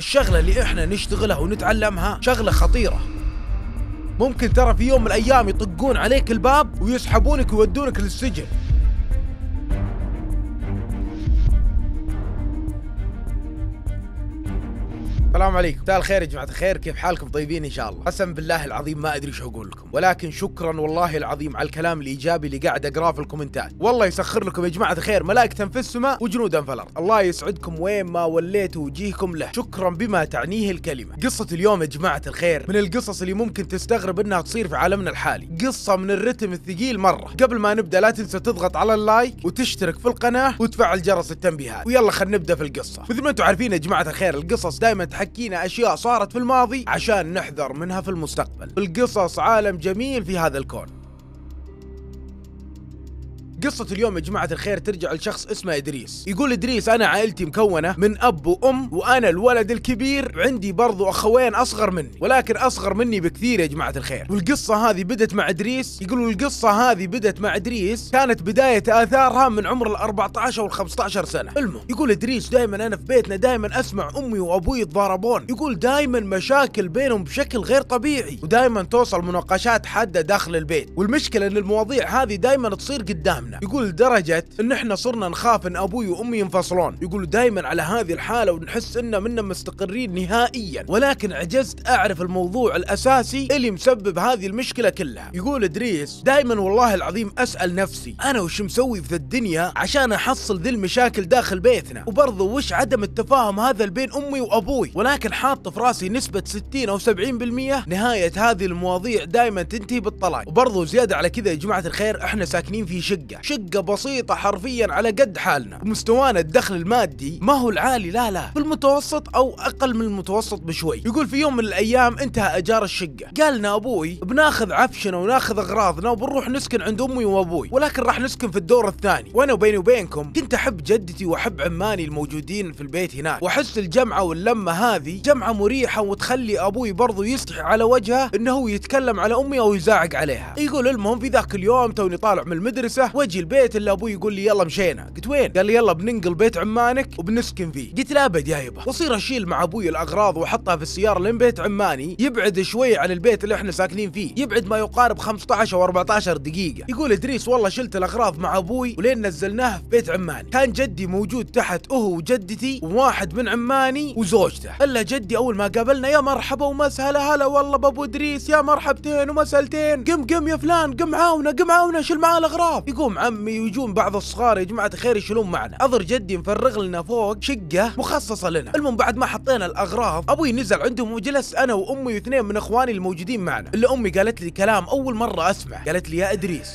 الشغلة اللي احنا نشتغلها ونتعلمها شغلة خطيرة ممكن ترى في يوم من الايام يطقون عليك الباب ويسحبونك ويودونك للسجن السلام عليكم مساء الخير يا جماعه الخير كيف حالكم طيبين ان شاء الله قسم بالله العظيم ما ادري شو اقول لكم ولكن شكرا والله العظيم على الكلام الايجابي اللي قاعد اقراه في الكومنتات والله يسخر لكم يا جماعه الخير ملائكه في السماء وجنودا في الارض الله يسعدكم وين ما وليتوا وجيهكم له شكرا بما تعنيه الكلمه قصه اليوم يا جماعه الخير من القصص اللي ممكن تستغرب انها تصير في عالمنا الحالي قصه من الرتم الثقيل مره قبل ما نبدا لا تنسى تضغط على اللايك وتشترك في القناه وتفعل جرس التنبيهات ويلا خلينا نبدا في القصه مثل ما انتم عارفين يا جماعه الخير القصص دائما حكينا أشياء صارت في الماضي عشان نحذر منها في المستقبل القصص عالم جميل في هذا الكون قصة اليوم يا جماعة الخير ترجع لشخص اسمه إدريس يقول إدريس أنا عائلتي مكونة من أب وأم وأنا الولد الكبير وعندي برضو أخوين أصغر مني ولكن أصغر مني بكثير يا جماعة الخير والقصة هذه بدت مع إدريس يقول القصة هذه بدت مع إدريس كانت بداية آثارها من عمر ال 14 وال 15 سنة المهم يقول إدريس دائما أنا في بيتنا دائما أسمع أمي وأبوي يتضاربون يقول دائما مشاكل بينهم بشكل غير طبيعي ودائما توصل مناقشات حادة داخل البيت والمشكلة أن المواضيع هذه دائما تصير قدامنا نعم. يقول لدرجه ان احنا صرنا نخاف ان ابوي وامي ينفصلون يقول دائما على هذه الحاله ونحس ان منا مستقرين نهائيا ولكن عجزت اعرف الموضوع الاساسي اللي مسبب هذه المشكله كلها يقول ادريس دائما والله العظيم اسال نفسي انا وش مسوي في الدنيا عشان احصل ذي المشاكل داخل بيتنا وبرضه وش عدم التفاهم هذا بين امي وابوي ولكن حاطه في راسي نسبه 60 او 70% نهايه هذه المواضيع دائما تنتهي بالطلاق وبرضه زياده على كذا يا جماعه الخير احنا ساكنين في شقه شقة بسيطة حرفيا على قد حالنا ومستوانا الدخل المادي ما هو العالي لا لا بالمتوسط أو أقل من المتوسط بشوي يقول في يوم من الأيام انتهى أجار الشقة قالنا أبوي بناخذ عفشنا وناخذ أغراضنا وبنروح نسكن عند أمي وأبوي ولكن راح نسكن في الدور الثاني وأنا وبيني وبينكم كنت أحب جدتي وأحب عماني الموجودين في البيت هناك وأحس الجمعة واللمة هذه جمعة مريحة وتخلي أبوي برضو يستحي على وجهه إنه هو يتكلم على أمي أو يزاعق عليها يقول المهم في ذاك اليوم توني طالع من المدرسة واجي البيت الا ابوي يقول لي يلا مشينا قلت وين قال لي يلا بننقل بيت عمانك وبنسكن فيه قلت لا ابد يا يبا واصير اشيل مع ابوي الاغراض واحطها في السياره لين بيت عماني يبعد شوي عن البيت اللي احنا ساكنين فيه يبعد ما يقارب 15 او 14 دقيقه يقول ادريس والله شلت الاغراض مع ابوي ولين نزلناها في بيت عماني كان جدي موجود تحت هو وجدتي وواحد من عماني وزوجته الا جدي اول ما قابلنا يا مرحبا وما هلا هلا والله بابو ادريس يا مرحبتين ومسالتين قم قم يا فلان قم عاونه قم عاونه شل معاه الاغراض يقوم وام عمي ويجون بعض الصغار يا جماعه الخير يشيلون معنا اضر جدي مفرغ لنا فوق شقه مخصصه لنا المهم بعد ما حطينا الاغراض ابوي نزل عندهم وجلس انا وامي واثنين من اخواني الموجودين معنا اللي امي قالت لي كلام اول مره اسمع قالت لي يا ادريس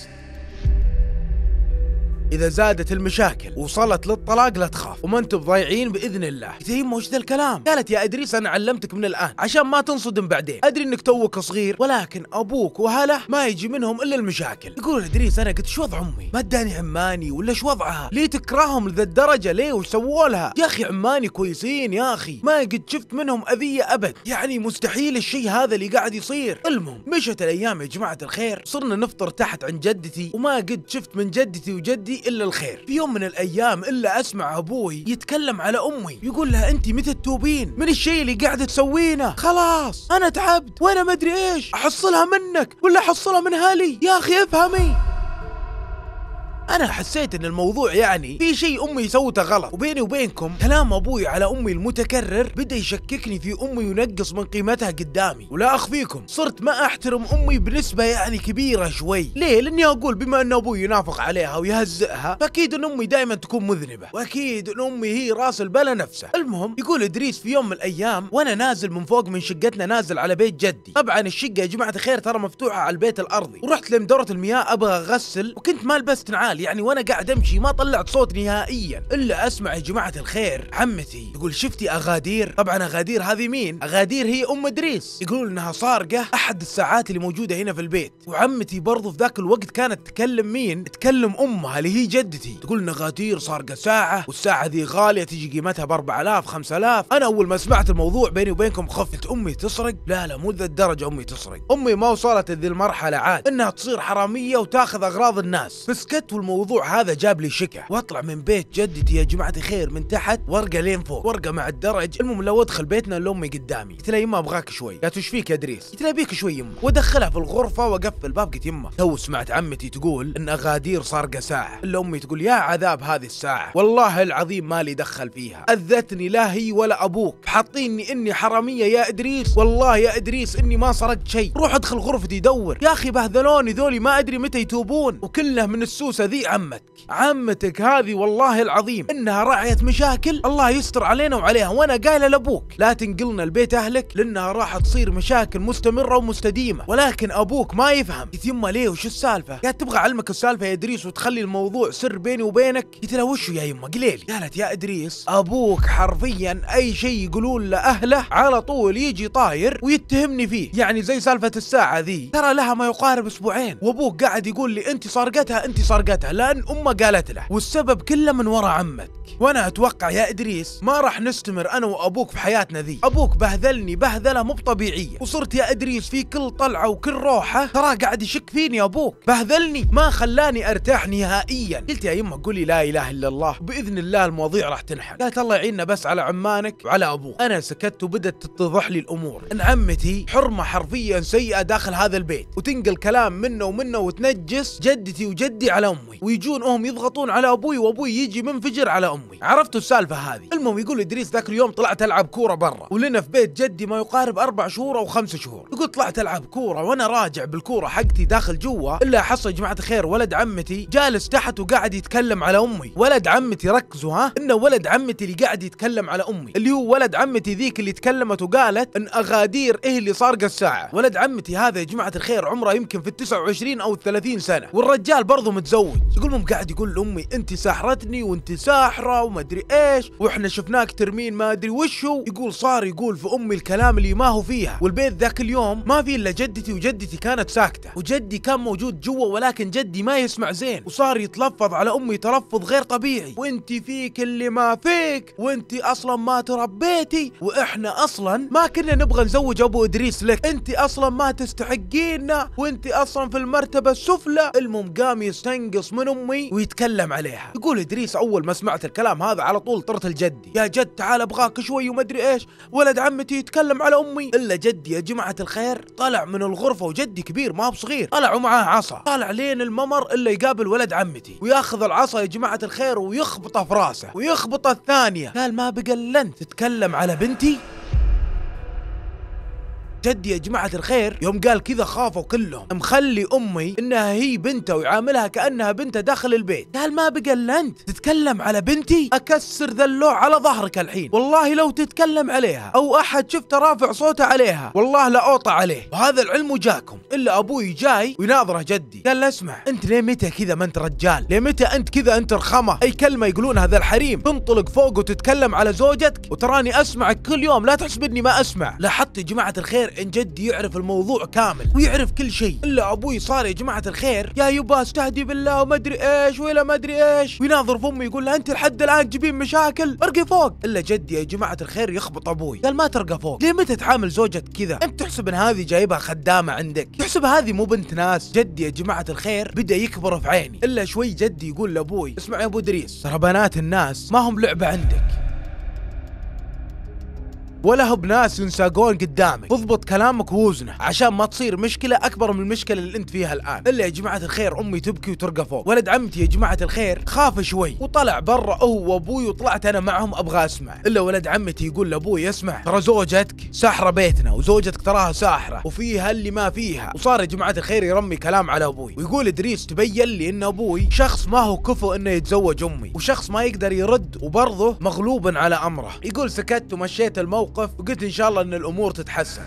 إذا زادت المشاكل وصلت للطلاق لا تخاف وما انتم ضايعين بإذن الله تهيم وش ذا الكلام قالت يا إدريس أنا علمتك من الآن عشان ما تنصدم بعدين أدري أنك توك صغير ولكن أبوك وهله ما يجي منهم إلا المشاكل يقول إدريس أنا قلت شو وضع أمي ما اداني عماني ولا شو وضعها ليه تكرههم لذا الدرجة ليه وش سووا لها يا أخي عماني كويسين يا أخي ما قد شفت منهم أذية أبد يعني مستحيل الشيء هذا اللي قاعد يصير المهم مشت الأيام يا جماعة الخير صرنا نفطر تحت عند جدتي وما قد شفت من جدتي وجدي إلا الخير في يوم من الأيام إلا أسمع أبوي يتكلم على أمي يقول لها أنت متى تتوبين من الشيء اللي قاعدة تسوينه خلاص أنا تعبت وأنا مدري إيش أحصلها منك ولا أحصلها من هالي يا أخي افهمي انا حسيت ان الموضوع يعني في شيء امي سوته غلط وبيني وبينكم كلام ابوي على امي المتكرر بدا يشككني في امي وينقص من قيمتها قدامي ولا اخفيكم صرت ما احترم امي بنسبه يعني كبيره شوي ليه لاني اقول بما ان ابوي ينافق عليها ويهزئها فاكيد ان امي دائما تكون مذنبه واكيد ان امي هي راس البلا نفسه المهم يقول ادريس في يوم من الايام وانا نازل من فوق من شقتنا نازل على بيت جدي طبعا الشقه يا جماعه الخير ترى مفتوحه على البيت الارضي ورحت لمدوره المياه ابغى اغسل وكنت ما لبست نعال الرجال يعني وانا قاعد امشي ما طلعت صوت نهائيا الا اسمع يا جماعه الخير عمتي تقول شفتي اغادير طبعا اغادير هذه مين اغادير هي ام ادريس يقولون انها سارقه احد الساعات اللي موجوده هنا في البيت وعمتي برضو في ذاك الوقت كانت تكلم مين تكلم امها اللي هي جدتي تقول ان اغادير سارقه ساعه والساعه ذي غاليه تجي قيمتها ب 4000 5000 انا اول ما سمعت الموضوع بيني وبينكم خفت امي تسرق لا لا مو ذا الدرجه امي تسرق امي ما وصلت ذي المرحله عاد انها تصير حراميه وتاخذ اغراض الناس بسكت والم الموضوع هذا جاب لي شكه واطلع من بيت جدتي يا جماعه الخير من تحت ورقه لين فوق ورقه مع الدرج المهم لو ادخل بيتنا لامي قدامي قلت لها يما ابغاك شوي قالت وش فيك يا ادريس قلت لها بيك شوي يما وادخلها في الغرفه واقفل باب قلت يما تو سمعت عمتي تقول ان اغادير سارقه ساعه الا امي تقول يا عذاب هذه الساعه والله العظيم ما لي دخل فيها اذتني لا هي ولا ابوك حاطيني اني حراميه يا ادريس والله يا ادريس اني ما سرقت شيء روح ادخل غرفتي دور يا اخي بهذلوني ذولي ما ادري متى يتوبون وكله من السوسه ذي في عمتك عمتك هذه والله العظيم انها راعيه مشاكل الله يستر علينا وعليها وانا قايله لابوك لا تنقلنا لبيت اهلك لانها راح تصير مشاكل مستمره ومستديمه ولكن ابوك ما يفهم قلت يما ليه وش السالفه قالت تبغى اعلمك السالفه يا ادريس وتخلي الموضوع سر بيني وبينك قلت لها وشو يا يما قليلي قالت يا ادريس ابوك حرفيا اي شيء يقولون له اهله على طول يجي طاير ويتهمني فيه يعني زي سالفه الساعه ذي ترى لها ما يقارب اسبوعين وابوك قاعد يقول لي انت سرقتها انت سرقتها حياته لأن أمه قالت له والسبب كله من وراء عمتك وأنا أتوقع يا إدريس ما راح نستمر أنا وأبوك في حياتنا ذي أبوك بهذلني بهذلة مو طبيعية وصرت يا إدريس في كل طلعة وكل روحة ترى قاعد يشك فيني أبوك بهذلني ما خلاني أرتاح نهائيا قلت يا يمه قولي لا إله إلا الله بإذن الله المواضيع راح تنحل قالت الله يعيننا بس على عمانك وعلى أبوك أنا سكت وبدت تتضح لي الأمور إن عمتي حرمة حرفيا سيئة داخل هذا البيت وتنقل كلام منه ومنه وتنجس جدتي وجدي على أمه امي ويجون وهم يضغطون على ابوي وابوي يجي منفجر على امي عرفتوا السالفه هذه المهم يقول ادريس ذاك اليوم طلعت العب كوره برا ولنا في بيت جدي ما يقارب اربع شهور او خمس شهور يقول طلعت العب كوره وانا راجع بالكوره حقتي داخل جوا الا حصل جماعه خير ولد عمتي جالس تحت وقاعد يتكلم على امي ولد عمتي ركزوا ها انه ولد عمتي اللي قاعد يتكلم على امي اللي هو ولد عمتي ذيك اللي تكلمت وقالت ان اغادير ايه اللي سارقه الساعه ولد عمتي هذا يا جماعه الخير عمره يمكن في ال 29 او ال 30 سنه والرجال برضه متزوج يقول مم قاعد يقول لامي انت ساحرتني وانت ساحره وما ادري ايش واحنا شفناك ترمين ما ادري وش هو يقول صار يقول في امي الكلام اللي ما هو فيها والبيت ذاك اليوم ما في الا جدتي وجدتي كانت ساكته وجدي كان موجود جوا ولكن جدي ما يسمع زين وصار يتلفظ على امي تلفظ غير طبيعي وانت فيك اللي ما فيك وانت اصلا ما تربيتي واحنا اصلا ما كنا نبغى نزوج ابو ادريس لك انت اصلا ما تستحقينا وانت اصلا في المرتبه السفلى المهم قام يستنقص من امي ويتكلم عليها يقول ادريس اول ما سمعت الكلام هذا على طول طرت لجدي يا جد تعال ابغاك شوي وما ادري ايش ولد عمتي يتكلم على امي الا جدي يا جماعه الخير طلع من الغرفه وجدي كبير ما هو صغير طلع ومعاه عصا طالع لين الممر الا يقابل ولد عمتي وياخذ العصا يا جماعه الخير ويخبطه في راسه ويخبطه الثانيه قال ما بقى تتكلم على بنتي جدي يا جماعة الخير يوم قال كذا خافوا كلهم مخلي أمي إنها هي بنته ويعاملها كأنها بنته داخل البيت قال ما بقى إلا أنت تتكلم على بنتي أكسر ذا اللوع على ظهرك الحين والله لو تتكلم عليها أو أحد شفته رافع صوته عليها والله لا أوطى عليه وهذا العلم جاكم إلا أبوي جاي ويناظره جدي قال له اسمع أنت ليه متى كذا ما أنت رجال ليه متى أنت كذا أنت رخمة أي كلمة يقولونها ذا الحريم تنطلق فوق وتتكلم على زوجتك وتراني أسمعك كل يوم لا تحسب إني ما أسمع لاحظت يا جماعة الخير الخير ان جدي يعرف الموضوع كامل ويعرف كل شيء الا ابوي صار يا جماعه الخير يا يبا استهدي بالله وما ادري ايش ولا ما ادري ايش ويناظر في امي يقول لها انت لحد الان تجيبين مشاكل ارقي فوق الا جدي يا جماعه الخير يخبط ابوي قال ما ترقى فوق ليه متى تعامل زوجك كذا انت تحسب ان هذه جايبها خدامه عندك تحسب هذه مو بنت ناس جدي يا جماعه الخير بدا يكبر في عيني الا شوي جدي يقول لابوي اسمع يا ابو ادريس ترى بنات الناس ما هم لعبه عندك ولا هو بناس ينساقون قدامك اضبط كلامك ووزنه عشان ما تصير مشكله اكبر من المشكله اللي انت فيها الان الا يا جماعه الخير امي تبكي وترقى فوق ولد عمتي يا جماعه الخير خاف شوي وطلع برا هو وابوي وطلعت انا معهم ابغى اسمع الا ولد عمتي يقول لابوي اسمع ترى زوجتك ساحره بيتنا وزوجتك تراها ساحره وفيها اللي ما فيها وصار يا جماعه الخير يرمي كلام على ابوي ويقول ادريس تبين لي ان ابوي شخص ما هو كفو انه يتزوج امي وشخص ما يقدر يرد وبرضه مغلوب على امره يقول سكت ومشيت الموقف الموقف وقلت إن شاء الله أن الأمور تتحسن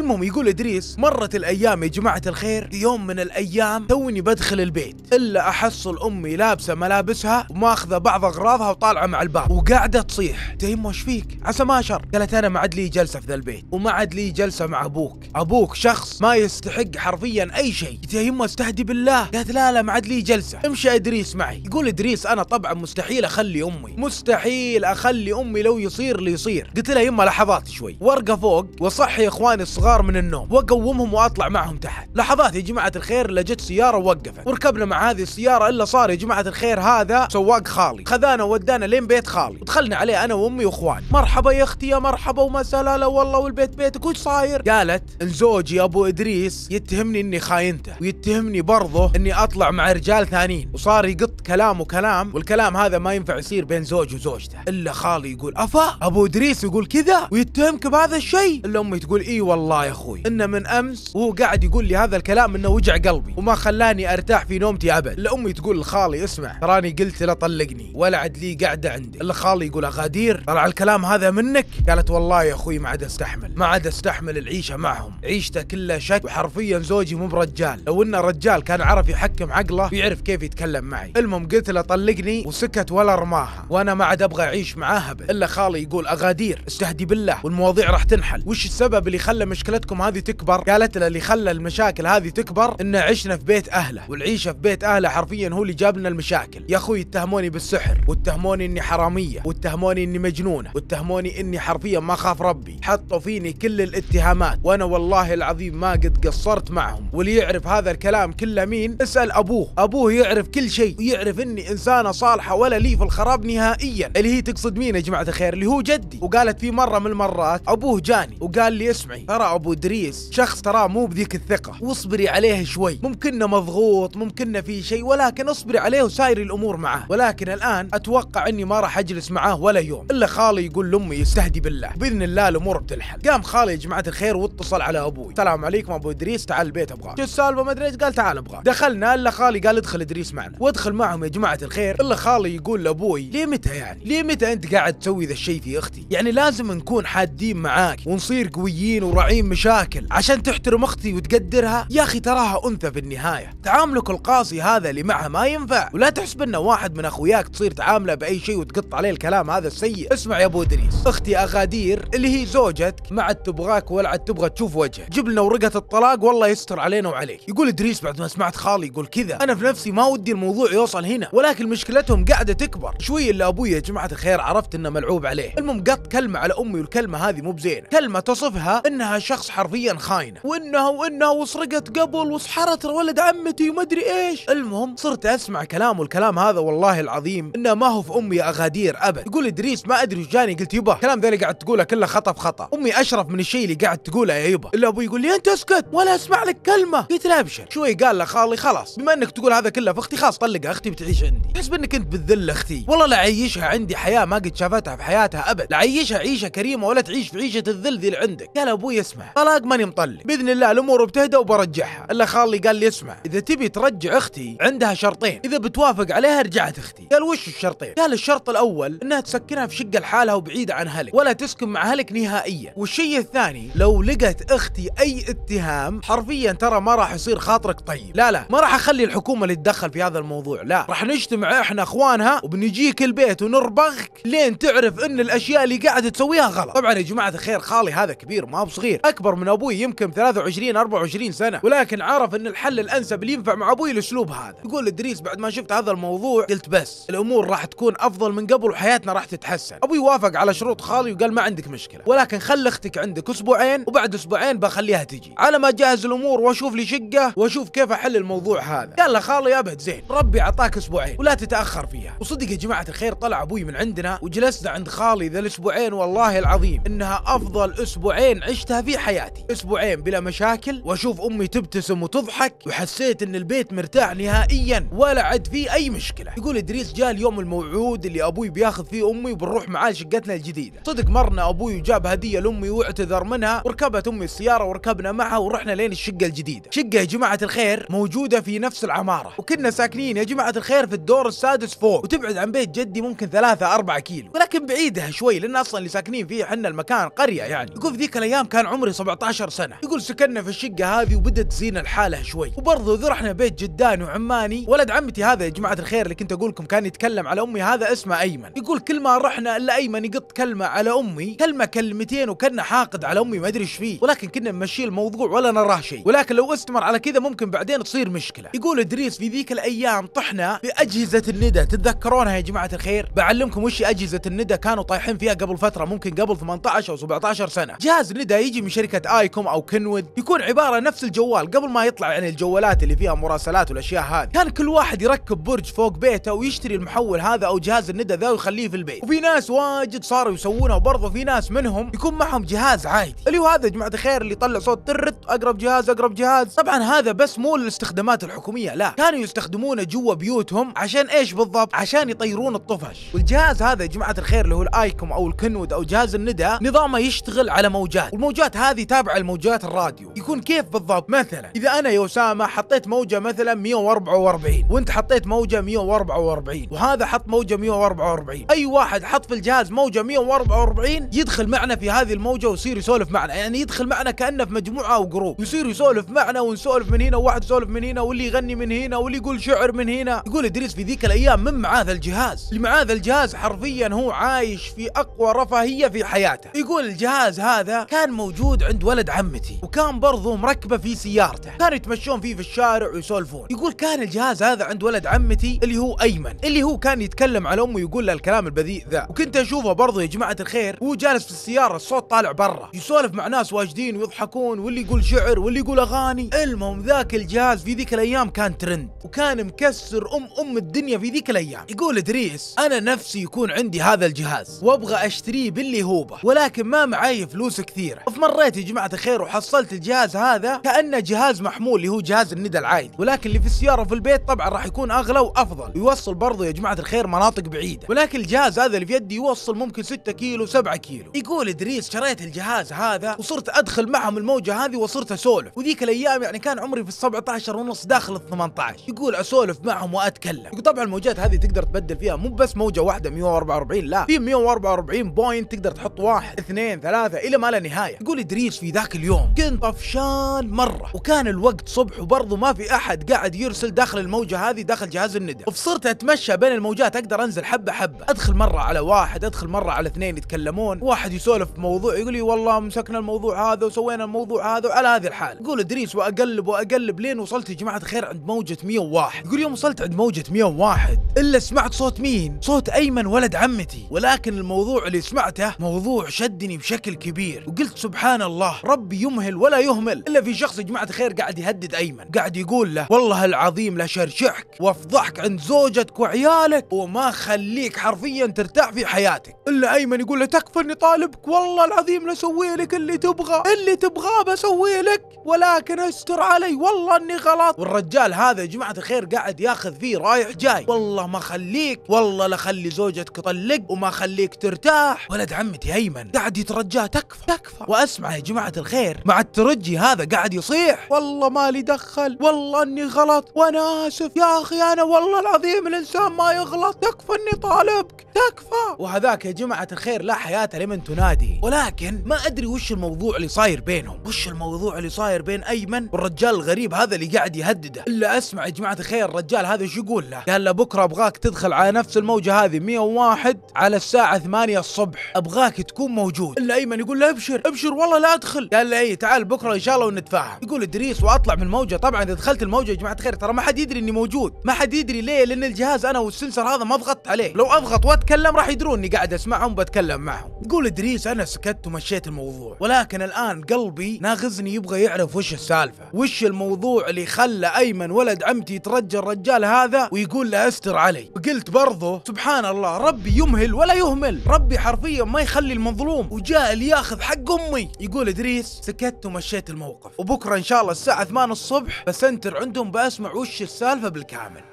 المهم يقول ادريس مرت الايام يا جماعه الخير يوم من الايام توني بدخل البيت الا احصل امي لابسه ملابسها وماخذه بعض اغراضها وطالعه مع الباب وقاعده تصيح تيم وش فيك عسى ما شر قالت انا ما عاد لي جلسه في ذا البيت وما عاد لي جلسه مع ابوك ابوك شخص ما يستحق حرفيا اي شيء تيم استهدي بالله قالت لا لا ما عاد لي جلسه امشي ادريس معي يقول ادريس انا طبعا مستحيل اخلي امي مستحيل اخلي امي لو يصير اللي يصير قلت لها يما لحظات شوي ورقه فوق وصحي اخواني الصغار الصغار من النوم واقومهم واطلع معهم تحت لحظات يا جماعه الخير الا جت سياره ووقفت وركبنا مع هذه السياره الا صار يا جماعه الخير هذا سواق خالي خذانا ودانا لين بيت خالي ودخلنا عليه انا وامي واخواني مرحبا يا اختي يا مرحبا وما سلاله والله والبيت بيتك وش صاير قالت ان زوجي ابو ادريس يتهمني اني خاينته ويتهمني برضه اني اطلع مع رجال ثانيين وصار يقط كلام وكلام والكلام هذا ما ينفع يصير بين زوج وزوجته الا خالي يقول افا ابو ادريس يقول كذا ويتهمك بهذا الشيء الا امي تقول اي والله والله يا اخوي انه من امس وهو قاعد يقول لي هذا الكلام انه وجع قلبي وما خلاني ارتاح في نومتي ابد لامي تقول لخالي اسمع تراني قلت له طلقني ولا عد لي قاعده عندي الا خالي يقول اغادير طلع الكلام هذا منك قالت والله يا اخوي ما عاد استحمل ما عاد استحمل العيشه معهم عيشته كلها شك وحرفيا زوجي مو برجال لو انه رجال كان عرف يحكم عقله ويعرف كيف يتكلم معي المهم قلت له طلقني وسكت ولا رماها وانا ما عاد ابغى اعيش معاه ابد الا خالي يقول اغادير استهدي بالله والمواضيع راح تنحل وش السبب اللي خلى مشكلة مشكلتكم هذه تكبر قالت له اللي خلى المشاكل هذه تكبر ان عشنا في بيت اهله والعيشه في بيت اهله حرفيا هو اللي جاب لنا المشاكل يا اخوي اتهموني بالسحر واتهموني اني حراميه واتهموني اني مجنونه واتهموني اني حرفيا ما خاف ربي حطوا فيني كل الاتهامات وانا والله العظيم ما قد قصرت معهم واللي يعرف هذا الكلام كله مين اسال ابوه ابوه يعرف كل شيء ويعرف اني انسانه صالحه ولا لي في الخراب نهائيا اللي هي تقصد مين يا جماعه الخير اللي هو جدي وقالت في مره من المرات ابوه جاني وقال لي اسمعي ترى ابو ادريس شخص تراه مو بذيك الثقه واصبري عليه شوي ممكننا مضغوط ممكننا في شيء ولكن اصبري عليه وسايري الامور معاه ولكن الان اتوقع اني ما راح اجلس معاه ولا يوم الا خالي يقول لامي يستهدي بالله باذن الله الامور بتنحل قام خالي يا جماعه الخير واتصل على ابوي السلام عليكم ابو ادريس تعال البيت ابغاك شو السالفه ما ادري ايش قال تعال ابغاك دخلنا الا خالي قال ادخل ادريس معنا وادخل معهم يا جماعه الخير الا خالي يقول لابوي ليه متى يعني ليه متى انت قاعد تسوي ذا الشيء في اختي يعني لازم نكون حادين معاك ونصير قويين وراعين مصممين مشاكل عشان تحترم اختي وتقدرها يا اخي تراها انثى في النهايه تعاملك القاسي هذا اللي معها ما ينفع ولا تحسب انه واحد من اخوياك تصير تعامله باي شيء وتقط عليه الكلام هذا السيء اسمع يا ابو ادريس اختي اغادير اللي هي زوجتك ما عاد تبغاك ولا عاد تبغى تشوف وجهك جيب لنا ورقه الطلاق والله يستر علينا وعليك يقول ادريس بعد ما سمعت خالي يقول كذا انا في نفسي ما ودي الموضوع يوصل هنا ولكن مشكلتهم قاعده تكبر شوي الا ابوي يا جماعه الخير عرفت انه ملعوب عليه المهم قط كلمه على امي والكلمه هذه مو بزينه كلمه تصفها انها شخص حرفيا خاينه وانها وانها وسرقت قبل وسحرت ولد عمتي وما ادري ايش المهم صرت اسمع كلامه الكلام هذا والله العظيم انه ما هو في امي اغادير ابد يقول ادريس ما ادري جاني قلت يبا الكلام ذا اللي قاعد تقوله كله خطا بخطا امي اشرف من الشيء اللي قاعد تقوله يا يبا الا ابوي يقول لي انت اسكت ولا اسمع لك كلمه قلت له ابشر شوي قال له خالي خلاص بما انك تقول هذا كله في اختي خلاص طلق اختي بتعيش عندي بس انك انت بتذل اختي والله لا عيشها عندي حياه ما قد شافتها في حياتها ابد لا عيشها عيشه كريمه ولا تعيش في عيشه الذل ذي اللي عندك قال ابوي اسمع اسمع طلاق ماني مطلق باذن الله الامور بتهدى وبرجعها الا خالي قال لي اسمع اذا تبي ترجع اختي عندها شرطين اذا بتوافق عليها رجعت اختي قال وش الشرطين قال الشرط الاول انها تسكنها في شقه لحالها وبعيده عن اهلك ولا تسكن مع اهلك نهائيا والشيء الثاني لو لقت اختي اي اتهام حرفيا ترى ما راح يصير خاطرك طيب لا لا ما راح اخلي الحكومه اللي تتدخل في هذا الموضوع لا راح نجتمع احنا اخوانها وبنجيك البيت ونربغك لين تعرف ان الاشياء اللي قاعده تسويها غلط طبعا يا جماعه الخير خالي هذا كبير ما هو صغير اكبر من ابوي يمكن 23 24 سنه ولكن عرف ان الحل الانسب اللي ينفع مع ابوي الاسلوب هذا يقول ادريس بعد ما شفت هذا الموضوع قلت بس الامور راح تكون افضل من قبل وحياتنا راح تتحسن ابوي وافق على شروط خالي وقال ما عندك مشكله ولكن خل اختك عندك اسبوعين وبعد اسبوعين بخليها تجي على ما اجهز الامور واشوف لي شقه واشوف كيف احل الموضوع هذا قال له خالي ابد زين ربي اعطاك اسبوعين ولا تتاخر فيها وصدق يا جماعه الخير طلع ابوي من عندنا وجلسنا عند خالي ذا الاسبوعين والله العظيم انها افضل اسبوعين عشتها في حياتي اسبوعين بلا مشاكل واشوف امي تبتسم وتضحك وحسيت ان البيت مرتاح نهائيا ولا عد فيه اي مشكله يقول ادريس جاء اليوم الموعود اللي ابوي بياخذ فيه امي وبنروح معاه شقتنا الجديده صدق مرنا ابوي وجاب هديه لامي واعتذر منها وركبت امي السياره وركبنا معها ورحنا لين الشقه الجديده شقه يا جماعه الخير موجوده في نفس العماره وكنا ساكنين يا جماعه الخير في الدور السادس فوق وتبعد عن بيت جدي ممكن ثلاثة أربعة كيلو ولكن بعيدها شوي لان اصلا اللي ساكنين فيه احنا المكان قريه يعني يقول في ذيك الايام كان عمري عمري 17 سنه يقول سكننا في الشقه هذه وبدت تزين الحاله شوي وبرضه ذرحنا بيت جدان وعماني ولد عمتي هذا يا جماعه الخير اللي كنت اقول لكم كان يتكلم على امي هذا اسمه ايمن يقول كل ما رحنا الا ايمن يقط كلمه على امي كلمه كلمتين وكنا حاقد على امي ما ادري ايش فيه ولكن كنا نمشي الموضوع ولا نراه شيء ولكن لو استمر على كذا ممكن بعدين تصير مشكله يقول ادريس في ذيك الايام طحنا باجهزه الندى تتذكرونها يا جماعه الخير بعلمكم وش اجهزه الندى كانوا طايحين فيها قبل فتره ممكن قبل 18 او 17 سنه جهاز الندى يجي مش شركه ايكوم او كنود يكون عباره نفس الجوال قبل ما يطلع يعني الجوالات اللي فيها مراسلات والاشياء هذه كان كل واحد يركب برج فوق بيته ويشتري المحول هذا او جهاز الندى ذا ويخليه في البيت وفي ناس واجد صاروا يسوونها وبرضه في ناس منهم يكون معهم جهاز عادي اللي هو هذا يا جماعه الخير اللي يطلع صوت ترت اقرب جهاز اقرب جهاز طبعا هذا بس مو للاستخدامات الحكوميه لا كانوا يستخدمونه جوا بيوتهم عشان ايش بالضبط عشان يطيرون الطفش والجهاز هذا يا جماعه الخير اللي هو الايكوم او الكنود او جهاز الندى نظامه يشتغل على موجات والموجات هذه تابعه لموجات الراديو يكون كيف بالضبط مثلا اذا انا يا اسامه حطيت موجه مثلا 144 وانت حطيت موجه 144 وهذا حط موجه 144 اي واحد حط في الجهاز موجه 144 يدخل معنا في هذه الموجه ويصير يسولف معنا يعني يدخل معنا كانه في مجموعه او جروب ويصير يسولف معنا ونسولف من هنا وواحد يسولف من هنا واللي يغني من هنا واللي يقول شعر من هنا يقول ادريس في ذيك الايام من معاه ذا الجهاز اللي معاه ذا الجهاز حرفيا هو عايش في اقوى رفاهيه في حياته يقول الجهاز هذا كان موجود موجود عند ولد عمتي وكان برضو مركبه في سيارته كانوا يتمشون فيه في الشارع ويسولفون يقول كان الجهاز هذا عند ولد عمتي اللي هو ايمن اللي هو كان يتكلم على امه ويقول لها الكلام البذيء ذا وكنت اشوفه برضو يا جماعه الخير وهو جالس في السياره الصوت طالع برا يسولف مع ناس واجدين ويضحكون واللي يقول شعر واللي يقول اغاني المهم ذاك الجهاز في ذيك الايام كان ترند وكان مكسر ام ام الدنيا في ذيك الايام يقول ادريس انا نفسي يكون عندي هذا الجهاز وابغى اشتريه باللي هوبه ولكن ما معي فلوس كثيره وفي مره مريت يا جماعه الخير وحصلت الجهاز هذا كانه جهاز محمول اللي هو جهاز الندى العادي ولكن اللي في السياره في البيت طبعا راح يكون اغلى وافضل ويوصل برضه يا جماعه الخير مناطق بعيده ولكن الجهاز هذا اللي في يدي يوصل ممكن 6 كيلو 7 كيلو يقول ادريس شريت الجهاز هذا وصرت ادخل معهم الموجه هذه وصرت اسولف وذيك الايام يعني كان عمري في ال17 ونص داخل ال 18 يقول اسولف معهم واتكلم طبعا الموجات هذه تقدر تبدل فيها مو بس موجه واحده 144 لا في 144 بوينت تقدر تحط واحد اثنين ثلاثه الى ما لا نهايه يقول تدريس في ذاك اليوم كنت طفشان مرة وكان الوقت صبح وبرضه ما في أحد قاعد يرسل داخل الموجة هذه داخل جهاز الندى فصرت أتمشى بين الموجات أقدر أنزل حبة حبة أدخل مرة على واحد أدخل مرة على اثنين يتكلمون واحد يسولف موضوع يقول لي والله مسكنا الموضوع هذا وسوينا الموضوع هذا وعلى هذه الحالة يقول ادريس واقلب واقلب لين وصلت يا جماعة الخير عند موجة 101 يقول يوم وصلت عند موجة 101 الا سمعت صوت مين؟ صوت ايمن ولد عمتي ولكن الموضوع اللي سمعته موضوع شدني بشكل كبير وقلت سبحان سبحان الله ربي يمهل ولا يهمل الا في شخص يا جماعه الخير قاعد يهدد ايمن قاعد يقول له والله العظيم شرشحك وافضحك عند زوجتك وعيالك وما خليك حرفيا ترتاح في حياتك الا ايمن يقول له تكفى اني طالبك والله العظيم لاسوي لك اللي تبغى اللي تبغاه بسوي لك ولكن استر علي والله اني غلط والرجال هذا يا جماعه الخير قاعد ياخذ فيه رايح جاي والله ما خليك والله لا خلي زوجتك تطلق وما خليك ترتاح ولد عمتي ايمن قاعد يترجاه تكفى تكفى واسمع يا جماعة الخير مع الترجي هذا قاعد يصيح والله مالي دخل والله اني غلط وانا اسف يا اخي انا والله العظيم الانسان ما يغلط تكفى اني طالبك تكفى وهذاك يا جماعة الخير لا حياة لمن تنادي ولكن ما ادري وش الموضوع اللي صاير بينهم وش الموضوع اللي صاير بين ايمن والرجال الغريب هذا اللي قاعد يهدده الا اسمع يا جماعة الخير الرجال هذا شو يقول له قال له بكرة ابغاك تدخل على نفس الموجة هذه 101 على الساعة 8 الصبح ابغاك تكون موجود الا ايمن يقول له ابشر ابشر والله لا ادخل قال له اي تعال بكره ان شاء الله ونتفاهم يقول ادريس واطلع من الموجه طبعا اذا دخلت الموجه يا جماعه الخير ترى ما حد يدري اني موجود ما حد يدري ليه لان الجهاز انا والسنسر هذا ما ضغطت عليه لو اضغط واتكلم راح يدرون اني قاعد اسمعهم بتكلم معهم يقول ادريس انا سكت ومشيت الموضوع ولكن الان قلبي ناغزني يبغى يعرف وش السالفه وش الموضوع اللي خلى ايمن ولد عمتي يترجى الرجال هذا ويقول له استر علي وقلت برضه سبحان الله ربي يمهل ولا يهمل ربي حرفيا ما يخلي المظلوم وجاء لياخذ حق امي يقول ادريس سكت ومشيت الموقف وبكره ان شاء الله الساعه 8 الصبح بسنتر عندهم بسمع وش السالفه بالكامل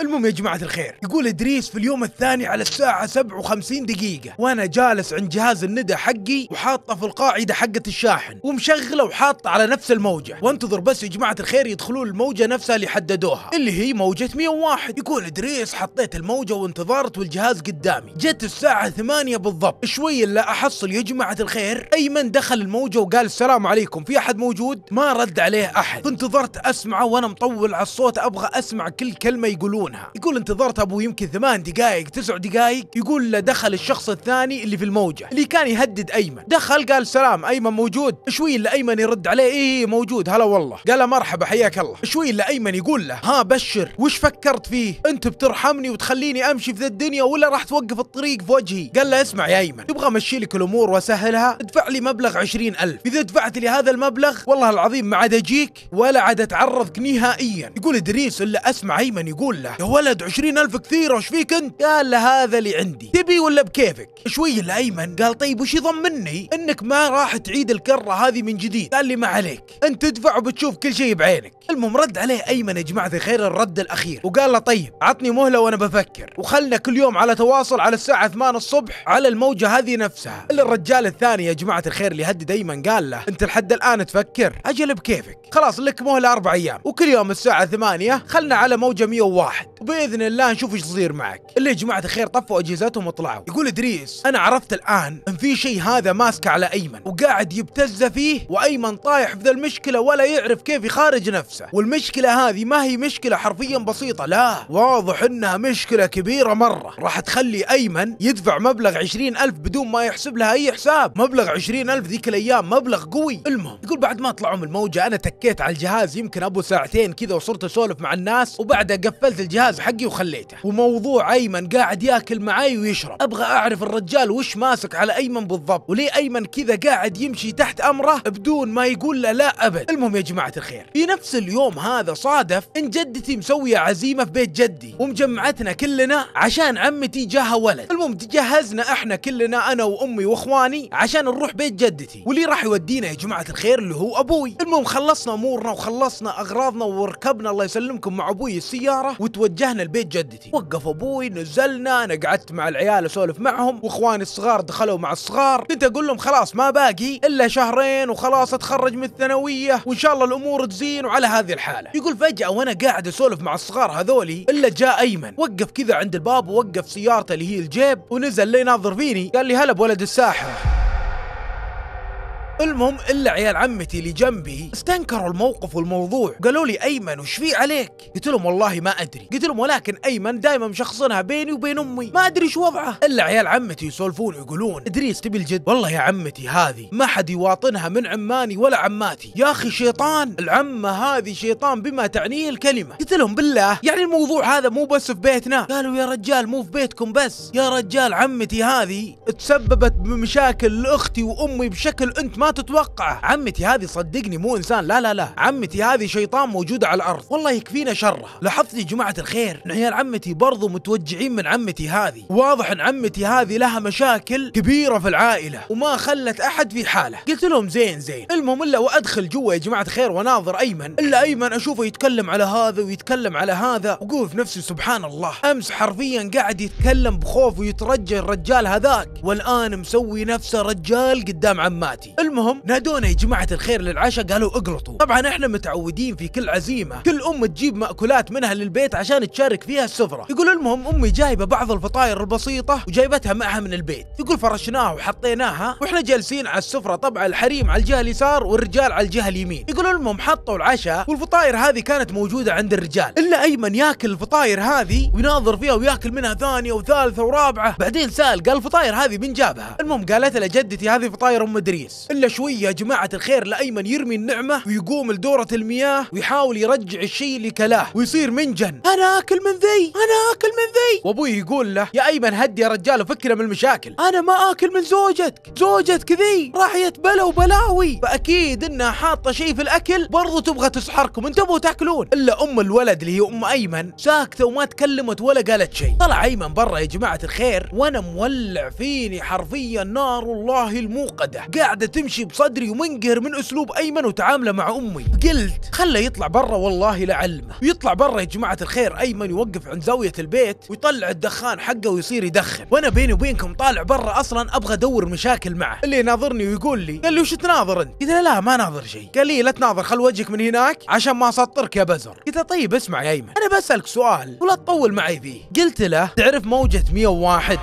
المهم يا جماعة الخير يقول إدريس في اليوم الثاني على الساعة 57 دقيقة وأنا جالس عند جهاز الندى حقي وحاطه في القاعدة حقة الشاحن ومشغله وحاطه على نفس الموجة وانتظر بس يا جماعة الخير يدخلون الموجة نفسها اللي حددوها اللي هي موجة 101 يقول إدريس حطيت الموجة وانتظرت والجهاز قدامي جت الساعة 8 بالضبط شوي إلا أحصل يا جماعة الخير أيمن دخل الموجة وقال السلام عليكم في أحد موجود ما رد عليه أحد فانتظرت أسمعه وأنا مطول على الصوت أبغى أسمع كل كلمة يقولون يلحقونها يقول انتظرت ابو يمكن ثمان دقائق تسع دقائق يقول دخل الشخص الثاني اللي في الموجة اللي كان يهدد أيمن دخل قال سلام أيمن موجود شوي إلا أيمن يرد عليه إيه موجود هلا والله قال له مرحبا حياك الله شوي إلا أيمن يقول له ها بشر وش فكرت فيه أنت بترحمني وتخليني أمشي في ذا الدنيا ولا راح توقف الطريق في وجهي قال له اسمع يا أيمن تبغى أمشي لك الأمور وأسهلها ادفع لي مبلغ عشرين ألف إذا دفعت لي هذا المبلغ والله العظيم ما عاد أجيك ولا عاد أتعرضك نهائيا يقول إدريس إلا أسمع أيمن يقول له يا ولد عشرين ألف كثير وش فيك أنت قال له هذا اللي عندي تبي ولا بكيفك شوي الأيمن قال طيب وش يضمني أنك ما راح تعيد الكرة هذه من جديد قال لي ما عليك أنت تدفع وبتشوف كل شيء بعينك المهم رد عليه أيمن يا جماعة خير الرد الأخير وقال له طيب عطني مهلة وأنا بفكر وخلنا كل يوم على تواصل على الساعة 8 الصبح على الموجة هذه نفسها اللي الرجال الثاني يا جماعة الخير اللي هدد أيمن قال له أنت لحد الآن تفكر أجل بكيفك خلاص لك مهلة أربع أيام وكل يوم الساعة 8 خلنا على موجة 101 احد وباذن الله نشوف ايش يصير معك اللي يا جماعه الخير طفوا اجهزتهم وطلعوا يقول ادريس انا عرفت الان ان في شيء هذا ماسك على ايمن وقاعد يبتز فيه وايمن طايح في ذا المشكله ولا يعرف كيف يخارج نفسه والمشكله هذه ما هي مشكله حرفيا بسيطه لا واضح انها مشكله كبيره مره راح تخلي ايمن يدفع مبلغ عشرين ألف بدون ما يحسب لها اي حساب مبلغ عشرين ألف ذيك الايام مبلغ قوي المهم يقول بعد ما طلعوا من الموجه انا تكيت على الجهاز يمكن ابو ساعتين كذا وصرت اسولف مع الناس وبعدها قفلت الجهاز الجهاز حقي وخليته وموضوع ايمن قاعد ياكل معاي ويشرب ابغى اعرف الرجال وش ماسك على ايمن بالضبط وليه ايمن كذا قاعد يمشي تحت امره بدون ما يقول له لا ابد المهم يا جماعه الخير في نفس اليوم هذا صادف ان جدتي مسويه عزيمه في بيت جدي ومجمعتنا كلنا عشان عمتي جاها ولد المهم تجهزنا احنا كلنا انا وامي واخواني عشان نروح بيت جدتي واللي راح يودينا يا جماعه الخير اللي هو ابوي المهم خلصنا امورنا وخلصنا اغراضنا وركبنا الله يسلمكم مع ابوي السياره وتو توجهنا لبيت جدتي وقف ابوي نزلنا انا قعدت مع العيال اسولف معهم واخواني الصغار دخلوا مع الصغار كنت اقول لهم خلاص ما باقي الا شهرين وخلاص اتخرج من الثانويه وان شاء الله الامور تزين وعلى هذه الحاله يقول فجاه وانا قاعد اسولف مع الصغار هذولي الا جاء ايمن وقف كذا عند الباب ووقف سيارته اللي هي الجيب ونزل ليناظر فيني قال لي هلا بولد الساحر المهم الا عيال عمتي اللي جنبي استنكروا الموقف والموضوع قالوا لي ايمن وش في عليك قلت لهم والله ما ادري قلت لهم ولكن ايمن دائما مشخصنها بيني وبين امي ما ادري شو وضعه الا عيال عمتي يسولفون ويقولون ادريس تبي الجد والله يا عمتي هذه ما حد يواطنها من عماني ولا عماتي يا اخي شيطان العمه هذه شيطان بما تعنيه الكلمه قلت لهم بالله يعني الموضوع هذا مو بس في بيتنا قالوا يا رجال مو في بيتكم بس يا رجال عمتي هذه تسببت بمشاكل لاختي وامي بشكل انت ما ما تتوقعه عمتي هذه صدقني مو انسان لا لا لا عمتي هذه شيطان موجوده على الارض والله يكفينا شره لاحظت يا جماعه الخير ان عيال عمتي برضو متوجعين من عمتي هذه واضح ان عمتي هذه لها مشاكل كبيره في العائله وما خلت احد في حاله قلت لهم زين زين المهم الا وادخل جوا يا جماعه الخير وناظر ايمن الا ايمن اشوفه يتكلم على هذا ويتكلم على هذا وقوف في نفسي سبحان الله امس حرفيا قاعد يتكلم بخوف ويترجى الرجال هذاك والان مسوي نفسه رجال قدام عماتي المهم نادونا يا جماعه الخير للعشاء قالوا اقلطوا طبعا احنا متعودين في كل عزيمه كل ام تجيب ماكولات منها للبيت عشان تشارك فيها السفره يقول المهم امي جايبه بعض الفطاير البسيطه وجايبتها معها من البيت يقول فرشناها وحطيناها واحنا جالسين على السفره طبعا الحريم على الجهه اليسار والرجال على الجهه اليمين يقول المهم حطوا العشاء والفطاير هذه كانت موجوده عند الرجال الا ايمن ياكل الفطاير هذه ويناظر فيها وياكل منها ثانيه وثالثه ورابعه بعدين سال قال الفطاير هذه من جابها المهم قالت له جدتي هذه فطاير ام ادريس إلا يا جماعة الخير لأيمن يرمي النعمة ويقوم لدورة المياه ويحاول يرجع الشيء اللي كلاه ويصير منجن أنا أكل من ذي أنا أكل من ذي وأبوي يقول له يا أيمن هدي يا رجال وفكنا من المشاكل أنا ما أكل من زوجتك زوجتك ذي راح يتبلى وبلاوي فأكيد إنها حاطة شيء في الأكل برضو تبغى تسحركم انتبهوا تاكلون إلا أم الولد اللي هي أم أيمن ساكتة وما تكلمت ولا قالت شيء طلع أيمن برا يا جماعة الخير وأنا مولع فيني حرفيا نار الله الموقدة قاعدة تمشي شيء بصدري ومنقهر من اسلوب ايمن وتعامله مع امي قلت خله يطلع برا والله لعلمه ويطلع برا يا جماعه الخير ايمن يوقف عند زاويه البيت ويطلع الدخان حقه ويصير يدخن وانا بيني وبينكم طالع برا اصلا ابغى ادور مشاكل معه اللي يناظرني ويقول لي قال لي وش تناظر انت قلت له لا ما ناظر شيء قال لي لا تناظر خل وجهك من هناك عشان ما اسطرك يا بزر قلت له طيب اسمع يا ايمن انا بسالك سؤال ولا تطول معي فيه قلت له تعرف موجه 101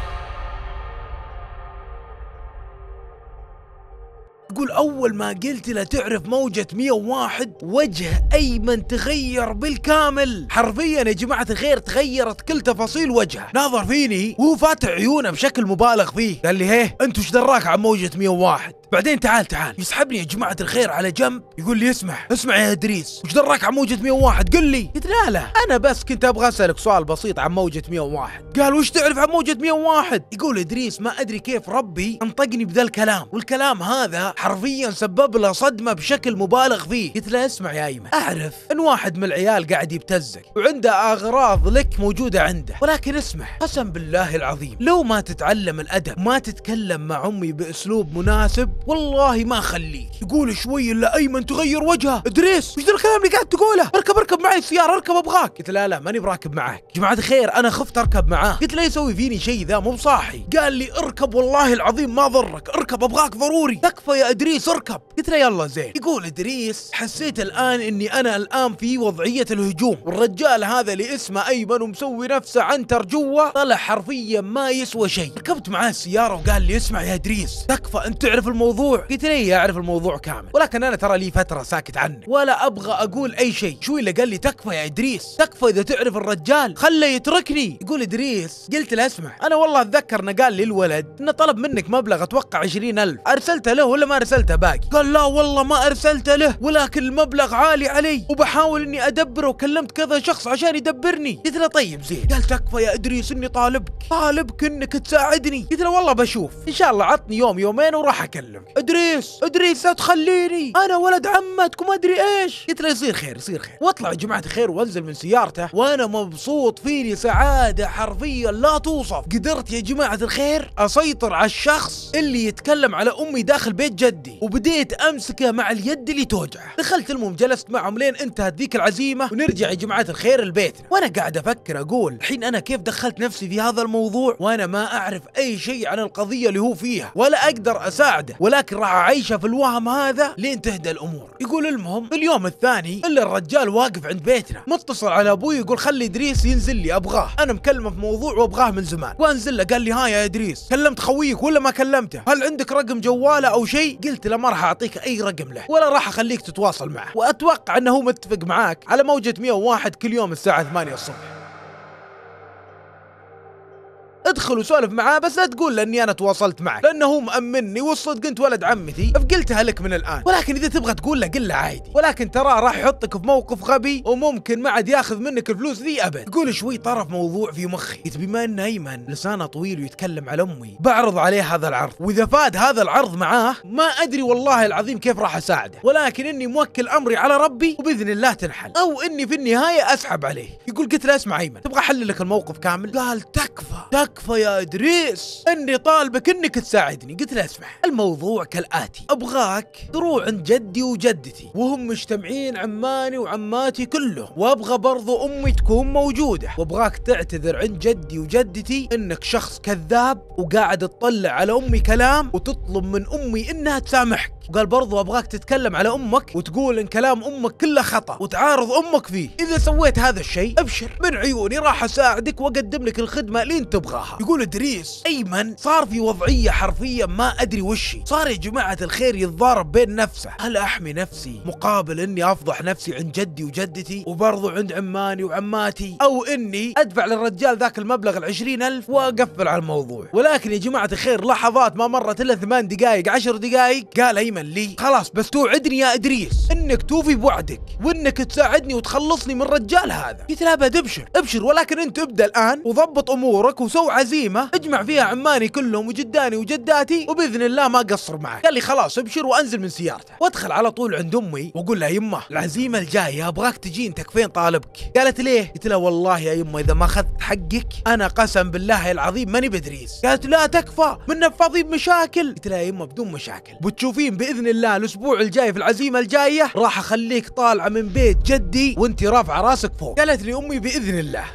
تقول أول ما قلت له تعرف موجة 101 وجه أيمن تغير بالكامل حرفيا يا جماعة الخير تغيرت كل تفاصيل وجهه ناظر فيني وهو فاتح عيونه بشكل مبالغ فيه قال لي هيه أنت وش دراك عن موجة 101 بعدين تعال تعال يسحبني يا جماعه الخير على جنب يقول لي اسمع اسمع يا ادريس وش دراك عن موجه 101 قل لي قلت لا لا انا بس كنت ابغى اسالك سؤال بسيط عن موجه 101 قال وش تعرف عن موجه 101 يقول ادريس ما ادري كيف ربي انطقني بذا الكلام والكلام هذا حرفيا سبب له صدمه بشكل مبالغ فيه قلت له اسمع يا ايمن اعرف ان واحد من العيال قاعد يبتزك وعنده اغراض لك موجوده عنده ولكن اسمع قسم بالله العظيم لو ما تتعلم الادب ما تتكلم مع امي باسلوب مناسب والله ما اخليك تقول شوي الا ايمن تغير وجهه ادريس وش ذا الكلام اللي قاعد تقوله اركب اركب معي السياره اركب ابغاك قلت لا لا ماني براكب معك جماعه الخير انا خفت اركب معاه قلت له يسوي فيني شيء ذا مو بصاحي قال لي اركب والله العظيم ما ضرك اركب ابغاك ضروري تكفى يا ادريس اركب قلت له يلا زين يقول ادريس حسيت الان اني انا الان في وضعيه الهجوم والرجال هذا اللي اسمه ايمن ومسوي نفسه عنتر جوا طلع حرفيا ما يسوى شيء ركبت معاه السياره وقال لي اسمع يا ادريس تكفى انت تعرف الموضوع الموضوع قلت لي إيه، اعرف الموضوع كامل ولكن انا ترى لي فتره ساكت عنك ولا ابغى اقول اي شيء شو اللي قال لي تكفى يا ادريس تكفى اذا تعرف الرجال خله يتركني يقول ادريس قلت له اسمع انا والله اتذكر انه قال لي الولد انه طلب منك مبلغ اتوقع 20000 ارسلته له ولا ما ارسلته باقي قال لا والله ما ارسلته له ولكن المبلغ عالي علي وبحاول اني ادبره وكلمت كذا شخص عشان يدبرني قلت له طيب زين قال تكفى يا ادريس اني طالبك طالبك انك تساعدني قلت له والله بشوف ان شاء الله عطني يوم يومين وراح اكلم وياك ادريس ادريس لا تخليني انا ولد عمتك وما ادري ايش قلت له يصير خير يصير خير واطلع يا جماعه الخير وانزل من سيارته وانا مبسوط فيني سعاده حرفيا لا توصف قدرت يا جماعه الخير اسيطر على الشخص اللي يتكلم على امي داخل بيت جدي وبديت امسكه مع اليد اللي توجعه دخلت المهم جلست معهم لين انتهت ذيك العزيمه ونرجع يا جماعه الخير لبيتنا وانا قاعد افكر اقول الحين انا كيف دخلت نفسي في هذا الموضوع وانا ما اعرف اي شيء عن القضيه اللي هو فيها ولا اقدر اساعده ولكن راح اعيشه في الوهم هذا لين تهدى الامور يقول المهم اليوم الثاني الا الرجال واقف عند بيتنا متصل على ابوي يقول خلي ادريس ينزل لي ابغاه انا مكلمه في موضوع وابغاه من زمان وانزل له قال لي ها يا ادريس كلمت خويك ولا ما كلمته هل عندك رقم جواله او شيء قلت له ما راح اعطيك اي رقم له ولا راح اخليك تتواصل معه واتوقع انه هو متفق معاك على موجه 101 كل يوم الساعه 8 الصبح ادخل وسولف معاه بس لا تقول لاني انا تواصلت معك لانه هو مأمني والصدق انت ولد عمتي فقلتها لك من الان ولكن اذا تبغى تقول له قل له عادي ولكن تراه راح يحطك في موقف غبي وممكن ما عاد ياخذ منك الفلوس ذي ابد يقول شوي طرف موضوع في مخي قلت بما ان ايمن لسانه طويل ويتكلم على امي بعرض عليه هذا العرض واذا فاد هذا العرض معاه ما ادري والله العظيم كيف راح اساعده ولكن اني موكل امري على ربي وباذن الله تنحل او اني في النهايه اسحب عليه يقول قلت له اسمع ايمن تبغى احل لك الموقف كامل قال تكفى تكفى تكفى يا إدريس أني طالبك أنك تساعدني قلت له اسمع الموضوع كالآتي أبغاك تروح عند جدي وجدتي وهم مجتمعين عماني وعماتي كله وأبغى برضو أمي تكون موجودة وأبغاك تعتذر عند جدي وجدتي أنك شخص كذاب وقاعد تطلع على أمي كلام وتطلب من أمي أنها تسامحك وقال برضو أبغاك تتكلم على أمك وتقول إن كلام أمك كله خطأ وتعارض أمك فيه إذا سويت هذا الشيء أبشر من عيوني راح أساعدك وأقدم لك الخدمة اللي أنت تبغاها يقول إدريس أيمن صار في وضعية حرفيا ما أدري وشي صار يا جماعة الخير يتضارب بين نفسه هل أحمي نفسي مقابل إني أفضح نفسي عند جدي وجدتي وبرضو عند عماني وعماتي أو إني أدفع للرجال ذاك المبلغ ال ألف وأقفل على الموضوع ولكن يا جماعة الخير لحظات ما مرت إلا ثمان دقائق عشر دقائق قال أيمن دايما لي خلاص بس توعدني يا ادريس انك توفي بوعدك وانك تساعدني وتخلصني من الرجال هذا قلت لها ابد ابشر ابشر ولكن انت ابدا الان وضبط امورك وسو عزيمه اجمع فيها عماني كلهم وجداني وجداتي وباذن الله ما اقصر معك قال لي خلاص ابشر وانزل من سيارته وادخل على طول عند امي واقول لها يمه العزيمه الجايه ابغاك تجين تكفين طالبك قالت ليه قلت لها والله يا يمه اذا ما اخذت حقك انا قسم بالله العظيم ماني بدريس قالت لا تكفى من فاضي بمشاكل قلت لها يمه بدون مشاكل بتشوفين باذن الله الاسبوع الجاي في العزيمه الجايه راح اخليك طالعه من بيت جدي وانت رافعه راسك فوق قالت لي امي باذن الله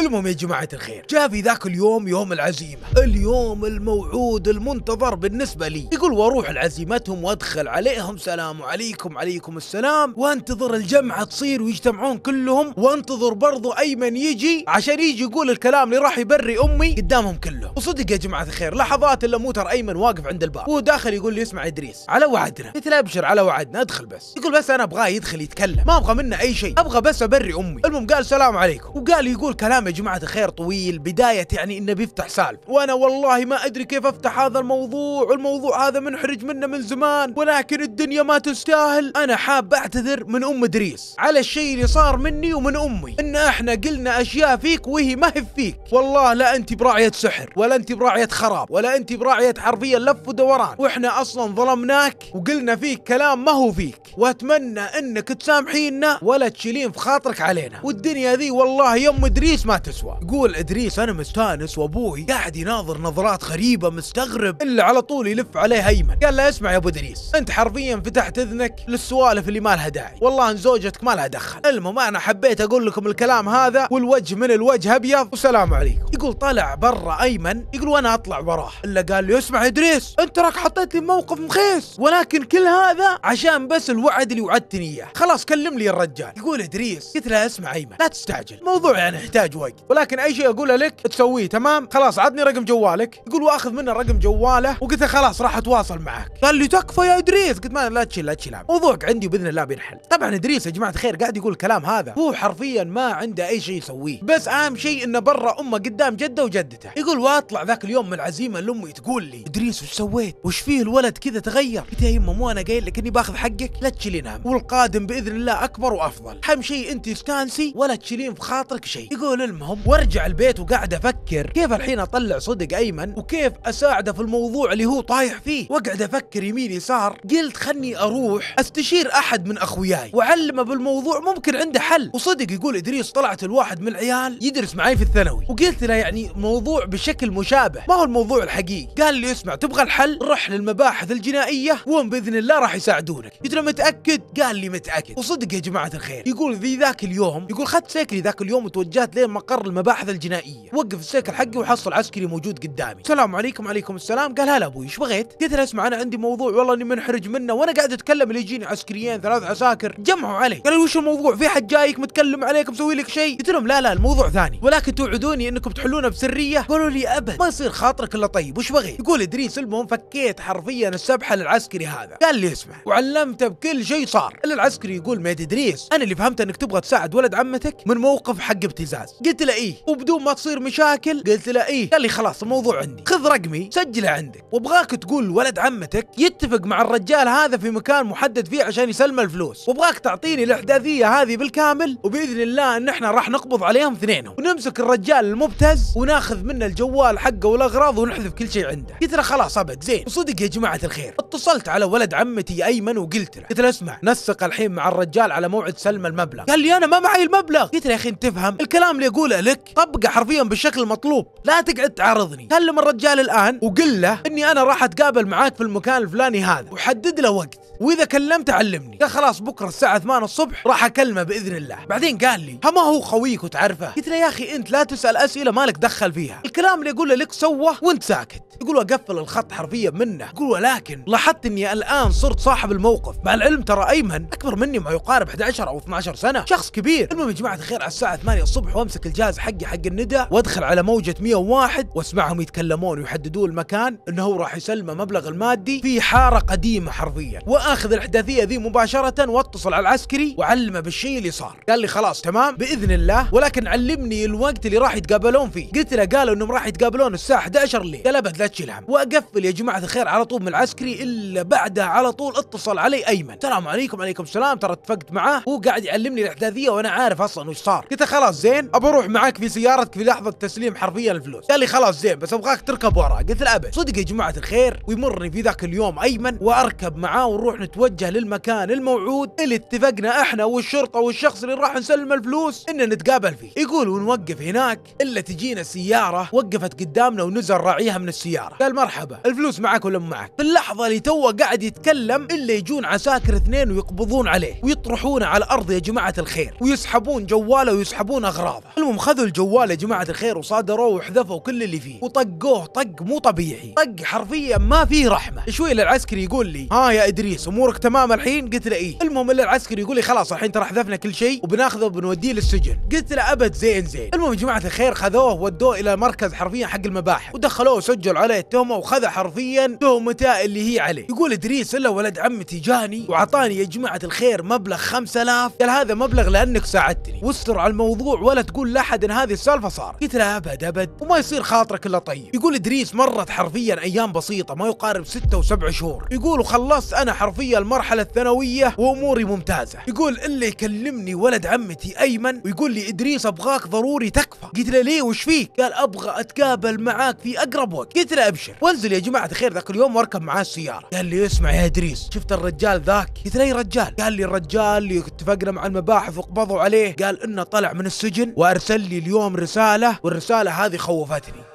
المهم يا جماعة الخير جاء في ذاك اليوم يوم العزيمة اليوم الموعود المنتظر بالنسبة لي يقول واروح لعزيمتهم وادخل عليهم سلام وعليكم عليكم السلام وانتظر الجمعة تصير ويجتمعون كلهم وانتظر برضو ايمن يجي عشان يجي يقول الكلام اللي راح يبري امي قدامهم كلهم وصدق يا جماعة الخير لحظات الا موتر ايمن واقف عند الباب وهو داخل يقول لي اسمع ادريس على وعدنا قلت له ابشر على وعدنا ادخل بس يقول بس انا ابغاه يدخل يتكلم ما ابغى منه اي شيء ابغى بس ابري امي المهم قال سلام عليكم وقال يقول كلام يا جماعة الخير طويل بداية يعني انه بيفتح سالفة وانا والله ما ادري كيف افتح هذا الموضوع والموضوع هذا منحرج منه من زمان ولكن الدنيا ما تستاهل انا حاب اعتذر من ام ادريس على الشيء اللي صار مني ومن امي ان احنا قلنا اشياء فيك وهي ما هي فيك والله لا انت براعية سحر ولا انت براعية خراب ولا انت براعية حرفيا لف ودوران واحنا اصلا ظلمناك وقلنا فيك كلام ما هو فيك واتمنى انك تسامحينا ولا تشيلين في خاطرك علينا والدنيا ذي والله يوم ادريس ما تسوى يقول ادريس انا مستانس وابوي قاعد يناظر نظرات غريبه مستغرب الا على طول يلف عليه ايمن قال له اسمع يا ابو ادريس انت حرفيا فتحت اذنك للسوالف اللي ما لها داعي والله ان زوجتك ما لها دخل المهم انا حبيت اقول لكم الكلام هذا والوجه من الوجه ابيض والسلام عليكم يقول طلع برا ايمن يقول وانا اطلع وراه الا قال له اسمع يا ادريس انت راك حطيت لي موقف مخيس ولكن كل هذا عشان بس الوعد اللي وعدتني اياه خلاص كلم لي الرجال يقول ادريس قلت له اسمع ايمن لا تستعجل الموضوع يعني يحتاج وقت واجد ولكن اي شيء اقوله لك تسويه تمام خلاص عطني رقم جوالك يقول واخذ منه رقم جواله وقلت خلاص راح اتواصل معك قال لي تكفى يا ادريس قلت ما لا تشيل لا تشيل موضوعك عندي باذن الله بينحل طبعا ادريس يا جماعه الخير قاعد يقول الكلام هذا هو حرفيا ما عنده اي شيء يسويه بس اهم شيء انه برا امه قدام جده وجدته يقول واطلع ذاك اليوم من العزيمه لامي تقول لي ادريس وش سويت وش فيه الولد كذا تغير قلت يا مو انا قايل لك اني باخذ حقك لا تشيلين والقادم باذن الله اكبر وافضل اهم شيء انت استانسي ولا تشيلين في خاطرك شيء يقول المهم وارجع البيت وقاعد افكر كيف الحين اطلع صدق ايمن وكيف اساعده في الموضوع اللي هو طايح فيه واقعد افكر يمين يسار قلت خلني اروح استشير احد من اخوياي واعلمه بالموضوع ممكن عنده حل وصدق يقول ادريس طلعت الواحد من العيال يدرس معي في الثانوي وقلت له يعني موضوع بشكل مشابه ما هو الموضوع الحقيقي قال لي اسمع تبغى الحل روح للمباحث الجنائيه وهم باذن الله راح يساعدونك قلت له متاكد قال لي متاكد وصدق يا جماعه الخير يقول ذي ذاك اليوم يقول خدت سيكلي ذاك اليوم وتوجهت لين مقر المباحث الجنائيه وقف السيكل حقي وحصل عسكري موجود قدامي السلام عليكم عليكم السلام قال هلا ابوي ايش بغيت قلت له اسمع انا عندي موضوع والله اني منحرج منه وانا قاعد اتكلم اللي يجيني عسكريين ثلاث عساكر جمعوا علي قال وش الموضوع في حد جايك متكلم عليك مسوي لك شيء قلت لهم لا لا الموضوع ثاني ولكن توعدوني انكم تحلونه بسريه قالوا لي ابد ما يصير خاطرك الا طيب وش بغيت يقول ادريس المهم فكيت حرفيا السبحه للعسكري هذا قال لي اسمع وعلمته بكل شيء صار الا العسكري يقول ما ادريس انا اللي فهمت انك تبغى تساعد ولد عمتك من موقف حق ابتزاز قلت له ايه وبدون ما تصير مشاكل قلت له ايه قال لي خلاص الموضوع عندي خذ رقمي سجله عندك وابغاك تقول لولد عمتك يتفق مع الرجال هذا في مكان محدد فيه عشان يسلم الفلوس وابغاك تعطيني الاحداثيه هذه بالكامل وباذن الله ان احنا راح نقبض عليهم اثنينهم ونمسك الرجال المبتز وناخذ منه الجوال حقه والاغراض ونحذف كل شيء عنده قلت له خلاص ابد زين وصدق يا جماعه الخير اتصلت على ولد عمتي ايمن وقلت له قلت له اسمع نسق الحين مع الرجال على موعد سلم المبلغ قال لي انا ما معي المبلغ قلت له يا اخي انت تفهم الكلام اللي اقوله لك طبقه حرفيا بالشكل المطلوب لا تقعد تعارضني كلم الرجال الان وقل له اني انا راح اتقابل معاك في المكان الفلاني هذا وحدد له وقت واذا كلمته علمني قال خلاص بكره الساعه 8 الصبح راح اكلمه باذن الله بعدين قال لي ها ما هو خويك وتعرفه قلت له يا اخي انت لا تسال اسئله مالك دخل فيها الكلام اللي اقوله لك سوه وانت ساكت يقول اقفل الخط حرفيا منه يقول ولكن لاحظت اني الان صرت صاحب الموقف مع العلم ترى ايمن اكبر مني ما يقارب 11 او 12 سنه شخص كبير المهم يا جماعه الخير على الساعه 8 الصبح وامسك الجهاز حقي حق الندى وادخل على موجه 101 واسمعهم يتكلمون ويحددون المكان انه هو راح يسلمه مبلغ المادي في حاره قديمه حرفيا اخذ الاحداثيه ذي مباشره واتصل على العسكري وعلمه بالشيء اللي صار قال لي خلاص تمام باذن الله ولكن علمني الوقت اللي راح يتقابلون فيه قلت له قالوا انهم راح يتقابلون الساعه 11 الليل قال ابد لا تشيل هم واقفل يا جماعه الخير على طول من العسكري الا بعدها على طول اتصل علي ايمن السلام عليكم عليكم السلام ترى اتفقت معاه هو قاعد يعلمني الاحداثيه وانا عارف اصلا وش صار قلت خلاص زين ابى اروح معاك في سيارتك في لحظه تسليم حرفيا الفلوس قال لي خلاص زين بس ابغاك تركب وراه قلت له ابد صدق يا جماعه الخير ويمرني في ذاك اليوم ايمن واركب معاه ونروح نتوجه للمكان الموعود اللي اتفقنا احنا والشرطه والشخص اللي راح نسلم الفلوس ان نتقابل فيه يقول ونوقف هناك الا تجينا سياره وقفت قدامنا ونزل راعيها من السياره قال مرحبا الفلوس معك ولا معك في اللحظه اللي توه قاعد يتكلم الا يجون عساكر اثنين ويقبضون عليه ويطرحونه على الارض يا جماعه الخير ويسحبون جواله ويسحبون اغراضه المهم خذوا الجوال يا جماعه الخير وصادروه وحذفوا كل اللي فيه وطقوه طق مو طبيعي طق حرفيا ما فيه رحمه شوي العسكري يقول لي ها يا ادريس كويس امورك تمام الحين قلت له ايه المهم الا العسكري يقول لي خلاص الحين ترى حذفنا كل شيء وبناخذه وبنوديه للسجن قلت له ابد زين زين المهم يا جماعه الخير خذوه ودوه الى مركز حرفيا حق المباحث ودخلوه وسجلوا عليه التهمه وخذ حرفيا تهمته اللي هي عليه يقول ادريس الا ولد عمتي جاني واعطاني يا جماعه الخير مبلغ 5000 قال هذا مبلغ لانك ساعدتني واستر على الموضوع ولا تقول لاحد ان هذه السالفه صار قلت له ابد ابد وما يصير خاطرك الا طيب يقول ادريس مرت حرفيا ايام بسيطه ما يقارب و7 شهور يقول وخلصت انا حرفيا حرفيا المرحلة الثانوية وأموري ممتازة يقول اللي يكلمني ولد عمتي أيمن ويقول لي إدريس أبغاك ضروري تكفى قلت له ليه وش فيك قال أبغى أتقابل معاك في أقرب وقت قلت له أبشر وانزل يا جماعة الخير ذاك اليوم واركب معاه السيارة قال لي اسمع يا إدريس شفت الرجال ذاك قلت له أي رجال قال لي الرجال اللي اتفقنا مع المباحث وقبضوا عليه قال إنه طلع من السجن وأرسل لي اليوم رسالة والرسالة هذه خوفتني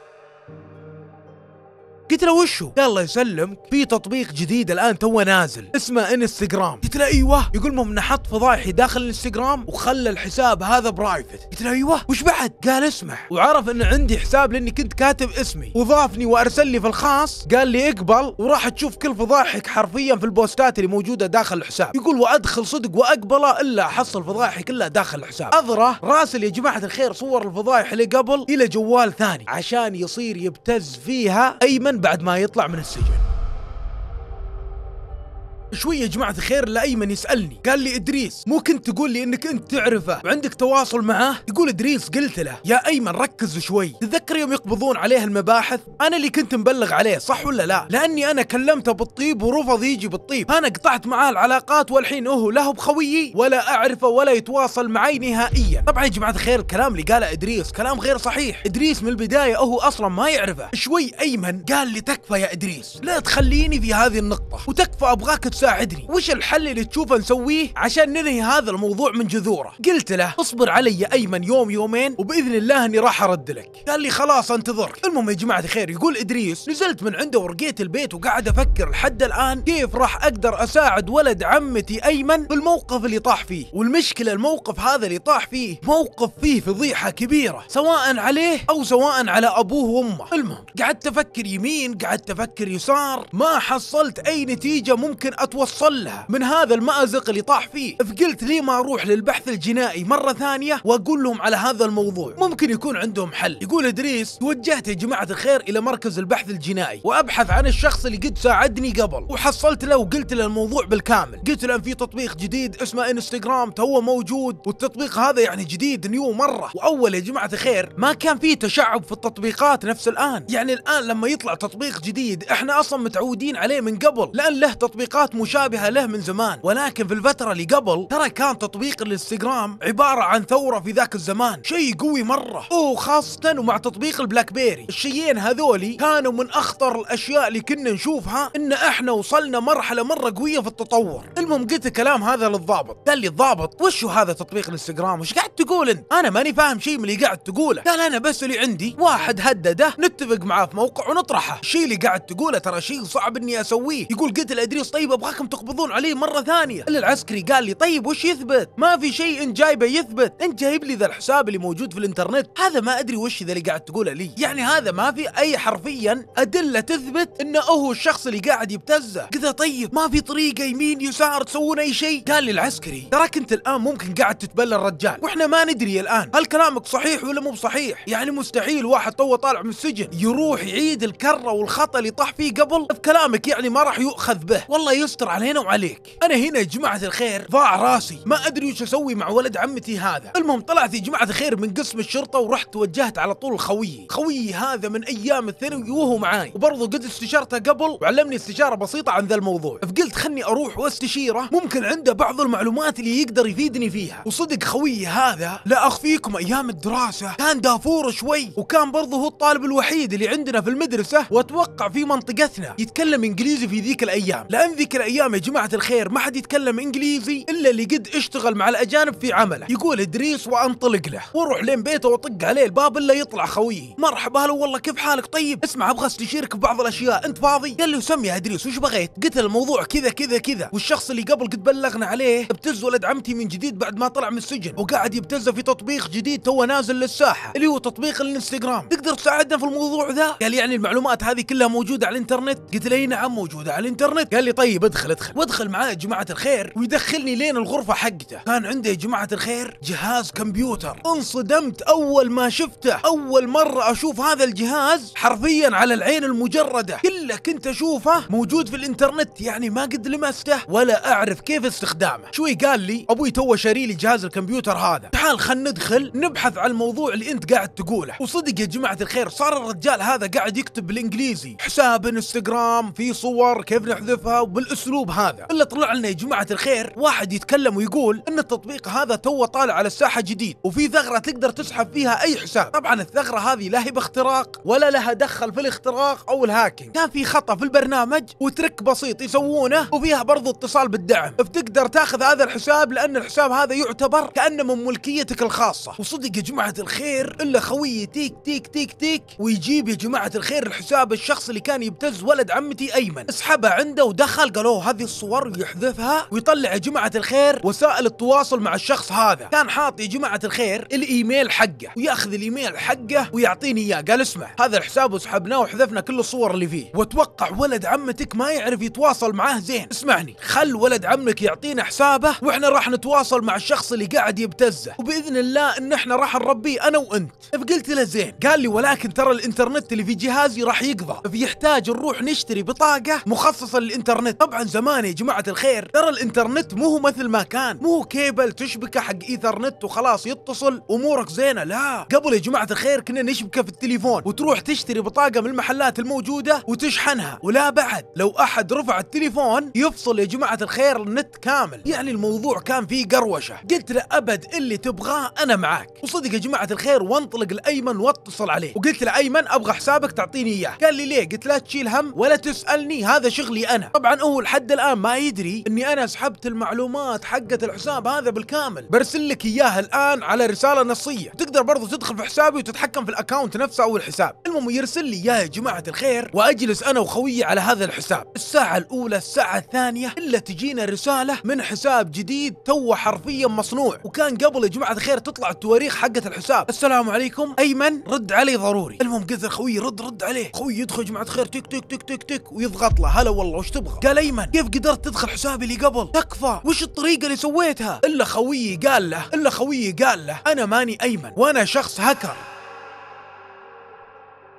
قلت له وشو؟ قال الله يسلمك في تطبيق جديد الان توه نازل اسمه انستغرام قلت له ايوه يقول مهم نحط فضايحي داخل الانستغرام وخلى الحساب هذا برايفت قلت له ايوه وش بعد؟ قال اسمح وعرف ان عندي حساب لاني كنت كاتب اسمي وضافني وارسل لي في الخاص قال لي اقبل وراح تشوف كل فضايحك حرفيا في البوستات اللي موجوده داخل الحساب يقول وادخل صدق واقبله الا احصل فضايحي كلها داخل الحساب اضره راسل يا جماعه الخير صور الفضايح اللي قبل الى جوال ثاني عشان يصير يبتز فيها اي من بعد ما يطلع من السجن شوي يا جماعه الخير لايمن يسالني قال لي ادريس مو كنت تقول لي انك انت تعرفه وعندك تواصل معاه يقول ادريس قلت له يا ايمن ركز شوي تذكر يوم يقبضون عليه المباحث انا اللي كنت مبلغ عليه صح ولا لا لاني انا كلمته بالطيب ورفض يجي بالطيب انا قطعت معاه العلاقات والحين هو لا هو بخويي ولا اعرفه ولا يتواصل معي نهائيا طبعا يا جماعه الخير الكلام اللي قاله ادريس كلام غير صحيح ادريس من البدايه هو اصلا ما يعرفه شوي ايمن قال لي تكفى يا ادريس لا تخليني في هذه النقطه وتكفى ابغاك تساعدني ساعدني وش الحل اللي تشوفه نسويه عشان ننهي هذا الموضوع من جذوره قلت له اصبر علي ايمن يوم يومين وباذن الله اني راح ارد لك قال لي خلاص انتظرك المهم يا جماعه الخير يقول ادريس نزلت من عنده ورقيت البيت وقاعد افكر لحد الان كيف راح اقدر اساعد ولد عمتي ايمن بالموقف اللي طاح فيه والمشكله الموقف هذا اللي طاح فيه موقف فيه فضيحه كبيره سواء عليه او سواء على ابوه وامه المهم قعدت افكر يمين قعدت افكر يسار ما حصلت اي نتيجه ممكن اتوصل لها من هذا المأزق اللي طاح فيه فقلت ليه ما اروح للبحث الجنائي مرة ثانية واقول لهم على هذا الموضوع ممكن يكون عندهم حل يقول ادريس توجهت يا جماعة الخير الى مركز البحث الجنائي وابحث عن الشخص اللي قد ساعدني قبل وحصلت له وقلت له الموضوع بالكامل قلت له في تطبيق جديد اسمه انستغرام توه موجود والتطبيق هذا يعني جديد نيو مرة واول يا جماعة الخير ما كان في تشعب في التطبيقات نفس الان يعني الان لما يطلع تطبيق جديد احنا اصلا متعودين عليه من قبل لان له تطبيقات مشابهة له من زمان ولكن في الفترة اللي قبل ترى كان تطبيق الانستغرام عبارة عن ثورة في ذاك الزمان شيء قوي مرة وخاصة ومع تطبيق البلاك بيري الشيئين هذولي كانوا من أخطر الأشياء اللي كنا نشوفها إن إحنا وصلنا مرحلة مرة قوية في التطور المهم قلت الكلام هذا للضابط قال لي الضابط هو هذا تطبيق الانستغرام وش قاعد تقول انت انا ماني فاهم شيء من اللي قاعد تقوله قال انا بس اللي عندي واحد هدده نتفق معاه في موقع ونطرحه الشيء اللي قاعد تقوله ترى شيء صعب اني اسويه يقول قلت لادريس طيب ابغى ابغاكم تقبضون عليه مره ثانيه الا العسكري قال لي طيب وش يثبت ما في شيء انت جايبه يثبت انت جايب لي ذا الحساب اللي موجود في الانترنت هذا ما ادري وش ذا اللي قاعد تقوله لي يعني هذا ما في اي حرفيا ادله تثبت انه هو الشخص اللي قاعد يبتزه كذا طيب ما في طريقه يمين يسار تسوون اي شيء قال لي العسكري تراك انت الان ممكن قاعد تتبلى الرجال واحنا ما ندري الان هل كلامك صحيح ولا مو بصحيح يعني مستحيل واحد تو طالع من السجن يروح يعيد الكره والخطا اللي طاح فيه قبل بكلامك يعني ما راح يؤخذ به والله يس تفتر علينا وعليك انا هنا يا جماعه الخير ضاع راسي ما ادري وش اسوي مع ولد عمتي هذا المهم طلعت يا جماعه الخير من قسم الشرطه ورحت توجهت على طول لخويي خويي هذا من ايام الثانوي وهو معاي وبرضه قد استشارته قبل وعلمني استشاره بسيطه عن ذا الموضوع فقلت خلني اروح واستشيره ممكن عنده بعض المعلومات اللي يقدر يفيدني فيها وصدق خويي هذا لا اخفيكم ايام الدراسه كان دافور شوي وكان برضه هو الطالب الوحيد اللي عندنا في المدرسه واتوقع في منطقتنا يتكلم انجليزي في ذيك الايام لان ذيك الايام يا جماعه الخير ما حد يتكلم انجليزي الا اللي قد اشتغل مع الاجانب في عمله يقول ادريس وانطلق له واروح لين بيته واطق عليه الباب الا يطلع خويي مرحبا هلا والله كيف حالك طيب اسمع ابغى استشيرك ببعض الاشياء انت فاضي قال له سمي يا ادريس وش بغيت قلت الموضوع كذا كذا كذا والشخص اللي قبل قد بلغنا عليه ابتز ولد عمتي من جديد بعد ما طلع من السجن وقاعد يبتز في تطبيق جديد تو نازل للساحه اللي هو تطبيق الانستغرام تقدر تساعدنا في الموضوع ذا قال يعني المعلومات هذه كلها موجوده على الانترنت قلت له نعم موجوده على الانترنت قال لي طيب ادخل ادخل وادخل معاه يا جماعه الخير ويدخلني لين الغرفه حقته كان عنده يا جماعه الخير جهاز كمبيوتر انصدمت اول ما شفته اول مره اشوف هذا الجهاز حرفيا على العين المجرده كله كنت اشوفه موجود في الانترنت يعني ما قد لمسته ولا اعرف كيف استخدامه شوي قال لي ابوي تو شاري لي جهاز الكمبيوتر هذا تعال خل ندخل نبحث عن الموضوع اللي انت قاعد تقوله وصدق يا جماعه الخير صار الرجال هذا قاعد يكتب بالانجليزي حساب انستغرام في صور كيف نحذفها وبالاسلوب الاسلوب هذا الا طلع لنا يا جماعه الخير واحد يتكلم ويقول ان التطبيق هذا تو طالع على الساحه جديد وفي ثغره تقدر تسحب فيها اي حساب طبعا الثغره هذه لا هي باختراق ولا لها دخل في الاختراق او الهاكينج كان في خطا في البرنامج وترك بسيط يسوونه وفيها برضو اتصال بالدعم بتقدر تاخذ هذا الحساب لان الحساب هذا يعتبر كانه من ملكيتك الخاصه وصدق يا جماعه الخير الا خويي تيك تيك تيك تيك ويجيب يا جماعه الخير الحساب الشخص اللي كان يبتز ولد عمتي ايمن اسحبه عنده ودخل قالوا اوه هذه الصور يحذفها ويطلع يا جماعه الخير وسائل التواصل مع الشخص هذا كان حاط يا جماعه الخير الايميل حقه وياخذ الايميل حقه ويعطيني اياه قال اسمع هذا الحساب وسحبناه وحذفنا كل الصور اللي فيه واتوقع ولد عمتك ما يعرف يتواصل معاه زين اسمعني خل ولد عمك يعطينا حسابه واحنا راح نتواصل مع الشخص اللي قاعد يبتزه وباذن الله ان احنا راح نربيه انا وانت فقلت له زين قال لي ولكن ترى الانترنت اللي في جهازي راح يقضى فيحتاج نروح نشتري بطاقه مخصصه للانترنت طبعا عن زمان يا جماعة الخير ترى الانترنت مو هو مثل ما كان مو كيبل تشبكه حق ايثرنت وخلاص يتصل امورك زينة لا قبل يا جماعة الخير كنا نشبكه في التليفون وتروح تشتري بطاقة من المحلات الموجودة وتشحنها ولا بعد لو احد رفع التليفون يفصل يا جماعة الخير النت كامل يعني الموضوع كان فيه قروشة قلت له ابد اللي تبغاه انا معاك وصدق يا جماعة الخير وانطلق لايمن واتصل عليه وقلت له ايمن ابغى حسابك تعطيني اياه قال لي ليه قلت لا تشيل هم ولا تسالني هذا شغلي انا طبعا هو لحد الان ما يدري اني انا سحبت المعلومات حقه الحساب هذا بالكامل برسل لك اياها الان على رساله نصيه تقدر برضو تدخل في حسابي وتتحكم في الاكونت نفسه او الحساب المهم يرسل لي اياها يا جماعه الخير واجلس انا وخويي على هذا الحساب الساعه الاولى الساعه الثانيه الا تجينا رساله من حساب جديد تو حرفيا مصنوع وكان قبل يا جماعه الخير تطلع التواريخ حقه الحساب السلام عليكم ايمن رد علي ضروري المهم قلت خويي رد رد عليه خوي يدخل جماعه الخير تك تك تك تك تك ويضغط له هلا والله وش تبغى قال ايمن دايما كيف قدرت تدخل حسابي اللي قبل تكفى وش الطريقه اللي سويتها الا خويي قال له الا خويي قال له انا ماني ايمن وانا شخص هكر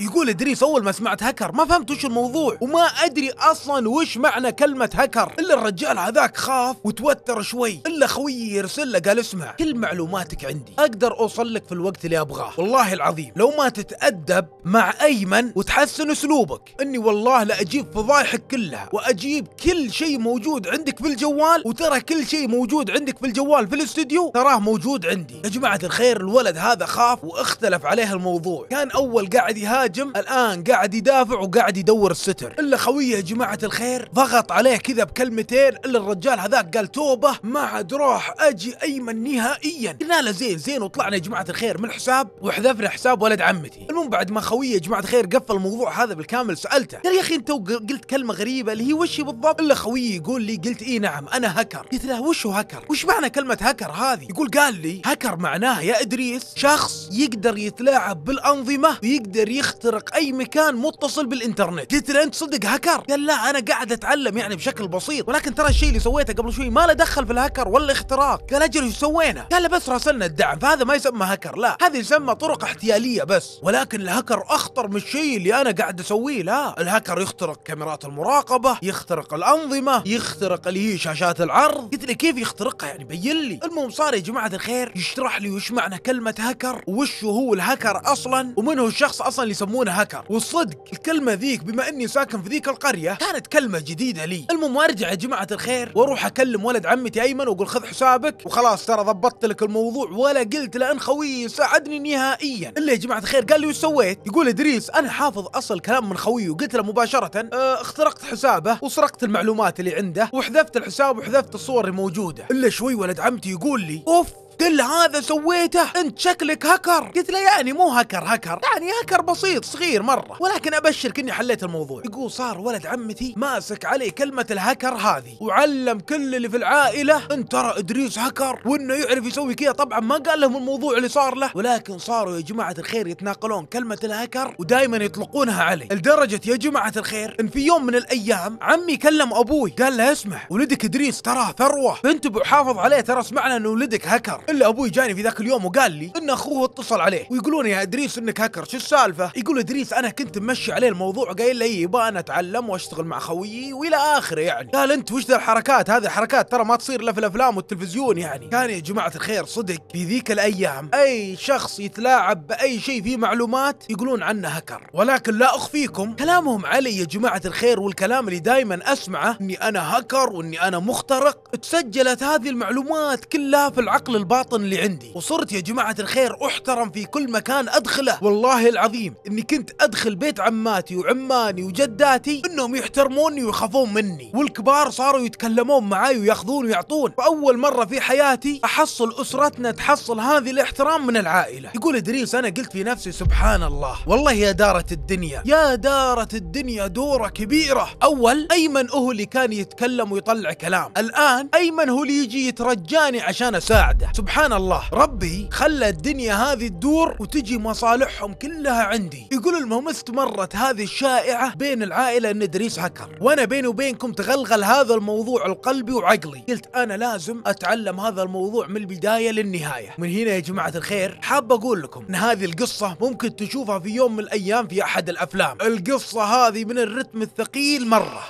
يقول ادريس اول ما سمعت هكر ما فهمت وش الموضوع وما ادري اصلا وش معنى كلمه هكر الا الرجال هذاك خاف وتوتر شوي الا خويي يرسل له قال اسمع كل معلوماتك عندي اقدر اوصل لك في الوقت اللي ابغاه والله العظيم لو ما تتادب مع ايمن وتحسن اسلوبك اني والله لا اجيب فضايحك كلها واجيب كل شيء موجود عندك في الجوال وترى كل شيء موجود عندك في الجوال في الاستوديو تراه موجود عندي يا جماعه الخير الولد هذا خاف واختلف عليه الموضوع كان اول قاعد يهاجم المهاجم الان قاعد يدافع وقاعد يدور الستر الا خويه يا جماعه الخير ضغط عليه كذا بكلمتين الا الرجال هذاك قال توبه ما عاد راح اجي ايمن نهائيا قلنا له زين زين وطلعنا يا جماعه الخير من الحساب وحذفنا حساب ولد عمتي المهم بعد ما خويه يا جماعه الخير قفل الموضوع هذا بالكامل سالته قال يا اخي انت قلت كلمه غريبه اللي هي وش بالضبط الا خويه يقول لي قلت اي نعم انا هكر قلت له وش هو هكر وش معنى كلمه هكر هذه يقول قال لي هكر معناه يا ادريس شخص يقدر يتلاعب بالانظمه ويقدر يخ يخترق اي مكان متصل بالانترنت قلت له انت صدق هاكر قال لا انا قاعد اتعلم يعني بشكل بسيط ولكن ترى الشيء اللي سويته قبل شوي ما له دخل في الهكر ولا اختراق قال اجل شو سوينا قال بس راسلنا الدعم فهذا ما يسمى هكر لا هذه يسمى طرق احتياليه بس ولكن الهكر اخطر من الشيء اللي انا قاعد اسويه لا الهكر يخترق كاميرات المراقبه يخترق الانظمه يخترق اللي هي شاشات العرض قلت له كيف يخترقها يعني بين لي المهم صار يا جماعه الخير يشرح لي وش معنى كلمه هكر وش هو الهكر اصلا ومن هو الشخص اصلا اللي يسمونه هكر والصدق الكلمة ذيك بما اني ساكن في ذيك القرية كانت كلمة جديدة لي المهم ارجع يا جماعة الخير واروح اكلم ولد عمتي ايمن واقول خذ حسابك وخلاص ترى ضبطت لك الموضوع ولا قلت لان خويي ساعدني نهائيا الا يا جماعة الخير قال لي وش سويت يقول ادريس انا حافظ اصل كلام من خويي وقلت له مباشرة اه اخترقت حسابه وسرقت المعلومات اللي عنده وحذفت الحساب وحذفت الصور الموجودة الا شوي ولد عمتي يقول لي اوف كل هذا سويته انت شكلك هكر قلت له يعني مو هكر هكر يعني هكر بسيط صغير مره ولكن ابشرك اني حليت الموضوع يقول صار ولد عمتي ماسك عليه كلمه الهكر هذه وعلم كل اللي في العائله ان ترى ادريس هكر وانه يعرف يسوي كذا طبعا ما قال لهم الموضوع اللي صار له ولكن صاروا يا جماعه الخير يتناقلون كلمه الهكر ودائما يطلقونها علي لدرجه يا جماعه الخير ان في يوم من الايام عمي كلم ابوي قال له اسمع ولدك ادريس تراه ثروه انتبه حافظ عليه ترى سمعنا ان ولدك هكر الا ابوي جاني في ذاك اليوم وقال لي ان اخوه اتصل عليه ويقولون يا ادريس انك هكر شو السالفه يقول ادريس انا كنت ممشي عليه الموضوع قايل لي يبا انا اتعلم واشتغل مع خويي والى اخره يعني قال انت وش ذا الحركات هذه حركات ترى ما تصير الا في الافلام والتلفزيون يعني كان يا جماعه الخير صدق في ذيك الايام اي شخص يتلاعب باي شيء فيه معلومات يقولون عنه هكر ولكن لا اخفيكم كلامهم علي يا جماعه الخير والكلام اللي دائما اسمعه اني انا هكر واني انا مخترق تسجلت هذه المعلومات كلها في العقل الباطن الباطن اللي عندي وصرت يا جماعة الخير أحترم في كل مكان أدخله والله العظيم إني كنت أدخل بيت عماتي وعماني وجداتي إنهم يحترموني ويخافون مني والكبار صاروا يتكلمون معاي وياخذون ويعطون وأول مرة في حياتي أحصل أسرتنا تحصل هذه الاحترام من العائلة يقول إدريس أنا قلت في نفسي سبحان الله والله يا دارة الدنيا يا دارة الدنيا دورة كبيرة أول أيمن هو اللي كان يتكلم ويطلع كلام الآن أيمن هو اللي يجي يترجاني عشان أساعده سبحان الله ربي خلى الدنيا هذه تدور وتجي مصالحهم كلها عندي يقول المهم استمرت هذه الشائعة بين العائلة ان ادريس هكر وانا بيني وبينكم تغلغل هذا الموضوع القلبي وعقلي قلت انا لازم اتعلم هذا الموضوع من البداية للنهاية من هنا يا جماعة الخير حاب اقول لكم ان هذه القصة ممكن تشوفها في يوم من الايام في احد الافلام القصة هذه من الرتم الثقيل مرة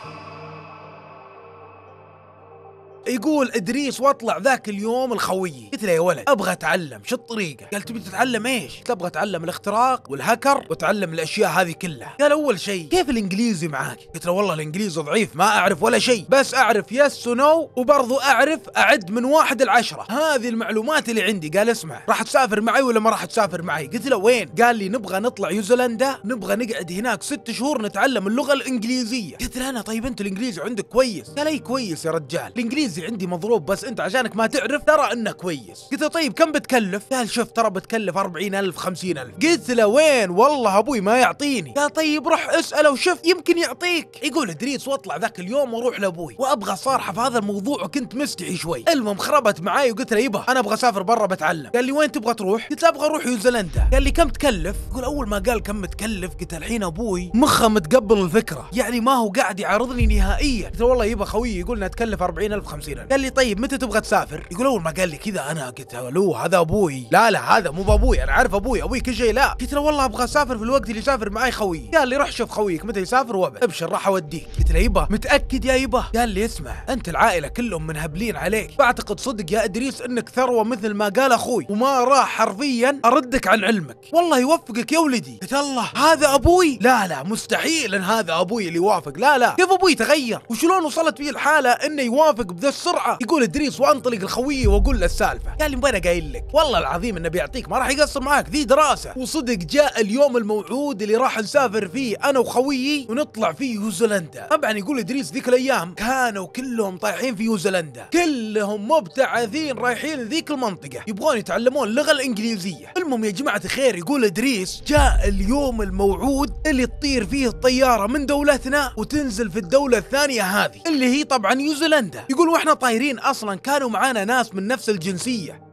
يقول ادريس واطلع ذاك اليوم الخويي قلت له يا ولد ابغى اتعلم شو الطريقه قال تبي تتعلم ايش قلت ابغى اتعلم الاختراق والهكر وتعلم الاشياء هذه كلها قال اول شيء كيف الانجليزي معاك قلت له والله الانجليزي ضعيف ما اعرف ولا شيء بس اعرف يس ونو وبرضو اعرف اعد من واحد لعشرة هذه المعلومات اللي عندي قال اسمع راح تسافر معي ولا ما راح تسافر معي قلت له وين قال لي نبغى نطلع نيوزيلندا نبغى نقعد هناك ست شهور نتعلم اللغه الانجليزيه قلت له انا طيب انت الانجليزي عندك كويس قال اي كويس يا رجال الانجليزي عزيزي عندي مضروب بس انت عشانك ما تعرف ترى انه كويس قلت له طيب كم بتكلف قال شوف ترى بتكلف 40000 50000 قلت له وين والله ابوي ما يعطيني قال طيب روح اساله وشوف يمكن يعطيك يقول ادريس واطلع ذاك اليوم واروح لابوي وابغى صارحه في هذا الموضوع وكنت مستحي شوي المهم خربت معاي وقلت له يبا انا ابغى اسافر برا بتعلم قال لي وين تبغى تروح قلت له ابغى اروح نيوزيلندا قال لي كم تكلف يقول اول ما قال كم تكلف قلت الحين ابوي مخه متقبل الفكره يعني ما هو قاعد يعارضني نهائيا قلت له والله يبا خويي يقول انها تكلف 40000 مصيرنا قال لي طيب متى تبغى تسافر يقول اول ما قال لي كذا انا قلت له هذا ابوي لا لا هذا مو بابوي انا عارف ابوي ابوي كل شيء لا قلت له والله ابغى اسافر في الوقت اللي يسافر معي خوي قال لي روح شوف خويك متى يسافر وابد ابشر راح اوديك قلت له يبا متاكد يا يبا قال لي اسمع انت العائله كلهم منهبلين عليك بعتقد صدق يا ادريس انك ثروه مثل ما قال اخوي وما راح حرفيا اردك عن علمك والله يوفقك يا ولدي قلت الله هذا ابوي لا لا مستحيل ان هذا ابوي اللي يوافق لا لا كيف ابوي تغير وشلون وصلت فيه الحاله انه يوافق بذا السرعه يقول ادريس وانطلق الخويه واقول له السالفه قال لي وانا قايل لك والله العظيم انه بيعطيك ما راح يقصر معاك ذي دراسه وصدق جاء اليوم الموعود اللي راح نسافر فيه انا وخويي ونطلع فيه نيوزيلندا طبعا يقول ادريس ذيك الايام كانوا كلهم طايحين في نيوزيلندا كلهم مبتعثين رايحين ذيك المنطقه يبغون يتعلمون اللغه الانجليزيه المهم يا جماعه الخير يقول ادريس جاء اليوم الموعود اللي تطير فيه الطياره من دولتنا وتنزل في الدوله الثانيه هذه اللي هي طبعا نيوزيلندا يقول واحنا طايرين اصلا كانوا معانا ناس من نفس الجنسيه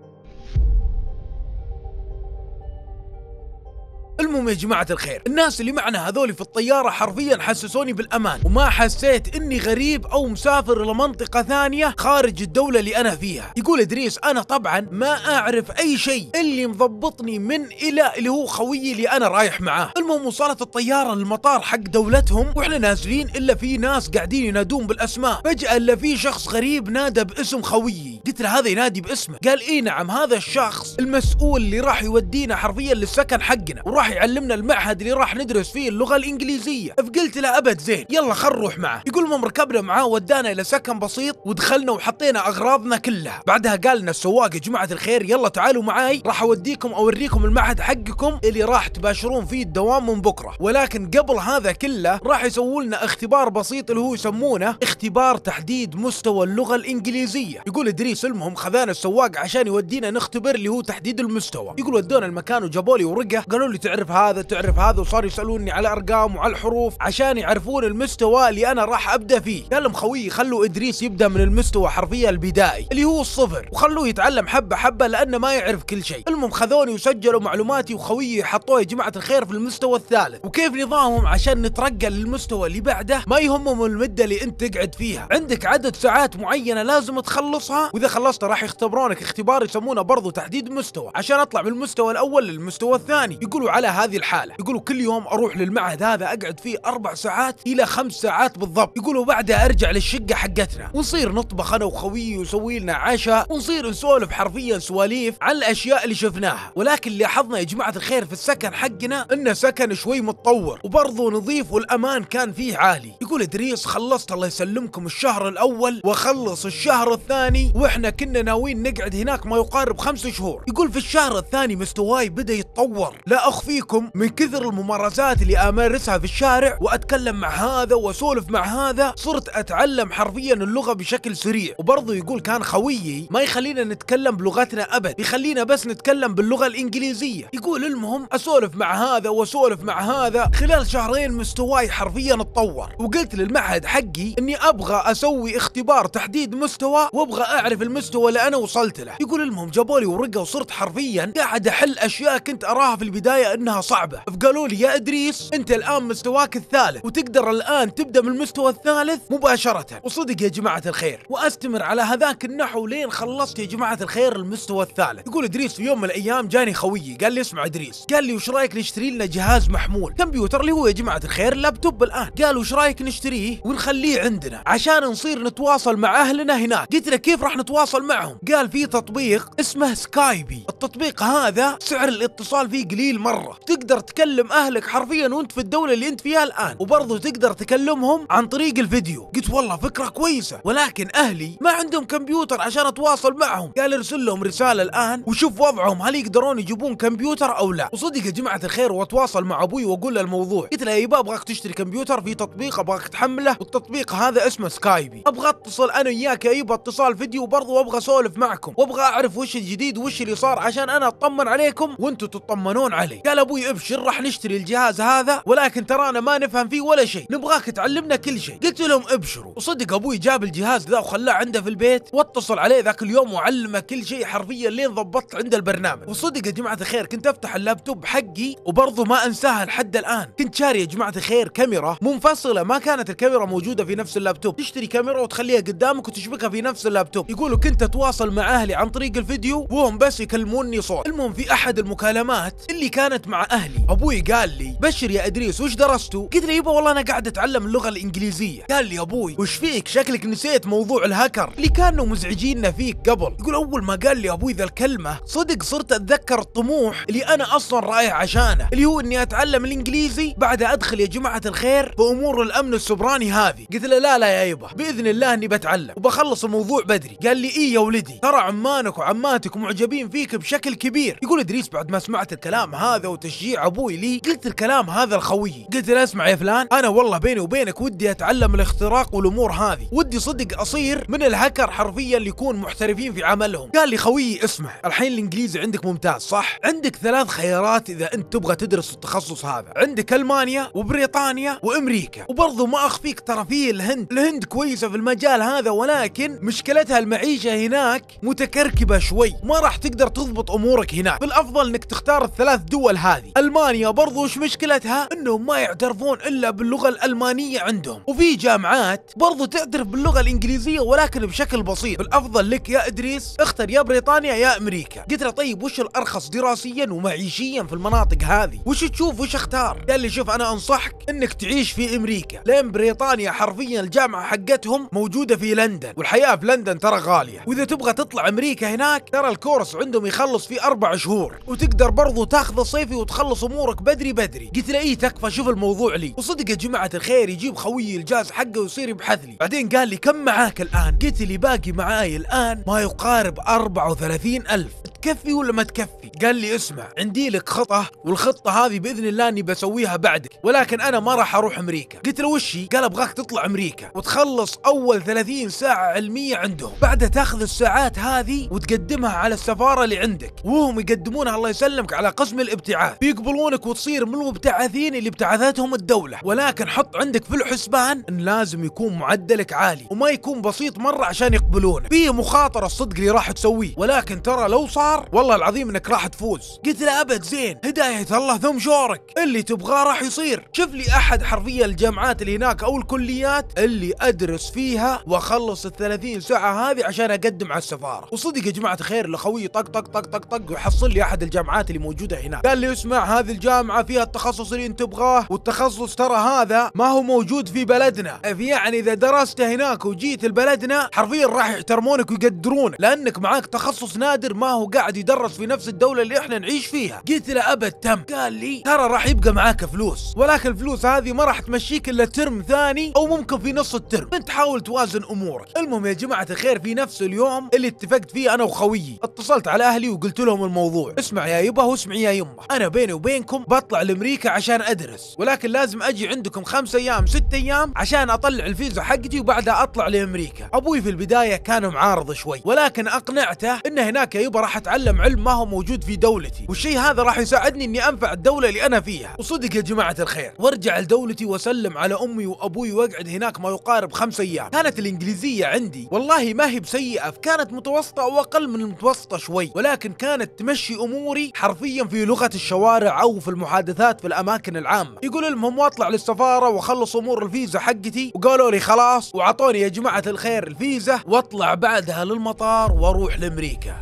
المهم يا جماعة الخير الناس اللي معنا هذول في الطيارة حرفيا حسسوني بالأمان وما حسيت إني غريب أو مسافر لمنطقة ثانية خارج الدولة اللي أنا فيها يقول إدريس أنا طبعا ما أعرف أي شيء اللي مضبطني من إلى اللي هو خويي اللي أنا رايح معاه المهم وصلت الطيارة للمطار حق دولتهم وإحنا نازلين إلا في ناس قاعدين ينادون بالأسماء فجأة إلا في شخص غريب نادى باسم خويي قلت له هذا ينادي باسمه قال إي نعم هذا الشخص المسؤول اللي راح يودينا حرفيا للسكن حقنا وراح راح يعلمنا المعهد اللي راح ندرس فيه اللغه الانجليزيه فقلت له ابد زين يلا خل نروح معه يقول المهم ركبنا معاه ودانا الى سكن بسيط ودخلنا وحطينا اغراضنا كلها بعدها قال لنا السواق يا جماعه الخير يلا تعالوا معاي راح اوديكم اوريكم المعهد حقكم اللي راح تباشرون فيه الدوام من بكره ولكن قبل هذا كله راح يسووا لنا اختبار بسيط اللي هو يسمونه اختبار تحديد مستوى اللغه الانجليزيه يقول ادريس المهم خذانا السواق عشان يودينا نختبر اللي هو تحديد المستوى يقول ودونا المكان وجابوا لي ورقه قالوا لي تعرف هذا تعرف هذا وصار يسالوني على ارقام وعلى الحروف عشان يعرفون المستوى اللي انا راح ابدا فيه قال خويي خلوا ادريس يبدا من المستوى حرفيا البدائي اللي هو الصفر وخلوه يتعلم حبه حبه لانه ما يعرف كل شيء المهم خذوني وسجلوا معلوماتي وخويي حطوه يا جماعه الخير في المستوى الثالث وكيف نظامهم عشان نترقى للمستوى اللي بعده ما يهمهم المده اللي انت تقعد فيها عندك عدد ساعات معينه لازم تخلصها واذا خلصتها راح يختبرونك اختبار يسمونه برضو تحديد مستوى عشان اطلع من المستوى الاول للمستوى الثاني يقولوا على على هذه الحالة يقولوا كل يوم أروح للمعهد هذا أقعد فيه أربع ساعات إلى خمس ساعات بالضبط يقولوا بعدها أرجع للشقة حقتنا ونصير نطبخ أنا وخويي وسوي لنا عشاء ونصير نسولف حرفيا سواليف عن الأشياء اللي شفناها ولكن لاحظنا يا جماعة الخير في السكن حقنا إنه سكن شوي متطور وبرضه نظيف والأمان كان فيه عالي يقول إدريس خلصت الله يسلمكم الشهر الأول وخلص الشهر الثاني وإحنا كنا ناويين نقعد هناك ما يقارب خمس شهور يقول في الشهر الثاني مستواي بدأ يتطور لا أخفي فيكم من كثر الممارسات اللي امارسها في الشارع واتكلم مع هذا واسولف مع هذا صرت اتعلم حرفيا اللغه بشكل سريع وبرضه يقول كان خويي ما يخلينا نتكلم بلغتنا ابد يخلينا بس نتكلم باللغه الانجليزيه يقول المهم اسولف مع هذا واسولف مع هذا خلال شهرين مستواي حرفيا اتطور وقلت للمعهد حقي اني ابغى اسوي اختبار تحديد مستوى وابغى اعرف المستوى اللي انا وصلت له يقول المهم جابوا لي ورقه وصرت حرفيا قاعد احل اشياء كنت اراها في البدايه انها صعبه فقالوا لي يا ادريس انت الان مستواك الثالث وتقدر الان تبدا من المستوى الثالث مباشره وصدق يا جماعه الخير واستمر على هذاك النحو لين خلصت يا جماعه الخير المستوى الثالث يقول ادريس في يوم من الايام جاني خويي قال لي اسمع ادريس قال لي وش رايك نشتري لنا جهاز محمول كمبيوتر اللي هو يا جماعه الخير اللابتوب الان قال وش رايك نشتريه ونخليه عندنا عشان نصير نتواصل مع اهلنا هناك قلت له كيف راح نتواصل معهم قال في تطبيق اسمه سكايبي التطبيق هذا سعر الاتصال فيه قليل مره الاخره تقدر تكلم أهلك حرفيا وأنت في الدولة اللي أنت فيها الآن وبرضه تقدر تكلمهم عن طريق الفيديو قلت والله فكرة كويسة ولكن أهلي ما عندهم كمبيوتر عشان أتواصل معهم قال ارسل لهم رسالة الآن وشوف وضعهم هل يقدرون يجيبون كمبيوتر أو لا وصدق يا جماعة الخير وأتواصل مع أبوي وأقول له الموضوع قلت له يا إيه، يبا أبغاك تشتري كمبيوتر في تطبيق أبغاك تحمله والتطبيق هذا اسمه سكايبي أبغى أتصل أنا وياك يا يبا اتصال فيديو وبرضه أبغى أسولف معكم وأبغى أعرف وش الجديد وش اللي صار عشان أنا أطمن عليكم وأنتم تطمنون علي قال ابوي ابشر راح نشتري الجهاز هذا ولكن ترانا ما نفهم فيه ولا شيء نبغاك تعلمنا كل شيء قلت لهم ابشروا وصدق ابوي جاب الجهاز ذا وخلاه عنده في البيت واتصل عليه ذاك اليوم وعلمه كل شيء حرفيا لين ضبطت عنده البرنامج وصدق يا جماعه الخير كنت افتح اللابتوب حقي وبرضه ما انساها لحد الان كنت شاري يا جماعه الخير كاميرا منفصله ما كانت الكاميرا موجوده في نفس اللابتوب تشتري كاميرا وتخليها قدامك وتشبكها في نفس اللابتوب يقولوا كنت اتواصل مع اهلي عن طريق الفيديو وهم بس يكلموني صوت المهم في احد المكالمات اللي كانت قعدت مع اهلي ابوي قال لي بشر يا ادريس وش درستوا قلت له يبا والله انا قاعد اتعلم اللغه الانجليزيه قال لي ابوي وش فيك شكلك نسيت موضوع الهاكر اللي كانوا مزعجيننا فيك قبل يقول اول ما قال لي ابوي ذا الكلمه صدق صرت اتذكر الطموح اللي انا اصلا رايح عشانه اللي هو اني اتعلم الانجليزي بعد ادخل يا جماعه الخير في امور الامن السبراني هذه قلت له لا لا يا يبا باذن الله اني بتعلم وبخلص الموضوع بدري قال لي ايه يا ولدي ترى عمانك وعماتك معجبين فيك بشكل كبير يقول ادريس بعد ما سمعت الكلام هذا وتشجيع ابوي لي قلت الكلام هذا الخوي قلت له اسمع يا فلان انا والله بيني وبينك ودي اتعلم الاختراق والامور هذه ودي صدق اصير من الهكر حرفيا اللي يكون محترفين في عملهم قال لي خويي اسمع الحين الانجليزي عندك ممتاز صح عندك ثلاث خيارات اذا انت تبغى تدرس التخصص هذا عندك المانيا وبريطانيا وامريكا وبرضه ما اخفيك ترى في الهند الهند كويسه في المجال هذا ولكن مشكلتها المعيشه هناك متكركبه شوي ما راح تقدر تضبط امورك هناك بالافضل انك تختار الثلاث دول هذه المانيا برضو وش مشكلتها انهم ما يعترفون الا باللغه الالمانيه عندهم وفي جامعات برضو تعترف باللغه الانجليزيه ولكن بشكل بسيط الافضل لك يا ادريس اختر يا بريطانيا يا امريكا قلت له طيب وش الارخص دراسيا ومعيشيا في المناطق هذه وش تشوف وش اختار قال لي شوف انا انصحك انك تعيش في امريكا لان بريطانيا حرفيا الجامعه حقتهم موجوده في لندن والحياه في لندن ترى غاليه واذا تبغى تطلع امريكا هناك ترى الكورس عندهم يخلص في اربع شهور وتقدر برضو تاخذ صيف صاحبي وتخلص امورك بدري بدري قلت له ايه تكفى شوف الموضوع لي وصدق يا جماعه الخير يجيب خويي الجاز حقه ويصير يبحث لي بعدين قال لي كم معاك الان قلت لي باقي معاي الان ما يقارب 34000 تكفي ولا ما تكفي قال لي اسمع عندي لك خطه والخطه هذه باذن الله اني بسويها بعدك ولكن انا ما راح اروح امريكا قلت له وشي قال ابغاك تطلع امريكا وتخلص اول 30 ساعه علميه عندهم بعدها تاخذ الساعات هذه وتقدمها على السفاره اللي عندك وهم يقدمونها الله يسلمك على قسم الابتعاث الابتعاث بيقبلونك وتصير من المبتعثين اللي ابتعثتهم الدوله ولكن حط عندك في الحسبان ان لازم يكون معدلك عالي وما يكون بسيط مره عشان يقبلونك فيه مخاطره الصدق اللي راح تسويه ولكن ترى لو صار والله العظيم انك راح تفوز قلت له ابد زين هدايه الله ثم جورك اللي تبغاه راح يصير شوف لي احد حرفيا الجامعات اللي هناك او الكليات اللي ادرس فيها واخلص ال 30 ساعه هذه عشان اقدم على السفاره وصدق يا جماعه خير لخوي طق طق طق طق طق وحصل لي احد الجامعات اللي موجوده هناك قال لي اسمع هذه الجامعه فيها التخصص اللي انت تبغاه والتخصص ترى هذا ما هو موجود في بلدنا يعني اذا درست هناك وجيت لبلدنا حرفيا راح يحترمونك ويقدرونك لانك معاك تخصص نادر ما هو قاعد يدرس في نفس الدوله اللي احنا نعيش فيها قلت له ابد تم قال لي ترى راح يبقى معاك فلوس ولكن الفلوس هذه ما راح تمشيك الا ترم ثاني او ممكن في نص الترم انت حاول توازن امورك المهم يا جماعه الخير في نفس اليوم اللي اتفقت فيه انا وخويي اتصلت على اهلي وقلت لهم الموضوع اسمع يا يبا واسمعي يا يمه انا انا بيني وبينكم بطلع لامريكا عشان ادرس ولكن لازم اجي عندكم خمس ايام ست ايام عشان اطلع الفيزا حقتي وبعدها اطلع لامريكا ابوي في البدايه كان معارض شوي ولكن اقنعته ان هناك يبا راح اتعلم علم ما هو موجود في دولتي والشيء هذا راح يساعدني اني انفع الدوله اللي انا فيها وصدق يا جماعه الخير وارجع لدولتي واسلم على امي وابوي واقعد هناك ما يقارب خمس ايام كانت الانجليزيه عندي والله ما هي بسيئه كانت متوسطه او اقل من المتوسطه شوي ولكن كانت تمشي اموري حرفيا في لغه الشرق الشوارع أو في المحادثات في الأماكن العامة يقول المهم واطلع للسفارة وأخلص أمور الفيزا حقتي وقالوا لي خلاص وعطوني يا جماعة الخير الفيزا واطلع بعدها للمطار واروح لأمريكا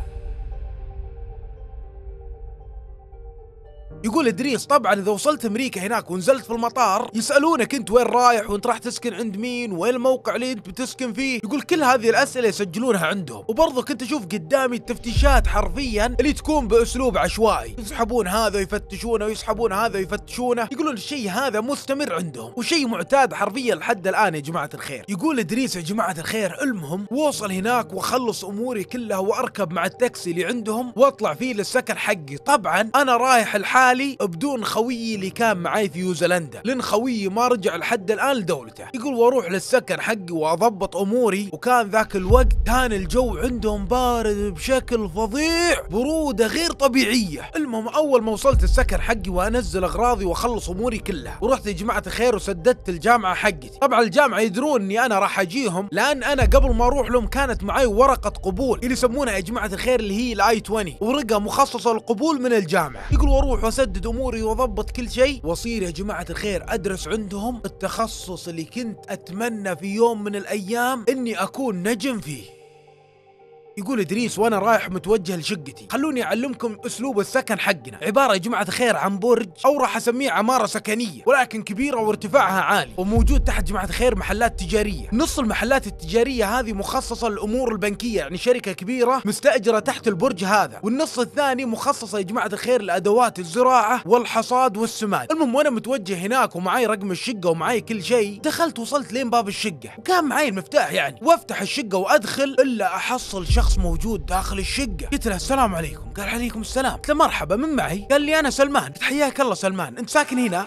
يقول ادريس طبعا اذا وصلت امريكا هناك ونزلت في المطار يسالونك انت وين رايح وانت راح تسكن عند مين وين الموقع اللي انت بتسكن فيه يقول كل هذه الاسئله يسجلونها عندهم وبرضه كنت اشوف قدامي التفتيشات حرفيا اللي تكون باسلوب عشوائي يسحبون هذا ويفتشونه ويسحبون هذا ويفتشونه يقولون الشيء هذا مستمر عندهم وشيء معتاد حرفيا لحد الان يا جماعه الخير يقول ادريس يا جماعه الخير المهم وصل هناك واخلص اموري كلها واركب مع التاكسي اللي عندهم واطلع فيه للسكن حقي طبعا انا رايح الحال حالي بدون خويي اللي كان معاي في نيوزيلندا لان خويي ما رجع لحد الان لدولته يقول واروح للسكن حقي واضبط اموري وكان ذاك الوقت كان الجو عندهم بارد بشكل فظيع بروده غير طبيعيه المهم اول ما وصلت السكن حقي وانزل اغراضي واخلص اموري كلها ورحت يا جماعه الخير وسددت الجامعه حقتي طبعا الجامعه يدرون اني انا راح اجيهم لان انا قبل ما اروح لهم كانت معي ورقه قبول اللي يسمونها يا جماعه الخير اللي هي الاي 20 ورقه مخصصه للقبول من الجامعه يقول واروح اسدد اموري واضبط كل شيء واصير يا جماعه الخير ادرس عندهم التخصص اللي كنت اتمنى في يوم من الايام اني اكون نجم فيه يقول ادريس وانا رايح متوجه لشقتي خلوني اعلمكم اسلوب السكن حقنا عباره يا جماعه الخير عن برج او راح اسميه عماره سكنيه ولكن كبيره وارتفاعها عالي وموجود تحت جماعه الخير محلات تجاريه نص المحلات التجاريه هذه مخصصه للامور البنكيه يعني شركه كبيره مستاجره تحت البرج هذا والنص الثاني مخصصه يا جماعه الخير لادوات الزراعه والحصاد والسماد المهم وانا متوجه هناك ومعي رقم الشقه ومعي كل شيء دخلت وصلت لين باب الشقه وكان معي المفتاح يعني وافتح الشقه وادخل الا احصل شخص موجود داخل الشقه قلت له السلام عليكم قال عليكم السلام قلت له مرحبا من معي قال لي انا سلمان حياك الله سلمان انت ساكن هنا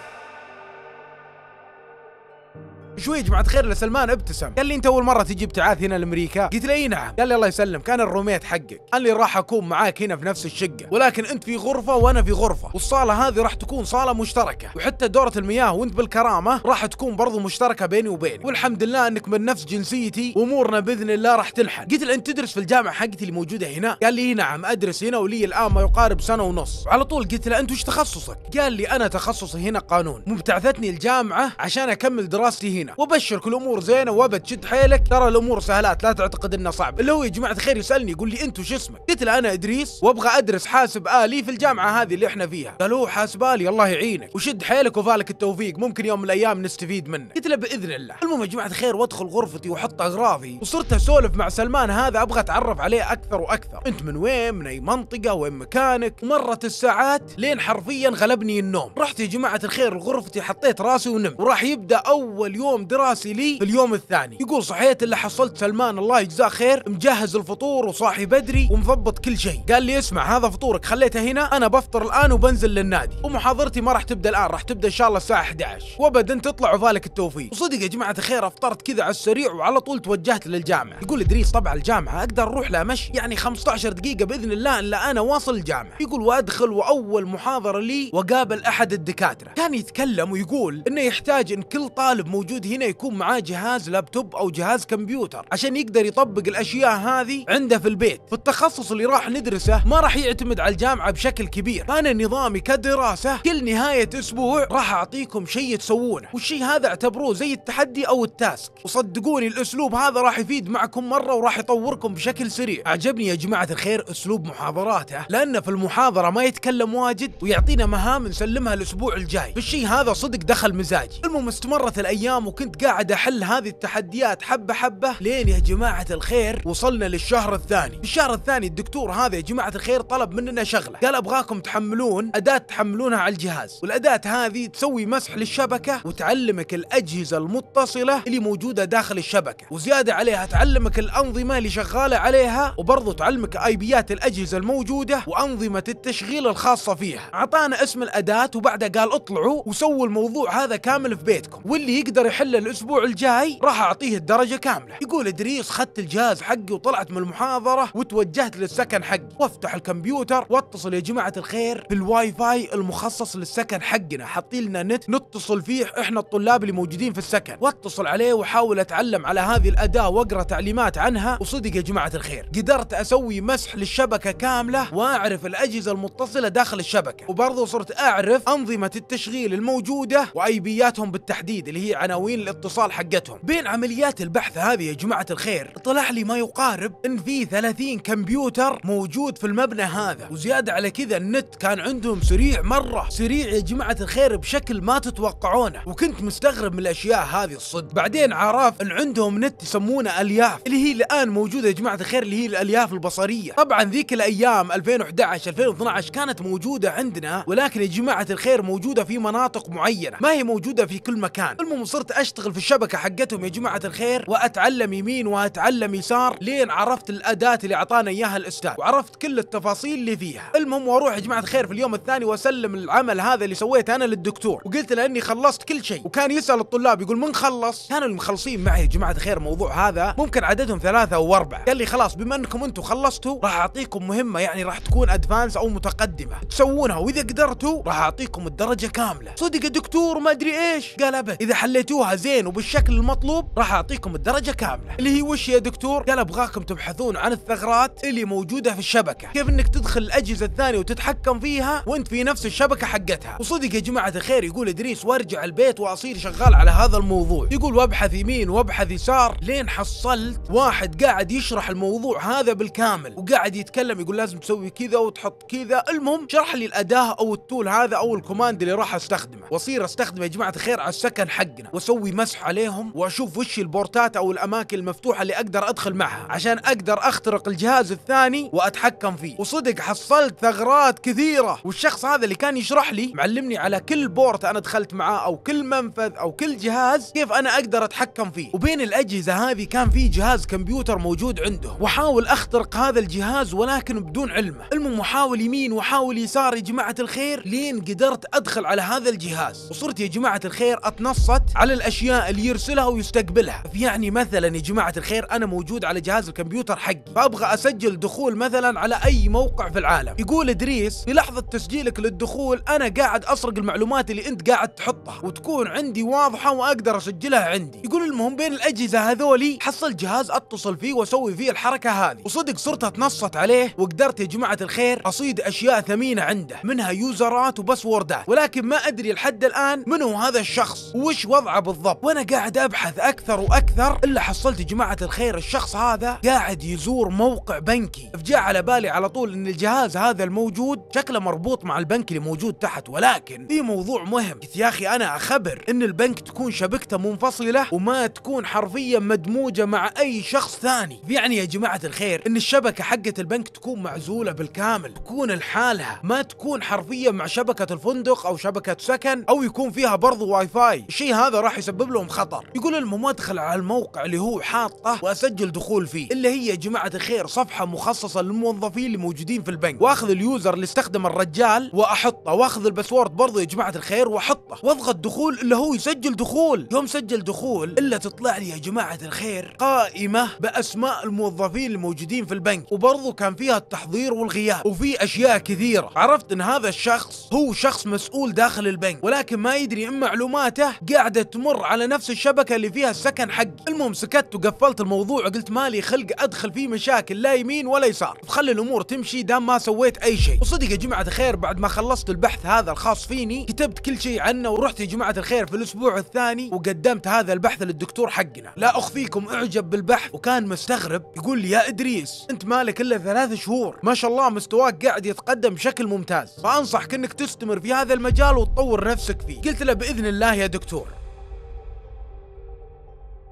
شوي جماعه خير لسلمان ابتسم قال لي انت اول مره تجيب تعاث هنا لامريكا قلت له اي نعم قال لي الله يسلم كان الروميت حقك قال لي راح اكون معاك هنا في نفس الشقه ولكن انت في غرفه وانا في غرفه والصاله هذه راح تكون صاله مشتركه وحتى دوره المياه وانت بالكرامه راح تكون برضو مشتركه بيني وبينك والحمد لله انك من نفس جنسيتي وامورنا باذن الله راح تلحق قلت له انت تدرس في الجامعه حقتي اللي موجوده هنا قال لي نعم ادرس هنا ولي الان ما يقارب سنه ونص على طول قلت له انت وش تخصصك قال لي انا تخصصي هنا قانون مبتعثتني الجامعه عشان اكمل دراستي هنا مدينه وبشرك الامور زينه وابد تشد حيلك ترى الامور سهلات لا تعتقد انها صعبه اللي هو يا جماعه الخير يسالني يقول لي انت وش اسمك قلت له انا ادريس وابغى ادرس حاسب الي في الجامعه هذه اللي احنا فيها قال هو حاسب الي الله يعينك وشد حيلك وفالك التوفيق ممكن يوم من الايام نستفيد منك قلت له باذن الله المهم يا جماعه الخير وادخل غرفتي واحط اغراضي وصرت اسولف مع سلمان هذا ابغى اتعرف عليه اكثر واكثر انت من وين من اي منطقه وين مكانك ومرت الساعات لين حرفيا غلبني النوم رحت يا جماعه الخير لغرفتي حطيت راسي ونمت وراح يبدا اول يوم يوم دراسي لي اليوم الثاني يقول صحيت الا حصلت سلمان الله يجزاه خير مجهز الفطور وصاحي بدري ومضبط كل شيء قال لي اسمع هذا فطورك خليته هنا انا بفطر الان وبنزل للنادي ومحاضرتي ما راح تبدا الان راح تبدا ان شاء الله الساعه 11 وابدا تطلع وذلك التوفيق وصدق يا جماعه الخير افطرت كذا على السريع وعلى طول توجهت للجامعه يقول ادريس طبعا الجامعه اقدر اروح لها مشي يعني 15 دقيقه باذن الله الا انا واصل الجامعه يقول وادخل واول محاضره لي واقابل احد الدكاتره كان يتكلم ويقول انه يحتاج ان كل طالب موجود لابد هنا يكون معاه جهاز لابتوب او جهاز كمبيوتر عشان يقدر يطبق الاشياء هذه عنده في البيت والتخصص اللي راح ندرسه ما راح يعتمد على الجامعه بشكل كبير فانا نظامي كدراسه كل نهايه اسبوع راح اعطيكم شيء تسوونه والشيء هذا اعتبروه زي التحدي او التاسك وصدقوني الاسلوب هذا راح يفيد معكم مره وراح يطوركم بشكل سريع اعجبني يا جماعه الخير اسلوب محاضراته لانه في المحاضره ما يتكلم واجد ويعطينا مهام نسلمها الاسبوع الجاي بالشيء هذا صدق دخل مزاجي المهم استمرت الايام وكنت قاعد احل هذه التحديات حبه حبه لين يا جماعه الخير وصلنا للشهر الثاني الشهر الثاني الدكتور هذا يا جماعه الخير طلب مننا شغله قال ابغاكم تحملون اداه تحملونها على الجهاز والاداه هذه تسوي مسح للشبكه وتعلمك الاجهزه المتصله اللي موجوده داخل الشبكه وزياده عليها تعلمك الانظمه اللي شغاله عليها وبرضه تعلمك اي بيات الاجهزه الموجوده وانظمه التشغيل الخاصه فيها اعطانا اسم الاداه وبعدها قال اطلعوا وسووا الموضوع هذا كامل في بيتكم واللي يقدر يحل الا الاسبوع الجاي راح اعطيه الدرجه كامله يقول ادريس خدت الجهاز حقي وطلعت من المحاضره وتوجهت للسكن حقي وافتح الكمبيوتر واتصل يا جماعه الخير بالواي فاي المخصص للسكن حقنا حاطين لنا نت نتصل فيه احنا الطلاب اللي موجودين في السكن واتصل عليه واحاول اتعلم على هذه الاداه واقرا تعليمات عنها وصدق يا جماعه الخير قدرت اسوي مسح للشبكه كامله واعرف الاجهزه المتصله داخل الشبكه وبرضه صرت اعرف انظمه التشغيل الموجوده وايبياتهم بالتحديد اللي هي عناوين عناوين الاتصال حقتهم بين عمليات البحث هذه يا جماعة الخير طلع لي ما يقارب ان في 30 كمبيوتر موجود في المبنى هذا وزيادة على كذا النت كان عندهم سريع مرة سريع يا جماعة الخير بشكل ما تتوقعونه وكنت مستغرب من الاشياء هذه الصدق بعدين عرف ان عندهم نت يسمونه الياف اللي هي الان موجودة يا جماعة الخير اللي هي الالياف البصرية طبعا ذيك الايام 2011 2012 كانت موجودة عندنا ولكن يا جماعة الخير موجودة في مناطق معينة ما هي موجودة في كل مكان المهم صرت اشتغل في الشبكه حقتهم يا جماعه الخير واتعلم يمين واتعلم يسار لين عرفت الاداه اللي اعطانا اياها الاستاذ وعرفت كل التفاصيل اللي فيها المهم واروح يا جماعه الخير في اليوم الثاني واسلم العمل هذا اللي سويته انا للدكتور وقلت له اني خلصت كل شيء وكان يسال الطلاب يقول من خلص كانوا المخلصين معي يا جماعه الخير موضوع هذا ممكن عددهم ثلاثه او اربعه قال لي خلاص بما انكم انتم خلصتوا راح اعطيكم مهمه يعني راح تكون ادفانس او متقدمه تسوونها واذا قدرتوا راح اعطيكم الدرجه كامله صدق يا دكتور ما ادري ايش قال ابد اذا حليتوها تسووها زين وبالشكل المطلوب راح اعطيكم الدرجه كامله اللي هي وش يا دكتور قال ابغاكم تبحثون عن الثغرات اللي موجوده في الشبكه كيف انك تدخل الاجهزه الثانيه وتتحكم فيها وانت في نفس الشبكه حقتها وصدق يا جماعه الخير يقول ادريس وارجع البيت واصير شغال على هذا الموضوع يقول وابحث يمين وابحث يسار لين حصلت واحد قاعد يشرح الموضوع هذا بالكامل وقاعد يتكلم يقول لازم تسوي كذا وتحط كذا المهم شرح لي الاداه او التول هذا او الكوماند اللي راح استخدمه واصير استخدمه يا جماعه الخير على السكن حقنا اسوي مسح عليهم واشوف وش البورتات او الاماكن المفتوحه اللي اقدر ادخل معها عشان اقدر اخترق الجهاز الثاني واتحكم فيه وصدق حصلت ثغرات كثيره والشخص هذا اللي كان يشرح لي معلمني على كل بورت انا دخلت معاه او كل منفذ او كل جهاز كيف انا اقدر اتحكم فيه وبين الاجهزه هذه كان في جهاز كمبيوتر موجود عنده واحاول اخترق هذا الجهاز ولكن بدون علمه المهم احاول يمين واحاول يسار يا جماعه الخير لين قدرت ادخل على هذا الجهاز وصرت يا جماعه الخير اتنصت على الاشياء اللي يرسلها ويستقبلها طيب يعني مثلا يا جماعه الخير انا موجود على جهاز الكمبيوتر حقي فابغى اسجل دخول مثلا على اي موقع في العالم يقول ادريس في لحظه تسجيلك للدخول انا قاعد اسرق المعلومات اللي انت قاعد تحطها وتكون عندي واضحه واقدر اسجلها عندي يقول المهم بين الاجهزه هذولي حصل جهاز اتصل فيه واسوي فيه الحركه هذه وصدق صرت اتنصت عليه وقدرت يا جماعه الخير اصيد اشياء ثمينه عنده منها يوزرات وباسوردات ولكن ما ادري لحد الان من هو هذا الشخص وش وضعه بالضبط وانا قاعد ابحث اكثر واكثر الا حصلت يا جماعه الخير الشخص هذا قاعد يزور موقع بنكي فجاء على بالي على طول ان الجهاز هذا الموجود شكله مربوط مع البنك اللي موجود تحت ولكن في موضوع مهم قلت يا اخي انا اخبر ان البنك تكون شبكته منفصله وما تكون حرفيا مدموجه مع اي شخص ثاني يعني يا جماعه الخير ان الشبكه حقه البنك تكون معزوله بالكامل تكون لحالها ما تكون حرفيا مع شبكه الفندق او شبكه سكن او يكون فيها برضو واي فاي الشيء هذا راح يسبب لهم خطر يقول المهم ادخل على الموقع اللي هو حاطه واسجل دخول فيه اللي هي يا جماعه الخير صفحه مخصصه للموظفين اللي موجودين في البنك واخذ اليوزر اللي استخدم الرجال واحطه واخذ الباسورد برضه يا جماعه الخير واحطه واضغط دخول اللي هو يسجل دخول يوم سجل دخول الا تطلع لي يا جماعه الخير قائمه باسماء الموظفين الموجودين في البنك وبرضه كان فيها التحضير والغياب وفي اشياء كثيره عرفت ان هذا الشخص هو شخص مسؤول داخل البنك ولكن ما يدري ان معلوماته قاعده تمر مر على نفس الشبكه اللي فيها السكن حقي المهم سكت وقفلت الموضوع وقلت مالي خلق ادخل فيه مشاكل لا يمين ولا يسار بخلي الامور تمشي دام ما سويت اي شيء وصدق يا جماعه الخير بعد ما خلصت البحث هذا الخاص فيني كتبت كل شيء عنه ورحت يا جماعه الخير في الاسبوع الثاني وقدمت هذا البحث للدكتور حقنا لا اخفيكم اعجب بالبحث وكان مستغرب يقول لي يا ادريس انت مالك الا ثلاث شهور ما شاء الله مستواك قاعد يتقدم بشكل ممتاز فانصحك انك تستمر في هذا المجال وتطور نفسك فيه قلت له باذن الله يا دكتور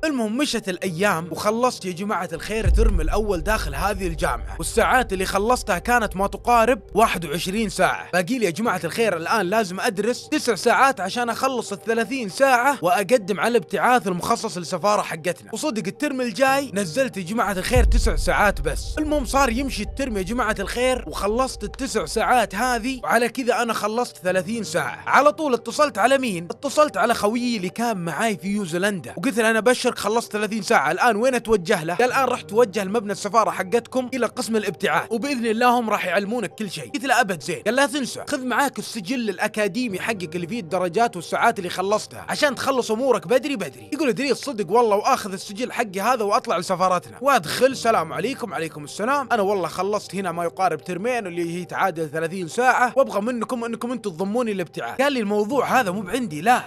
المهم مشت الايام وخلصت يا جماعه الخير ترم الاول داخل هذه الجامعه والساعات اللي خلصتها كانت ما تقارب 21 ساعه باقي لي يا جماعه الخير الان لازم ادرس 9 ساعات عشان اخلص ال 30 ساعه واقدم على الابتعاث المخصص للسفاره حقتنا وصدق الترم الجاي نزلت يا جماعه الخير 9 ساعات بس المهم صار يمشي الترم يا جماعه الخير وخلصت التسع ساعات هذه وعلى كذا انا خلصت 30 ساعه على طول اتصلت على مين اتصلت على خويي اللي كان معاي في نيوزيلندا وقلت له انا بشر عمرك خلصت 30 ساعه الان وين اتوجه له الان راح توجه لمبنى السفاره حقتكم الى قسم الابتعاث وباذن الله هم راح يعلمونك كل شيء قلت له ابد زين قال لا تنسى خذ معاك السجل الاكاديمي حقك اللي فيه الدرجات والساعات اللي خلصتها عشان تخلص امورك بدري بدري يقول ادري صدق والله واخذ السجل حقي هذا واطلع لسفارتنا وادخل سلام عليكم عليكم السلام انا والله خلصت هنا ما يقارب ترمين اللي هي تعادل 30 ساعه وابغى منكم انكم انتم تضموني الابتعاث قال لي الموضوع هذا مو بعندي لا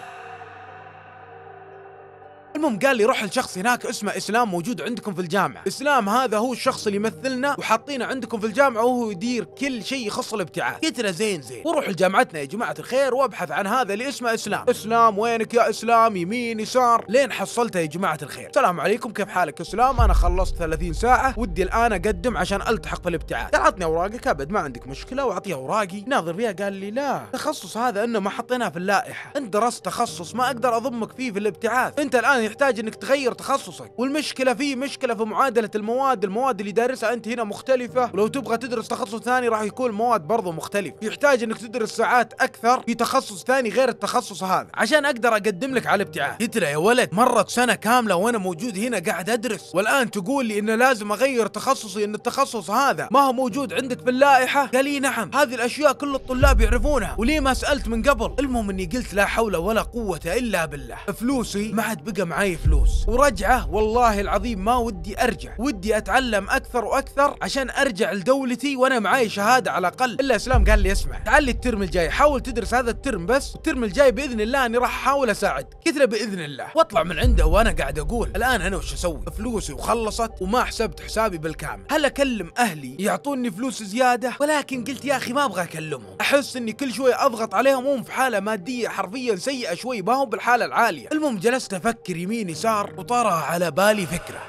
المهم قال لي روح لشخص هناك اسمه اسلام موجود عندكم في الجامعه اسلام هذا هو الشخص اللي يمثلنا وحاطينه عندكم في الجامعه وهو يدير كل شيء يخص الابتعاث قلت له زين زين وروح لجامعتنا يا جماعه الخير وابحث عن هذا اللي اسمه اسلام اسلام وينك يا اسلام يمين يسار لين حصلته يا جماعه الخير السلام عليكم كيف حالك اسلام انا خلصت 30 ساعه ودي الان اقدم عشان التحق في الابتعاث قال عطني اوراقك ابد ما عندك مشكله واعطيه اوراقي ناظر فيها قال لي لا تخصص هذا انه ما حطيناه في اللائحه انت درست تخصص ما اقدر اضمك فيه في الابتعاث انت الان يحتاج انك تغير تخصصك والمشكله في مشكله في معادله المواد المواد اللي دارسها انت هنا مختلفه ولو تبغى تدرس تخصص ثاني راح يكون مواد برضه مختلف يحتاج انك تدرس ساعات اكثر في تخصص ثاني غير التخصص هذا عشان اقدر اقدم لك على ابتعاث قلت له يا ولد مرت سنه كامله وانا موجود هنا قاعد ادرس والان تقول لي انه لازم اغير تخصصي ان التخصص هذا ما هو موجود عندك في اللائحه قال لي نعم هذه الاشياء كل الطلاب يعرفونها وليه ما سالت من قبل المهم اني قلت لا حول ولا قوه الا بالله فلوسي ما عاد بقى مع معي فلوس ورجعه والله العظيم ما ودي ارجع ودي اتعلم اكثر واكثر عشان ارجع لدولتي وانا معي شهاده على الاقل الا اسلام قال لي اسمع تعال لي الترم الجاي حاول تدرس هذا الترم بس الترم الجاي باذن الله اني راح احاول اساعد قلت له باذن الله واطلع من عنده وانا قاعد اقول الان انا وش اسوي فلوسي وخلصت وما حسبت حسابي بالكامل هل اكلم اهلي يعطوني فلوس زياده ولكن قلت يا اخي ما ابغى اكلمهم احس اني كل شوي اضغط عليهم وهم في حاله ماديه حرفيا سيئه شوي ما هم بالحاله العاليه المهم جلست افكر يمين يسار وطرى على بالي فكره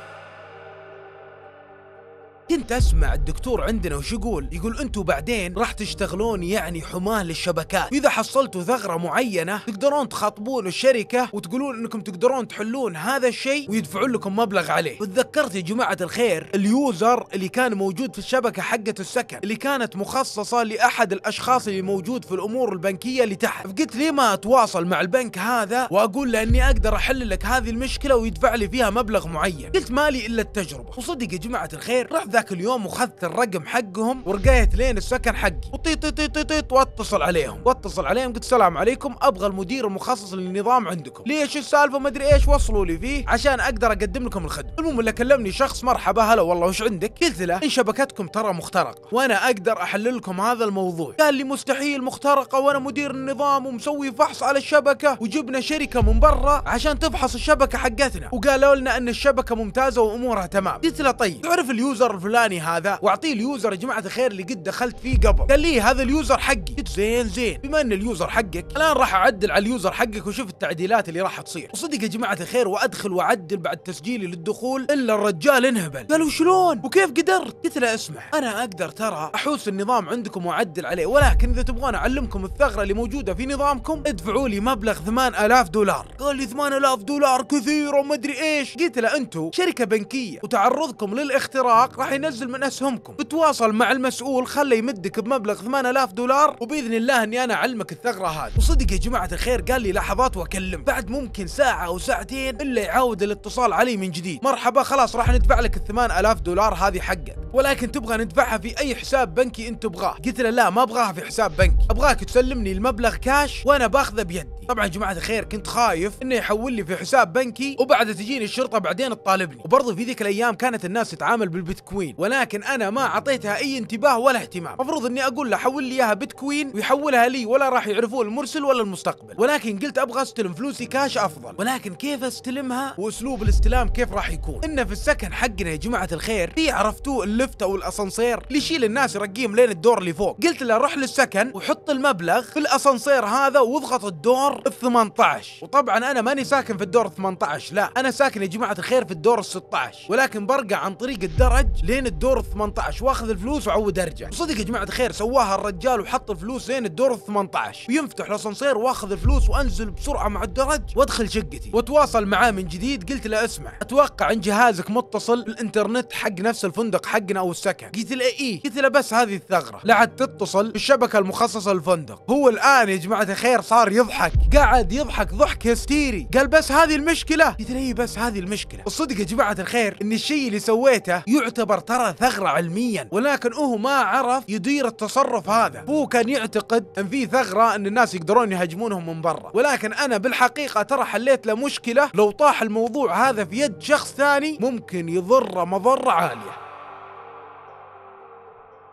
كنت اسمع الدكتور عندنا وش يقول يقول انتم بعدين راح تشتغلون يعني حماه للشبكات واذا حصلتوا ثغره معينه تقدرون تخاطبون الشركه وتقولون انكم تقدرون تحلون هذا الشيء ويدفعون لكم مبلغ عليه وتذكرت يا جماعه الخير اليوزر اللي كان موجود في الشبكه حقه السكن اللي كانت مخصصه لاحد الاشخاص اللي موجود في الامور البنكيه اللي تحت فقلت ليه ما اتواصل مع البنك هذا واقول له اني اقدر احل لك هذه المشكله ويدفع لي فيها مبلغ معين قلت مالي الا التجربه وصدق يا جماعه الخير رحت ذاك اليوم وخذت الرقم حقهم ورقيت لين السكن حقي وطيط طيط طيط واتصل عليهم واتصل عليهم قلت السلام عليكم ابغى المدير المخصص للنظام عندكم ليش السالفه ما ادري ايش وصلوا لي فيه عشان اقدر اقدم لكم الخدمه المهم اللي كلمني شخص مرحبا هلا والله وش عندك قلت له ان شبكتكم ترى مخترقه وانا اقدر احلل لكم هذا الموضوع قال لي مستحيل مخترقه وانا مدير النظام ومسوي فحص على الشبكه وجبنا شركه من برا عشان تفحص الشبكه حقتنا وقالوا لنا ان الشبكه ممتازه وامورها تمام قلت له طيب تعرف اليوزر الفلاني هذا واعطيه اليوزر يا جماعه الخير اللي قد دخلت فيه قبل قال لي هذا اليوزر حقي قلت زين زين بما ان اليوزر حقك الان راح اعدل على اليوزر حقك وشوف التعديلات اللي راح تصير وصدق يا جماعه الخير وادخل واعدل بعد تسجيلي للدخول الا الرجال انهبل قال شلون وكيف قدرت قلت له اسمع انا اقدر ترى احوس النظام عندكم واعدل عليه ولكن اذا تبغون اعلمكم الثغره اللي موجوده في نظامكم ادفعوا لي مبلغ 8000 دولار قال لي 8000 دولار كثير وما ادري ايش قلت له انتم شركه بنكيه وتعرضكم للاختراق راح ينزل من اسهمكم بتواصل مع المسؤول خله يمدك بمبلغ 8000 دولار وباذن الله اني انا اعلمك الثغره هذه وصدق يا جماعه الخير قال لي لحظات واكلم بعد ممكن ساعه او ساعتين الا يعاود الاتصال علي من جديد مرحبا خلاص راح ندفع لك ال 8000 دولار هذه حقك ولكن تبغى ندفعها في اي حساب بنكي انت تبغاه قلت له لا ما ابغاها في حساب بنكي ابغاك تسلمني المبلغ كاش وانا باخذه بيدي طبعا يا جماعه الخير كنت خايف انه يحول لي في حساب بنكي وبعدها تجيني الشرطه بعدين تطالبني وبرضه في ذيك الايام كانت الناس تتعامل بالبيتكوين بيتكوين ولكن انا ما اعطيتها اي انتباه ولا اهتمام المفروض اني اقول له حول لي اياها بيتكوين ويحولها لي ولا راح يعرفون المرسل ولا المستقبل ولكن قلت ابغى استلم فلوسي كاش افضل ولكن كيف استلمها واسلوب الاستلام كيف راح يكون ان في السكن حقنا يا جماعه الخير في عرفتوه اللفت او الاسانسير اللي يشيل الناس يرقيهم لين الدور اللي فوق قلت له روح للسكن وحط المبلغ في الاسانسير هذا واضغط الدور ال 18 وطبعا انا ماني ساكن في الدور 18 لا انا ساكن يا جماعه الخير في الدور ال 16 ولكن برقع عن طريق الدرج لين الدور 18 واخذ الفلوس وعود ارجع صدق يا جماعه الخير سواها الرجال وحط الفلوس لين الدور 18 وينفتح الاسانسير واخذ الفلوس وانزل بسرعه مع الدرج وادخل شقتي واتواصل معاه من جديد قلت له اسمع اتوقع ان جهازك متصل بالانترنت حق نفس الفندق حقنا او السكن قلت له اي قلت له بس هذه الثغره لا تتصل بالشبكه المخصصه للفندق هو الان يا جماعه الخير صار يضحك قاعد يضحك ضحك هستيري قال بس هذه المشكله قلت له اي بس هذه المشكله الصدق يا جماعه الخير ان الشيء اللي سويته يعتبر يعتبر ترى ثغرة علميا ولكن هو ما عرف يدير التصرف هذا هو كان يعتقد ان في ثغرة ان الناس يقدرون يهاجمونهم من برا ولكن انا بالحقيقة ترى حليت له مشكلة لو طاح الموضوع هذا في يد شخص ثاني ممكن يضره مضرة عالية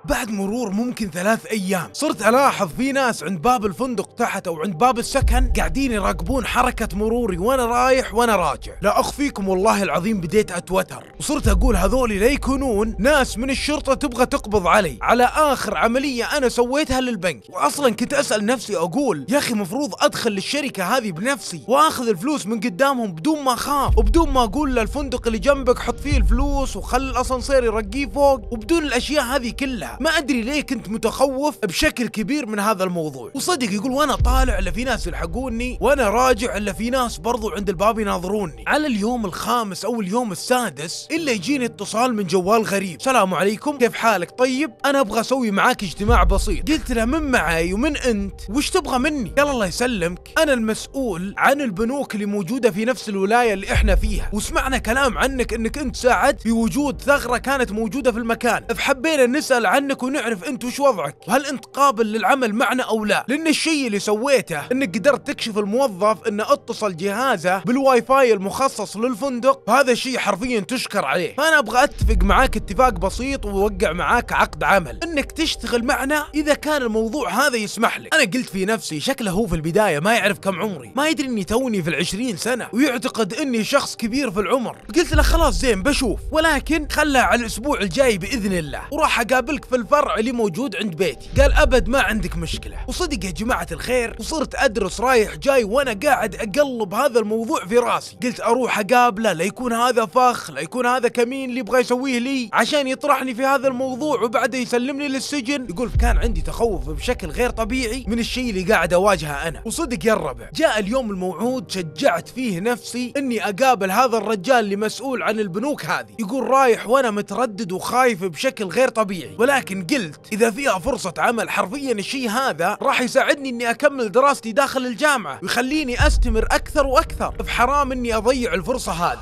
بعد مرور ممكن ثلاث أيام صرت ألاحظ في ناس عند باب الفندق تحت أو عند باب السكن قاعدين يراقبون حركة مروري وأنا رايح وأنا راجع لا أخفيكم والله العظيم بديت أتوتر وصرت أقول هذول لا يكونون ناس من الشرطة تبغى تقبض علي على آخر عملية أنا سويتها للبنك وأصلا كنت أسأل نفسي أقول يا أخي مفروض أدخل للشركة هذه بنفسي وأخذ الفلوس من قدامهم بدون ما أخاف وبدون ما أقول للفندق اللي جنبك حط فيه الفلوس وخل الأسانسير يرقيه فوق وبدون الأشياء هذه كلها ما ادري ليه كنت متخوف بشكل كبير من هذا الموضوع وصدق يقول وانا طالع الا في ناس يلحقوني وانا راجع الا في ناس برضو عند الباب يناظروني على اليوم الخامس او اليوم السادس الا يجيني اتصال من جوال غريب السلام عليكم كيف حالك طيب انا ابغى اسوي معاك اجتماع بسيط قلت له من معي ومن انت وش تبغى مني قال الله يسلمك انا المسؤول عن البنوك اللي موجوده في نفس الولايه اللي احنا فيها وسمعنا كلام عنك انك انت ساعدت في وجود ثغره كانت موجوده في المكان فحبينا نسال عن عنك ونعرف انت وش وضعك وهل انت قابل للعمل معنا او لا لان الشيء اللي سويته انك قدرت تكشف الموظف انه اتصل جهازه بالواي فاي المخصص للفندق هذا الشيء حرفيا تشكر عليه فانا ابغى اتفق معاك اتفاق بسيط ووقع معاك عقد عمل انك تشتغل معنا اذا كان الموضوع هذا يسمح لك انا قلت في نفسي شكله هو في البدايه ما يعرف كم عمري ما يدري اني توني في العشرين سنه ويعتقد اني شخص كبير في العمر قلت له خلاص زين بشوف ولكن خلها على الاسبوع الجاي باذن الله وراح اقابلك في في الفرع اللي موجود عند بيتي قال ابد ما عندك مشكله وصدق يا جماعه الخير وصرت ادرس رايح جاي وانا قاعد اقلب هذا الموضوع في راسي قلت اروح اقابله لا يكون هذا فخ لا يكون هذا كمين اللي يبغى يسويه لي عشان يطرحني في هذا الموضوع وبعده يسلمني للسجن يقول كان عندي تخوف بشكل غير طبيعي من الشيء اللي قاعد اواجهه انا وصدق يا الربع جاء اليوم الموعود شجعت فيه نفسي اني اقابل هذا الرجال اللي مسؤول عن البنوك هذه يقول رايح وانا متردد وخايف بشكل غير طبيعي ولكن لكن قلت إذا فيها فرصة عمل حرفيا الشيء هذا راح يساعدني إني أكمل دراستي داخل الجامعة ويخليني أستمر أكثر وأكثر فحرام طيب، إني أضيع الفرصة هذه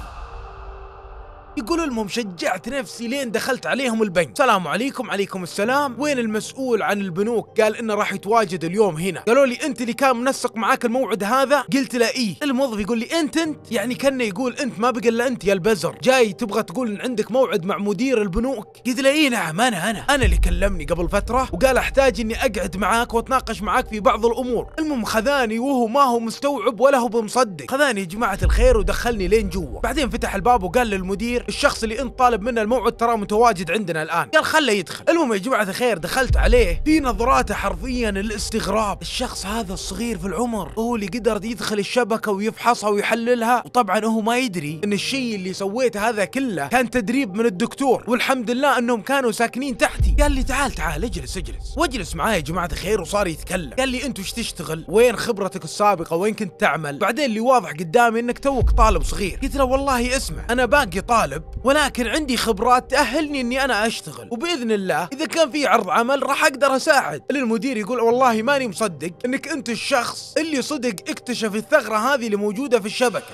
يقولوا لهم شجعت نفسي لين دخلت عليهم البنك سلام عليكم عليكم السلام وين المسؤول عن البنوك قال انه راح يتواجد اليوم هنا قالوا لي انت اللي كان منسق معاك الموعد هذا قلت له ايه الموظف يقول لي انت انت يعني كانه يقول انت ما بقى الا انت يا البزر جاي تبغى تقول ان عندك موعد مع مدير البنوك قلت له ايه نعم انا انا انا اللي كلمني قبل فتره وقال احتاج اني اقعد معاك واتناقش معاك في بعض الامور المهم خذاني وهو ما هو مستوعب ولا هو بمصدق خذاني يا جماعه الخير ودخلني لين جوا بعدين فتح الباب وقال للمدير الاخير الشخص اللي انت طالب منه الموعد ترى متواجد عندنا الان قال خله يدخل المهم يا جماعه الخير دخلت عليه في نظراته حرفيا الاستغراب الشخص هذا الصغير في العمر هو اللي قدر يدخل الشبكه ويفحصها ويحللها وطبعا هو ما يدري ان الشيء اللي سويته هذا كله كان تدريب من الدكتور والحمد لله انهم كانوا ساكنين تحتي قال لي تعال تعال اجلس اجلس واجلس معاي يا جماعه الخير وصار يتكلم قال لي انت وش تشتغل وين خبرتك السابقه وين كنت تعمل بعدين اللي واضح قدامي انك توك طالب صغير قلت له والله اسمع انا باقي طالب طالب ولكن عندي خبرات تأهلني أني أنا أشتغل وبإذن الله إذا كان في عرض عمل راح أقدر أساعد المدير يقول والله ماني مصدق أنك أنت الشخص اللي صدق اكتشف الثغرة هذه اللي موجودة في الشبكة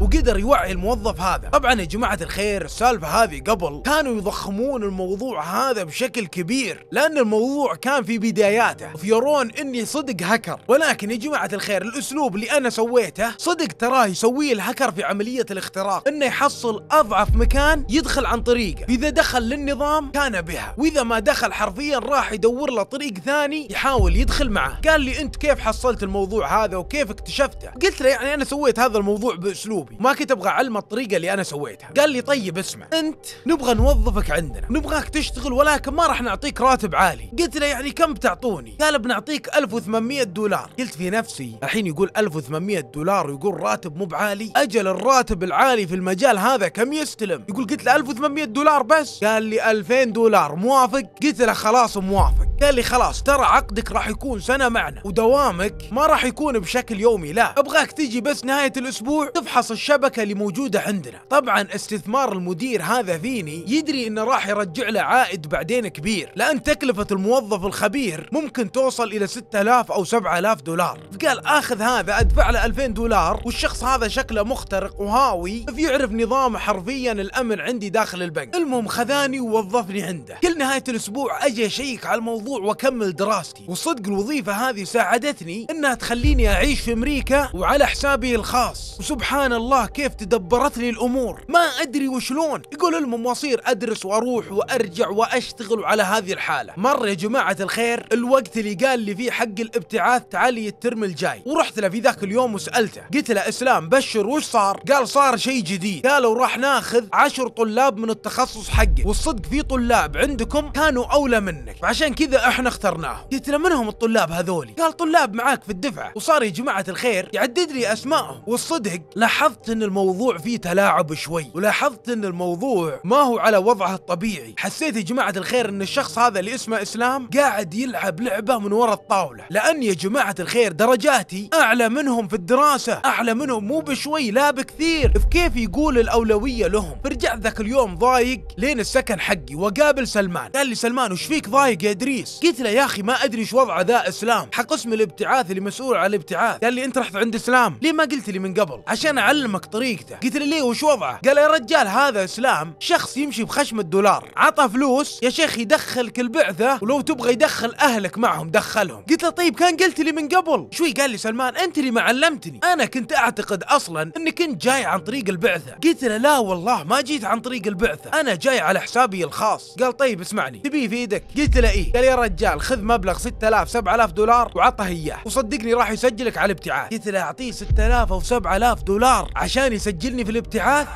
وقدر يوعي الموظف هذا طبعا يا جماعة الخير السالفة هذه قبل كانوا يضخمون الموضوع هذا بشكل كبير لأن الموضوع كان في بداياته ويرون إني صدق هكر ولكن يا جماعة الخير الأسلوب اللي أنا سويته صدق تراه يسويه الهكر في عملية الاختراق إنه يحصل أضعف مكان يدخل عن طريقه إذا دخل للنظام كان بها وإذا ما دخل حرفيا راح يدور له طريق ثاني يحاول يدخل معه قال لي أنت كيف حصلت الموضوع هذا وكيف اكتشفته قلت له يعني أنا سويت هذا الموضوع بأسلوب جوبي ما كنت ابغى اعلمه الطريقه اللي انا سويتها قال لي طيب اسمع انت نبغى نوظفك عندنا نبغاك تشتغل ولكن ما راح نعطيك راتب عالي قلت له يعني كم بتعطوني قال بنعطيك 1800 دولار قلت في نفسي الحين يقول 1800 دولار ويقول راتب مو بعالي اجل الراتب العالي في المجال هذا كم يستلم يقول قلت له 1800 دولار بس قال لي 2000 دولار موافق قلت له خلاص موافق قال لي خلاص ترى عقدك راح يكون سنه معنا ودوامك ما راح يكون بشكل يومي لا ابغاك تجي بس نهايه الاسبوع تفحص الشبكه اللي موجوده عندنا طبعا استثمار المدير هذا فيني يدري انه راح يرجع له عائد بعدين كبير لان تكلفه الموظف الخبير ممكن توصل الى 6000 او 7000 دولار فقال اخذ هذا ادفع له 2000 دولار والشخص هذا شكله مخترق وهاوي فيعرف نظام حرفيا الامن عندي داخل البنك المهم خذاني ووظفني عنده كل نهايه الاسبوع اجي اشيك على الموضوع واكمل دراستي وصدق الوظيفه هذه ساعدتني انها تخليني اعيش في امريكا وعلى حسابي الخاص وسبحان الله الله كيف تدبرت لي الامور ما ادري وشلون يقول المهم واصير ادرس واروح وارجع واشتغل على هذه الحاله مر يا جماعه الخير الوقت اللي قال لي فيه حق الابتعاث تعالي الترم الجاي ورحت له في ذاك اليوم وسالته قلت له اسلام بشر وش صار قال صار شيء جديد قالوا راح ناخذ عشر طلاب من التخصص حقك والصدق في طلاب عندكم كانوا اولى منك فعشان كذا احنا اخترناه قلت له من هم الطلاب هذولي قال طلاب معاك في الدفعه وصار يا جماعه الخير يعدد لي اسمائهم والصدق لاحظت لاحظت ان الموضوع فيه تلاعب شوي ولاحظت ان الموضوع ما هو على وضعه الطبيعي حسيت يا جماعه الخير ان الشخص هذا اللي اسمه اسلام قاعد يلعب لعبه من ورا الطاوله لان يا جماعه الخير درجاتي اعلى منهم في الدراسه اعلى منهم مو بشوي لا بكثير في كيف يقول الاولويه لهم فرجعت ذاك اليوم ضايق لين السكن حقي وقابل سلمان قال لي سلمان وش فيك ضايق يا ادريس قلت له يا اخي ما ادري ايش وضعه ذا اسلام حق قسم الابتعاث اللي مسؤول على الابتعاث قال لي انت رحت عند اسلام ليه ما قلت لي من قبل عشان اعلم يكلمك طريقته قلت له ليه وش وضعه قال يا رجال هذا اسلام شخص يمشي بخشم الدولار عطى فلوس يا شيخ يدخلك البعثه ولو تبغى يدخل اهلك معهم دخلهم قلت له طيب كان قلت لي من قبل شوي قال لي سلمان انت اللي ما علمتني انا كنت اعتقد اصلا انك انت جاي عن طريق البعثه قلت له لا والله ما جيت عن طريق البعثه انا جاي على حسابي الخاص قال طيب اسمعني تبيه في قلت له ايه قال يا رجال خذ مبلغ 6000 7000 دولار وعطه اياه وصدقني راح يسجلك على الابتعاث قلت له اعطيه 6000 او 7000 دولار عشان يسجلني في الابتعاث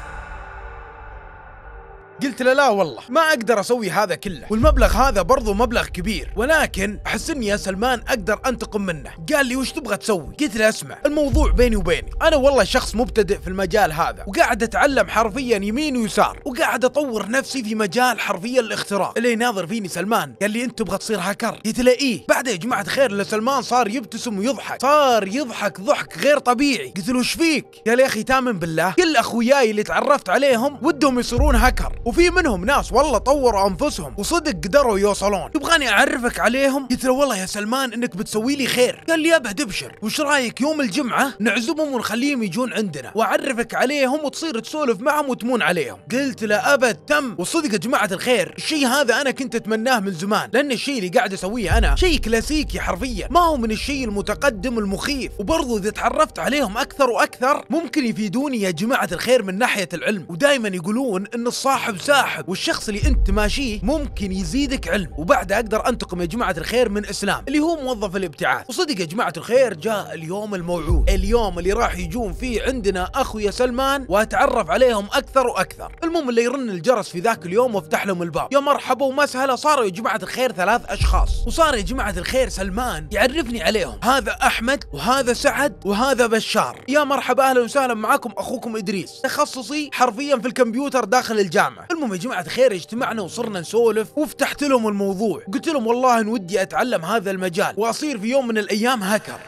قلت له لا والله ما اقدر اسوي هذا كله والمبلغ هذا برضو مبلغ كبير ولكن احس اني يا سلمان اقدر انتقم منه قال لي وش تبغى تسوي قلت له اسمع الموضوع بيني وبينك انا والله شخص مبتدئ في المجال هذا وقاعد اتعلم حرفيا يمين ويسار وقاعد اطور نفسي في مجال حرفيا الاختراع اللي يناظر فيني سلمان قال لي انت تبغى تصير هاكر قلت له ايه بعد يا جماعه خير سلمان صار يبتسم ويضحك صار يضحك ضحك غير طبيعي قلت له وش فيك قال يا اخي تامن بالله كل اخوياي اللي تعرفت عليهم ودهم يصيرون هاكر وفي منهم ناس والله طوروا انفسهم وصدق قدروا يوصلون يبغاني اعرفك عليهم قلت له والله يا سلمان انك بتسوي لي خير قال لي ابد ابشر وش رايك يوم الجمعه نعزمهم ونخليهم يجون عندنا واعرفك عليهم وتصير تسولف معهم وتمون عليهم قلت له ابد تم وصدق يا جماعه الخير الشيء هذا انا كنت اتمناه من زمان لان الشيء اللي قاعد اسويه انا شيء كلاسيكي حرفيا ما هو من الشيء المتقدم المخيف وبرضه اذا تعرفت عليهم اكثر واكثر ممكن يفيدوني يا جماعه الخير من ناحيه العلم ودائما يقولون ان الصاحب ساحب والشخص اللي انت ماشيه ممكن يزيدك علم وبعدها اقدر انتقم يا جماعه الخير من اسلام اللي هو موظف الابتعاث وصدق يا جماعه الخير جاء اليوم الموعود اليوم اللي راح يجون فيه عندنا اخويا سلمان واتعرف عليهم اكثر واكثر المهم اللي يرن الجرس في ذاك اليوم وافتح لهم الباب يا مرحبا وما سهلا صاروا يا جماعه الخير ثلاث اشخاص وصار يا جماعه الخير سلمان يعرفني عليهم هذا احمد وهذا سعد وهذا بشار يا مرحبا اهلا وسهلا معاكم اخوكم ادريس تخصصي حرفيا في الكمبيوتر داخل الجامعه المهم يا جماعه الخير اجتمعنا وصرنا نسولف وفتحت لهم الموضوع قلت لهم والله ان ودي اتعلم هذا المجال واصير في يوم من الايام هاكر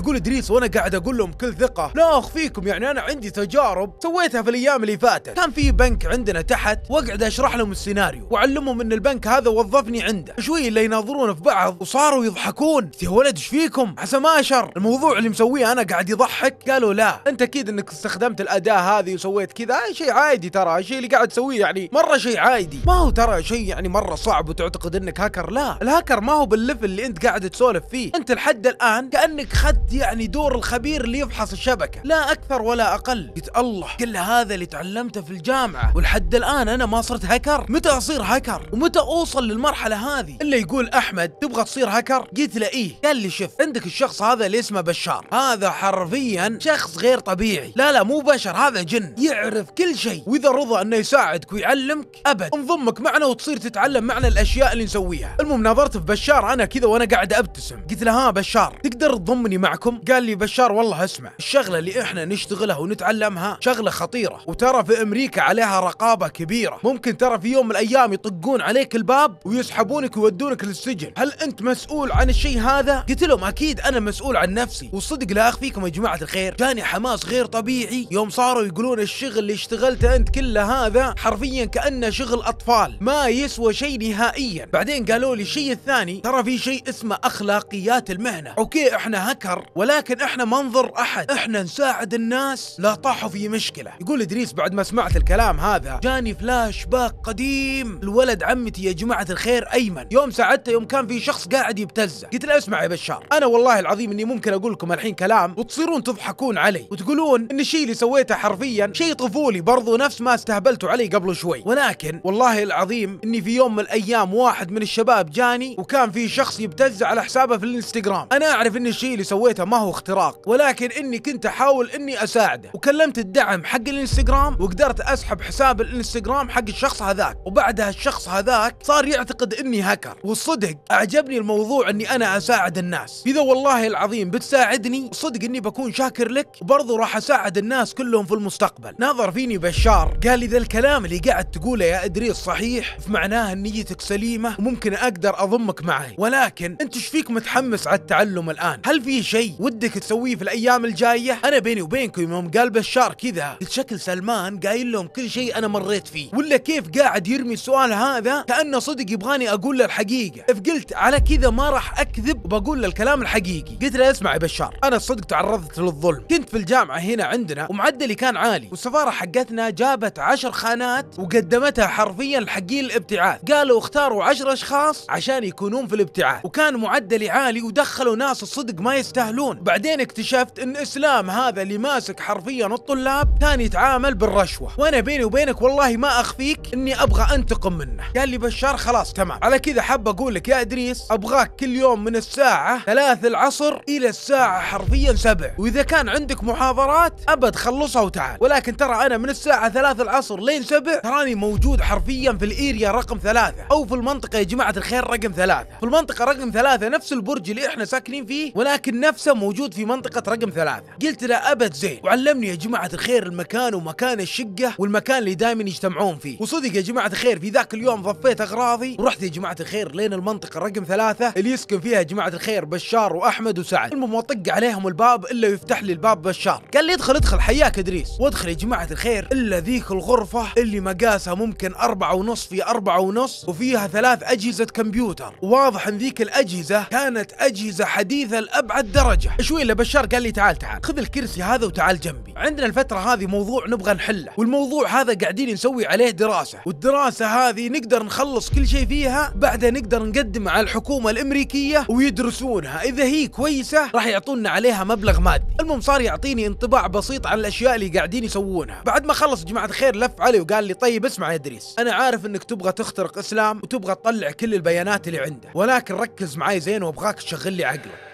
يقول ادريس وانا قاعد اقول لهم كل ثقه لا اخفيكم يعني انا عندي تجارب سويتها في الايام اللي فاتت كان في بنك عندنا تحت واقعد اشرح لهم السيناريو واعلمهم ان البنك هذا وظفني عنده شوي اللي يناظرون في بعض وصاروا يضحكون يا ولد ايش فيكم عسى ما شر الموضوع اللي مسويه انا قاعد يضحك قالوا لا انت اكيد انك استخدمت الاداه هذه وسويت كذا شيء عادي ترى الشيء اللي قاعد تسويه يعني مره شيء عادي ما هو ترى شيء يعني مره صعب وتعتقد انك هاكر لا الهاكر ما هو بالليفل اللي انت قاعد تسولف فيه انت لحد الان كانك خدت يعني دور الخبير اللي يفحص الشبكة لا أكثر ولا أقل قلت الله كل هذا اللي تعلمته في الجامعة ولحد الآن أنا ما صرت هكر متى أصير هكر ومتى أوصل للمرحلة هذه إلا يقول أحمد تبغى تصير هكر قلت له إيه قال لي شف عندك الشخص هذا اللي اسمه بشار هذا حرفيا شخص غير طبيعي لا لا مو بشر هذا جن يعرف كل شيء وإذا رضى أنه يساعدك ويعلمك أبد انضمك معنا وتصير تتعلم معنا الأشياء اللي نسويها المهم نظرت في بشار أنا كذا وأنا قاعد أبتسم قلت له ها بشار تقدر تضمني مع معكم قال لي بشار والله اسمع الشغله اللي احنا نشتغلها ونتعلمها شغله خطيره وترى في امريكا عليها رقابه كبيره ممكن ترى في يوم من الايام يطقون عليك الباب ويسحبونك ويودونك للسجن هل انت مسؤول عن الشيء هذا قلت لهم اكيد انا مسؤول عن نفسي وصدق لا اخفيكم يا جماعه الخير جاني حماس غير طبيعي يوم صاروا يقولون الشغل اللي اشتغلته انت كله هذا حرفيا كانه شغل اطفال ما يسوى شيء نهائيا بعدين قالوا لي الشيء الثاني ترى في شيء اسمه اخلاقيات المهنه اوكي احنا هكر الشر ولكن احنا ما نضر احد احنا نساعد الناس لا طاحوا في مشكله يقول ادريس بعد ما سمعت الكلام هذا جاني فلاش باك قديم الولد عمتي يا جماعه الخير ايمن يوم ساعدته يوم كان في شخص قاعد يبتزه قلت له اسمع يا بشار انا والله العظيم اني ممكن اقول لكم الحين كلام وتصيرون تضحكون علي وتقولون ان الشيء اللي سويته حرفيا شيء طفولي برضو نفس ما استهبلتوا علي قبل شوي ولكن والله العظيم اني في يوم من الايام واحد من الشباب جاني وكان في شخص يبتز على حسابه في الانستغرام انا اعرف ان الشيء اللي سويته سويته ما هو اختراق ولكن اني كنت احاول اني اساعده وكلمت الدعم حق الانستغرام وقدرت اسحب حساب الانستغرام حق الشخص هذاك وبعدها الشخص هذاك صار يعتقد اني هكر والصدق اعجبني الموضوع اني انا اساعد الناس اذا والله العظيم بتساعدني صدق اني بكون شاكر لك وبرضه راح اساعد الناس كلهم في المستقبل نظر فيني بشار قال اذا الكلام اللي قاعد تقوله يا ادريس صحيح فمعناه ان نيتك سليمه وممكن اقدر اضمك معي ولكن انت ايش فيك متحمس على التعلم الان هل في شيء شيء ودك تسويه في الايام الجايه انا بيني وبينكم يوم قال بشار كذا الشكل سلمان قايل لهم كل شيء انا مريت فيه ولا كيف قاعد يرمي السؤال هذا كانه صدق يبغاني اقول له الحقيقه فقلت على كذا ما راح اكذب وبقول له الكلام الحقيقي قلت له اسمع يا بشار انا صدق تعرضت للظلم كنت في الجامعه هنا عندنا ومعدلي كان عالي والسفاره حقتنا جابت عشر خانات وقدمتها حرفيا لحقين الابتعاث قالوا اختاروا عشر اشخاص عشان يكونون في الابتعاث وكان معدلي عالي ودخلوا ناس الصدق ما يستاهل يستاهلون بعدين اكتشفت ان اسلام هذا اللي ماسك حرفيا الطلاب كان يتعامل بالرشوه وانا بيني وبينك والله ما اخفيك اني ابغى انتقم منه قال لي بشار خلاص تمام على كذا حاب اقول لك يا ادريس ابغاك كل يوم من الساعه 3 العصر الى الساعه حرفيا 7 واذا كان عندك محاضرات ابد خلصها وتعال ولكن ترى انا من الساعه 3 العصر لين 7 تراني موجود حرفيا في الايريا رقم 3 او في المنطقه يا جماعه الخير رقم 3 في المنطقه رقم 3 نفس البرج اللي احنا ساكنين فيه ولكن نفس نفسه موجود في منطقة رقم ثلاثة قلت له أبد زين وعلمني يا جماعة الخير المكان ومكان الشقة والمكان اللي دائما يجتمعون فيه وصدق يا جماعة الخير في ذاك اليوم ضفيت أغراضي ورحت يا جماعة الخير لين المنطقة رقم ثلاثة اللي يسكن فيها يا جماعة الخير بشار وأحمد وسعد المهم أطق عليهم الباب إلا يفتح لي الباب بشار قال لي ادخل ادخل حياك إدريس وادخل يا جماعة الخير إلا ذيك الغرفة اللي مقاسها ممكن أربعة ونص في أربعة ونص وفيها ثلاث أجهزة كمبيوتر واضح أن ذيك الأجهزة كانت أجهزة حديثة لأبعد درجة درجه شوي الا بشار قال لي تعال تعال خذ الكرسي هذا وتعال جنبي عندنا الفتره هذه موضوع نبغى نحله والموضوع هذا قاعدين نسوي عليه دراسه والدراسه هذه نقدر نخلص كل شيء فيها بعدها نقدر نقدم على الحكومه الامريكيه ويدرسونها اذا هي كويسه راح يعطونا عليها مبلغ مادي المهم صار يعطيني انطباع بسيط عن الاشياء اللي قاعدين يسوونها بعد ما خلص جماعه الخير لف علي وقال لي طيب اسمع يا ادريس انا عارف انك تبغى تخترق اسلام وتبغى تطلع كل البيانات اللي عنده ولكن ركز معي زين وابغاك تشغل لي عقلك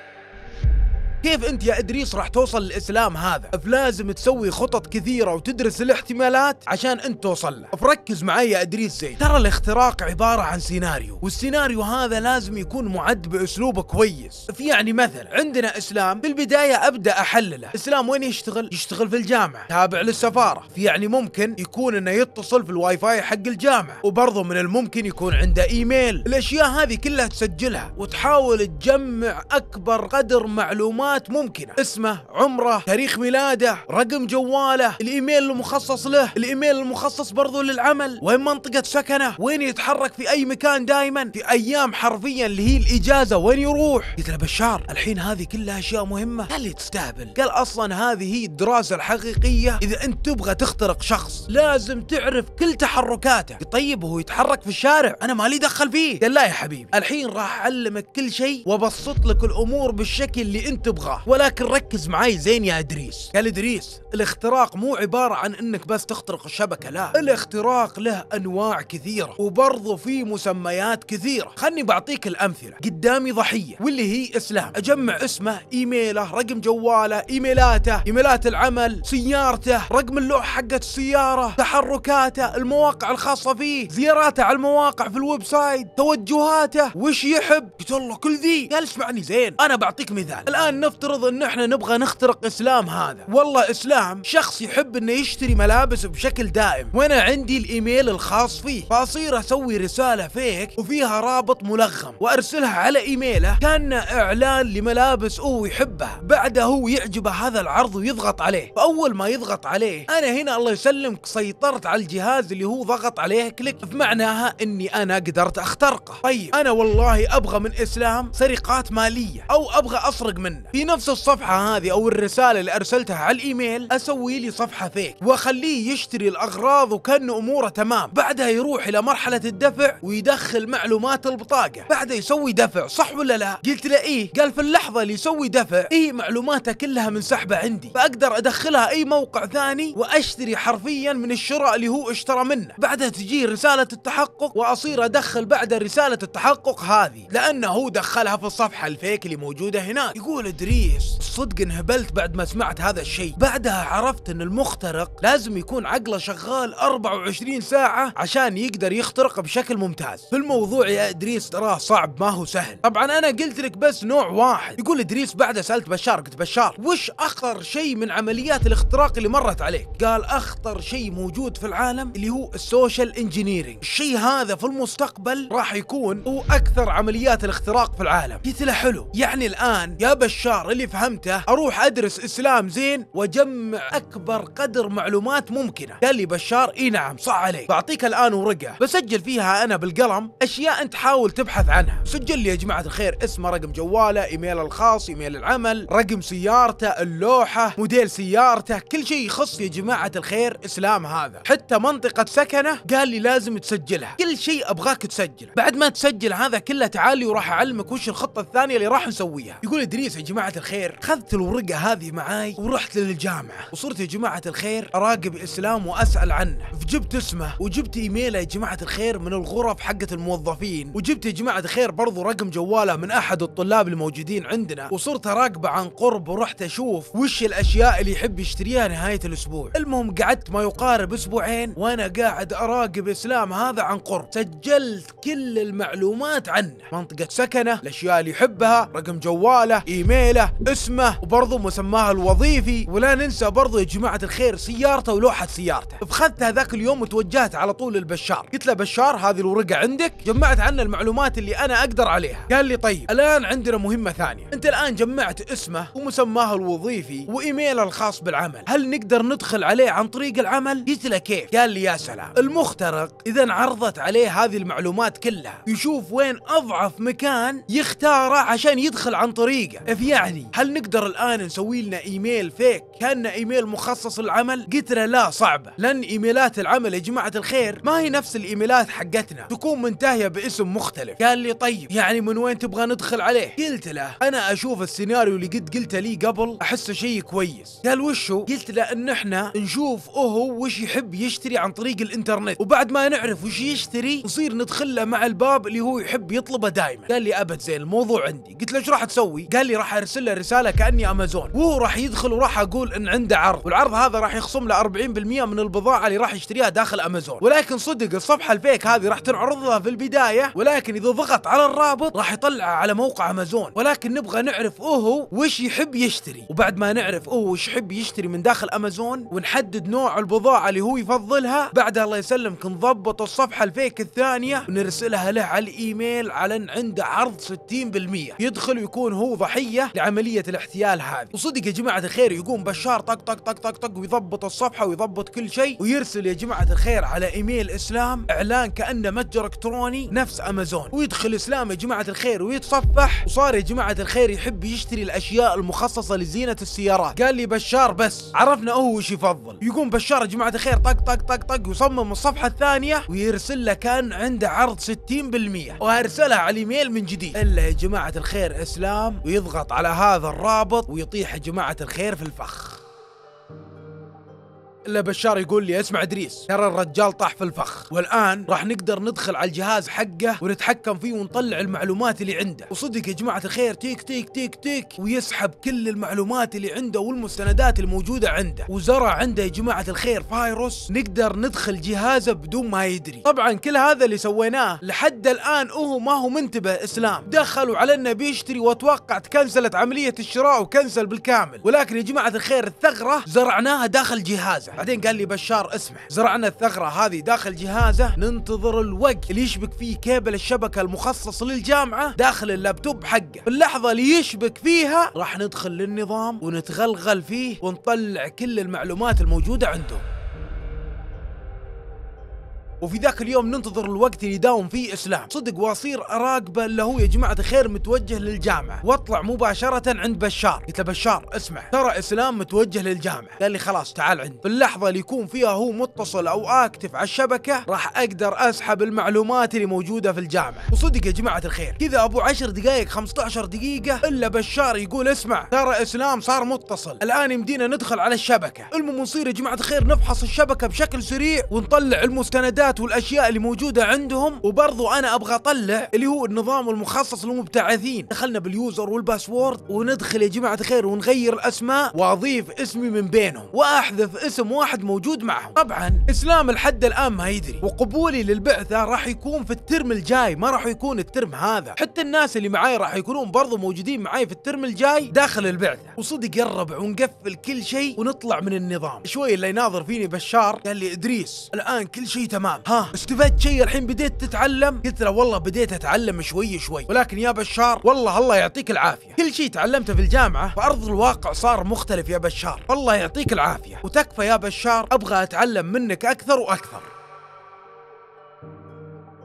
كيف انت يا ادريس راح توصل للاسلام هذا فلازم تسوي خطط كثيره وتدرس الاحتمالات عشان انت توصل له فركز معي يا ادريس زين ترى الاختراق عباره عن سيناريو والسيناريو هذا لازم يكون معد باسلوب كويس في يعني مثلا عندنا اسلام بالبدايه ابدا احلله اسلام وين يشتغل يشتغل في الجامعه تابع للسفاره في يعني ممكن يكون انه يتصل في الواي فاي حق الجامعه وبرضه من الممكن يكون عنده ايميل الاشياء هذه كلها تسجلها وتحاول تجمع اكبر قدر معلومات معلومات ممكنه اسمه عمره تاريخ ميلاده رقم جواله الايميل المخصص له الايميل المخصص برضو للعمل وين منطقه سكنه وين يتحرك في اي مكان دائما في ايام حرفيا اللي هي الاجازه وين يروح قلت له بشار الحين هذه كلها اشياء مهمه قال لي تستهبل قال اصلا هذه هي الدراسه الحقيقيه اذا انت تبغى تخترق شخص لازم تعرف كل تحركاته طيب وهو يتحرك في الشارع انا مالي دخل فيه قال لا يا حبيبي الحين راح اعلمك كل شيء وابسط لك الامور بالشكل اللي انت تبغاه ولكن ركز معي زين يا ادريس قال ادريس الاختراق مو عباره عن انك بس تخترق الشبكه لا الاختراق له انواع كثيره وبرضه في مسميات كثيره خلني بعطيك الامثله قدامي ضحيه واللي هي اسلام اجمع اسمه ايميله رقم جواله ايميلاته ايميلات العمل سيارته رقم اللوحه حقت السياره تحركاته المواقع الخاصه فيه زياراته على المواقع في الويب سايت توجهاته وش يحب قلت الله كل ذي قال اسمعني زين انا بعطيك مثال الان نفترض ان احنا نبغى نخترق اسلام هذا والله اسلام شخص يحب انه يشتري ملابس بشكل دائم وانا عندي الايميل الخاص فيه فاصير اسوي رسالة فيك وفيها رابط ملغم وارسلها على ايميله كان اعلان لملابس هو يحبها بعده هو يعجبه هذا العرض ويضغط عليه فاول ما يضغط عليه انا هنا الله يسلمك سيطرت على الجهاز اللي هو ضغط عليه كليك فمعناها اني انا قدرت اخترقه طيب انا والله ابغى من اسلام سرقات مالية او ابغى اسرق منه في نفس الصفحه هذه او الرساله اللي ارسلتها على الايميل اسوي لي صفحه فيك واخليه يشتري الاغراض وكانه اموره تمام بعدها يروح الى مرحله الدفع ويدخل معلومات البطاقه بعدها يسوي دفع صح ولا لا قلت له ايه قال في اللحظه اللي يسوي دفع ايه معلوماته كلها منسحبه عندي فاقدر ادخلها اي موقع ثاني واشتري حرفيا من الشراء اللي هو اشترى منه بعدها تجي رساله التحقق واصير ادخل بعد رساله التحقق هذه لانه هو دخلها في الصفحه الفيك اللي موجوده هناك يقول ادريس صدق انهبلت بعد ما سمعت هذا الشيء بعدها عرفت ان المخترق لازم يكون عقله شغال 24 ساعة عشان يقدر يخترق بشكل ممتاز الموضوع يا ادريس تراه صعب ما هو سهل طبعا انا قلت لك بس نوع واحد يقول ادريس بعده سألت بشار قلت بشار وش اخطر شيء من عمليات الاختراق اللي مرت عليك قال اخطر شيء موجود في العالم اللي هو السوشيال انجينيرينج الشيء هذا في المستقبل راح يكون هو اكثر عمليات الاختراق في العالم قلت له حلو يعني الان يا بشار القرار اللي فهمته اروح ادرس اسلام زين واجمع اكبر قدر معلومات ممكنه قال لي بشار اي نعم صح عليك بعطيك الان ورقه بسجل فيها انا بالقلم اشياء انت حاول تبحث عنها سجل لي يا جماعه الخير اسمه رقم جواله ايميل الخاص ايميل العمل رقم سيارته اللوحه موديل سيارته كل شيء يخص يا جماعه الخير اسلام هذا حتى منطقه سكنه قال لي لازم تسجلها كل شيء ابغاك تسجله بعد ما تسجل هذا كله تعالي وراح اعلمك وش الخطه الثانيه اللي راح نسويها يقول ادريس يا جماعه جماعة الخير خذت الورقة هذه معاي ورحت للجامعة وصرت يا جماعة الخير أراقب الإسلام وأسأل عنه فجبت اسمه وجبت إيميله يا جماعة الخير من الغرف حقة الموظفين وجبت يا جماعة الخير برضو رقم جواله من أحد الطلاب الموجودين عندنا وصرت أراقبه عن قرب ورحت أشوف وش الأشياء اللي يحب يشتريها نهاية الأسبوع المهم قعدت ما يقارب أسبوعين وأنا قاعد أراقب إسلام هذا عن قرب سجلت كل المعلومات عنه منطقة سكنه الأشياء اللي يحبها رقم جواله إيميله له اسمه وبرضه مسماه الوظيفي ولا ننسى برضه يا جماعه الخير سيارته ولوحه سيارته فخذتها ذاك اليوم وتوجهت على طول للبشار قلت له بشار هذه الورقه عندك جمعت عنه المعلومات اللي انا اقدر عليها قال لي طيب الان عندنا مهمه ثانيه انت الان جمعت اسمه ومسماه الوظيفي وايميله الخاص بالعمل هل نقدر ندخل عليه عن طريق العمل قلت له كيف قال لي يا سلام المخترق اذا عرضت عليه هذه المعلومات كلها يشوف وين اضعف مكان يختاره عشان يدخل عن طريقه فيعني يعني هل نقدر الآن نسوي لنا إيميل فيك كان إيميل مخصص للعمل قلت له لا صعبة لأن إيميلات العمل يا جماعة الخير ما هي نفس الإيميلات حقتنا تكون منتهية باسم مختلف قال لي طيب يعني من وين تبغى ندخل عليه قلت له أنا أشوف السيناريو اللي قد قلته لي قبل أحسه شيء كويس قال وشو قلت له إن إحنا نشوف أهو وش يحب يشتري عن طريق الإنترنت وبعد ما نعرف وش يشتري نصير ندخل له مع الباب اللي هو يحب يطلبه دائما قال لي أبد زين الموضوع عندي قلت له ايش راح تسوي قال لي راح أرسل ارسل له رساله كاني امازون وهو راح يدخل وراح اقول ان عنده عرض والعرض هذا راح يخصم له 40% من البضاعه اللي راح يشتريها داخل امازون ولكن صدق الصفحه الفيك هذه راح تنعرض له في البدايه ولكن اذا ضغط على الرابط راح يطلعه على موقع امازون ولكن نبغى نعرف هو وش يحب يشتري وبعد ما نعرف هو وش يحب يشتري من داخل امازون ونحدد نوع البضاعه اللي هو يفضلها بعدها الله يسلمك نضبط الصفحه الفيك الثانيه ونرسلها له على الايميل على ان عنده عرض 60% يدخل ويكون هو ضحيه لعمليه الاحتيال هذه وصدق يا جماعه الخير يقوم بشار طق طق طق طق طق ويضبط الصفحه ويضبط كل شيء ويرسل يا جماعه الخير على ايميل اسلام اعلان كانه متجر الكتروني نفس امازون ويدخل اسلام يا جماعه الخير ويتصفح وصار يا جماعه الخير يحب يشتري الاشياء المخصصه لزينه السيارات قال لي بشار بس عرفنا هو وش يفضل يقوم بشار يا جماعه الخير طق طق طق طق ويصمم الصفحه الثانيه ويرسل له كان عنده عرض 60% وارسلها على الايميل من جديد الا يا جماعه الخير اسلام ويضغط على على هذا الرابط ويطيح جماعة الخير في الفخ الا بشار يقول لي اسمع ادريس ترى الرجال طاح في الفخ والان راح نقدر ندخل على الجهاز حقه ونتحكم فيه ونطلع المعلومات اللي عنده وصدق يا جماعه الخير تيك تيك تيك تيك ويسحب كل المعلومات اللي عنده والمستندات الموجوده عنده وزرع عنده يا جماعه الخير فايروس نقدر ندخل جهازه بدون ما يدري طبعا كل هذا اللي سويناه لحد الان هو ما هو منتبه اسلام دخلوا علينا بيشتري واتوقع تكنسلت عمليه الشراء وكنسل بالكامل ولكن يا جماعه الخير الثغره زرعناها داخل جهازه بعدين قال لي بشار اسمح زرعنا الثغرة هذه داخل جهازه ننتظر الوقت اللي يشبك فيه كيبل الشبكة المخصص للجامعة داخل اللابتوب حقه في اللحظة اللي يشبك فيها راح ندخل للنظام ونتغلغل فيه ونطلع كل المعلومات الموجودة عندهم وفي ذاك اليوم ننتظر الوقت اللي يداوم فيه اسلام صدق واصير اراقبه اللي هو يا جماعه الخير متوجه للجامعه واطلع مباشره عند بشار قلت له بشار اسمع ترى اسلام متوجه للجامعه قال لي خلاص تعال عندي في اللحظه اللي يكون فيها هو متصل او اكتف على الشبكه راح اقدر اسحب المعلومات اللي موجوده في الجامعه وصدق يا جماعه الخير كذا ابو 10 دقائق 15 دقيقه الا بشار يقول اسمع ترى اسلام صار متصل الان يمدينا ندخل على الشبكه المهم نصير يا جماعه الخير نفحص الشبكه بشكل سريع ونطلع المستندات الادوات والاشياء اللي موجوده عندهم وبرضو انا ابغى اطلع اللي هو النظام المخصص للمبتعثين دخلنا باليوزر والباسورد وندخل يا جماعه الخير ونغير الاسماء واضيف اسمي من بينهم واحذف اسم واحد موجود معهم طبعا اسلام لحد الان ما يدري وقبولي للبعثه راح يكون في الترم الجاي ما راح يكون الترم هذا حتى الناس اللي معاي راح يكونون برضو موجودين معاي في الترم الجاي داخل البعثه وصدق الربع ونقفل كل شيء ونطلع من النظام شوي اللي يناظر فيني بشار قال لي ادريس الان كل شيء تمام الكلام نعم. ها استفدت شيء الحين بديت تتعلم قلت له والله بديت اتعلم شوي شوي ولكن يا بشار والله الله يعطيك العافيه كل شيء تعلمته في الجامعه وارض الواقع صار مختلف يا بشار الله يعطيك العافيه وتكفى يا بشار ابغى اتعلم منك اكثر واكثر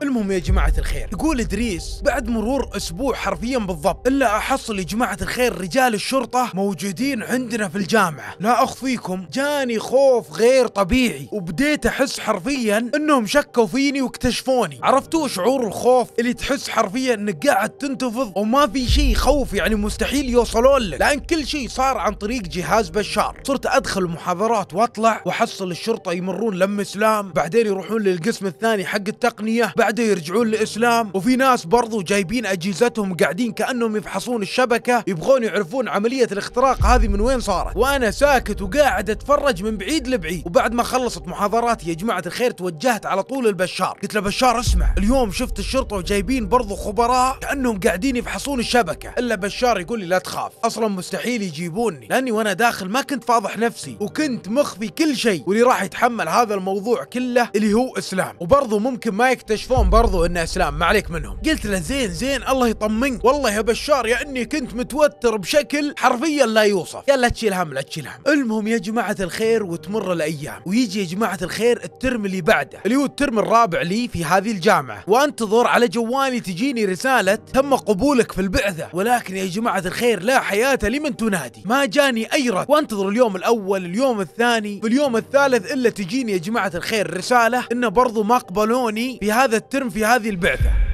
المهم يا جماعه الخير يقول ادريس بعد مرور اسبوع حرفيا بالضبط الا احصل يا جماعه الخير رجال الشرطه موجودين عندنا في الجامعه لا اخفيكم جاني خوف غير طبيعي وبديت احس حرفيا انهم شكوا فيني واكتشفوني عرفتوا شعور الخوف اللي تحس حرفيا انك قاعد تنتفض وما في شيء يخوف يعني مستحيل يوصلون لك لان كل شيء صار عن طريق جهاز بشار صرت ادخل محاضرات واطلع واحصل الشرطه يمرون لم اسلام بعدين يروحون للقسم الثاني حق التقنيه بعد قاعده يرجعون للاسلام وفي ناس برضو جايبين اجهزتهم قاعدين كانهم يفحصون الشبكه يبغون يعرفون عمليه الاختراق هذه من وين صارت وانا ساكت وقاعد اتفرج من بعيد لبعيد وبعد ما خلصت محاضراتي يا جماعه الخير توجهت على طول البشار قلت له بشار اسمع اليوم شفت الشرطه وجايبين برضو خبراء كانهم قاعدين يفحصون الشبكه الا بشار يقول لي لا تخاف اصلا مستحيل يجيبوني لاني وانا داخل ما كنت فاضح نفسي وكنت مخفي كل شيء واللي راح يتحمل هذا الموضوع كله اللي هو اسلام وبرضه ممكن ما يكتشفون يدرون برضو انه اسلام ما عليك منهم قلت له زين زين الله يطمنك والله يا بشار يا اني كنت متوتر بشكل حرفيا لا يوصف يلا تشيل هم لا تشيل هم المهم يا جماعه الخير وتمر الايام ويجي يا جماعه الخير الترم اللي بعده اللي هو الترم الرابع لي في هذه الجامعه وانتظر على جوالي تجيني رساله تم قبولك في البعثه ولكن يا جماعه الخير لا حياه لمن تنادي ما جاني اي رد وانتظر اليوم الاول اليوم الثاني في اليوم الثالث الا تجيني يا جماعه الخير رساله انه برضو ما قبلوني في هذا ترم في هذه البعثة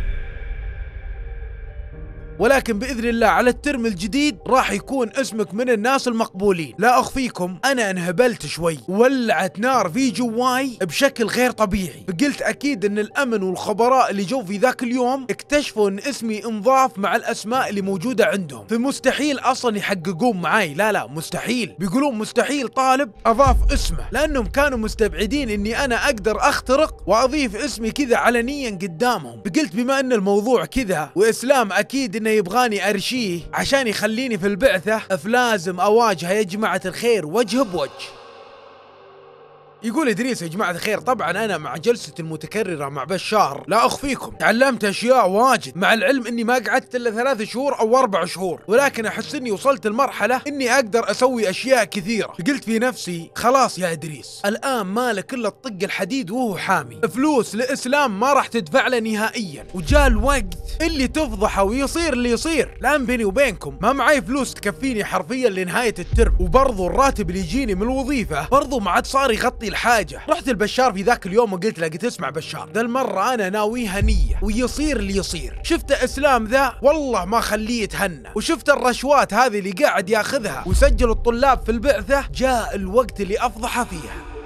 ولكن باذن الله على الترم الجديد راح يكون اسمك من الناس المقبولين لا اخفيكم انا انهبلت شوي ولعت نار في جواي بشكل غير طبيعي فقلت اكيد ان الامن والخبراء اللي جو في ذاك اليوم اكتشفوا ان اسمي انضاف مع الاسماء اللي موجوده عندهم فمستحيل اصلا يحققون معي لا لا مستحيل بيقولون مستحيل طالب اضاف اسمه لانهم كانوا مستبعدين اني انا اقدر اخترق واضيف اسمي كذا علنيا قدامهم فقلت بما ان الموضوع كذا واسلام اكيد إن انه يبغاني ارشيه عشان يخليني في البعثه فلازم اواجهه يا جماعه الخير وجه بوجه يقول ادريس يا جماعه الخير طبعا انا مع جلستي المتكرره مع بشار لا اخفيكم تعلمت اشياء واجد مع العلم اني ما قعدت الا ثلاث شهور او اربع شهور ولكن احس اني وصلت لمرحله اني اقدر اسوي اشياء كثيره قلت في نفسي خلاص يا ادريس الان مالك الا الطق الحديد وهو حامي فلوس لاسلام ما راح تدفع له نهائيا وجاء الوقت اللي تفضحه ويصير اللي يصير الان بيني وبينكم ما معي فلوس تكفيني حرفيا لنهايه الترم وبرضه الراتب اللي يجيني من الوظيفه برضه ما عاد صار يغطي يعطي الحاجه رحت البشار في ذاك اليوم وقلت له قلت اسمع بشار ذا المره انا ناويها نيه ويصير اللي يصير شفت اسلام ذا والله ما خليه يتهنى وشفت الرشوات هذه اللي قاعد ياخذها وسجل الطلاب في البعثه جاء الوقت اللي افضحه فيها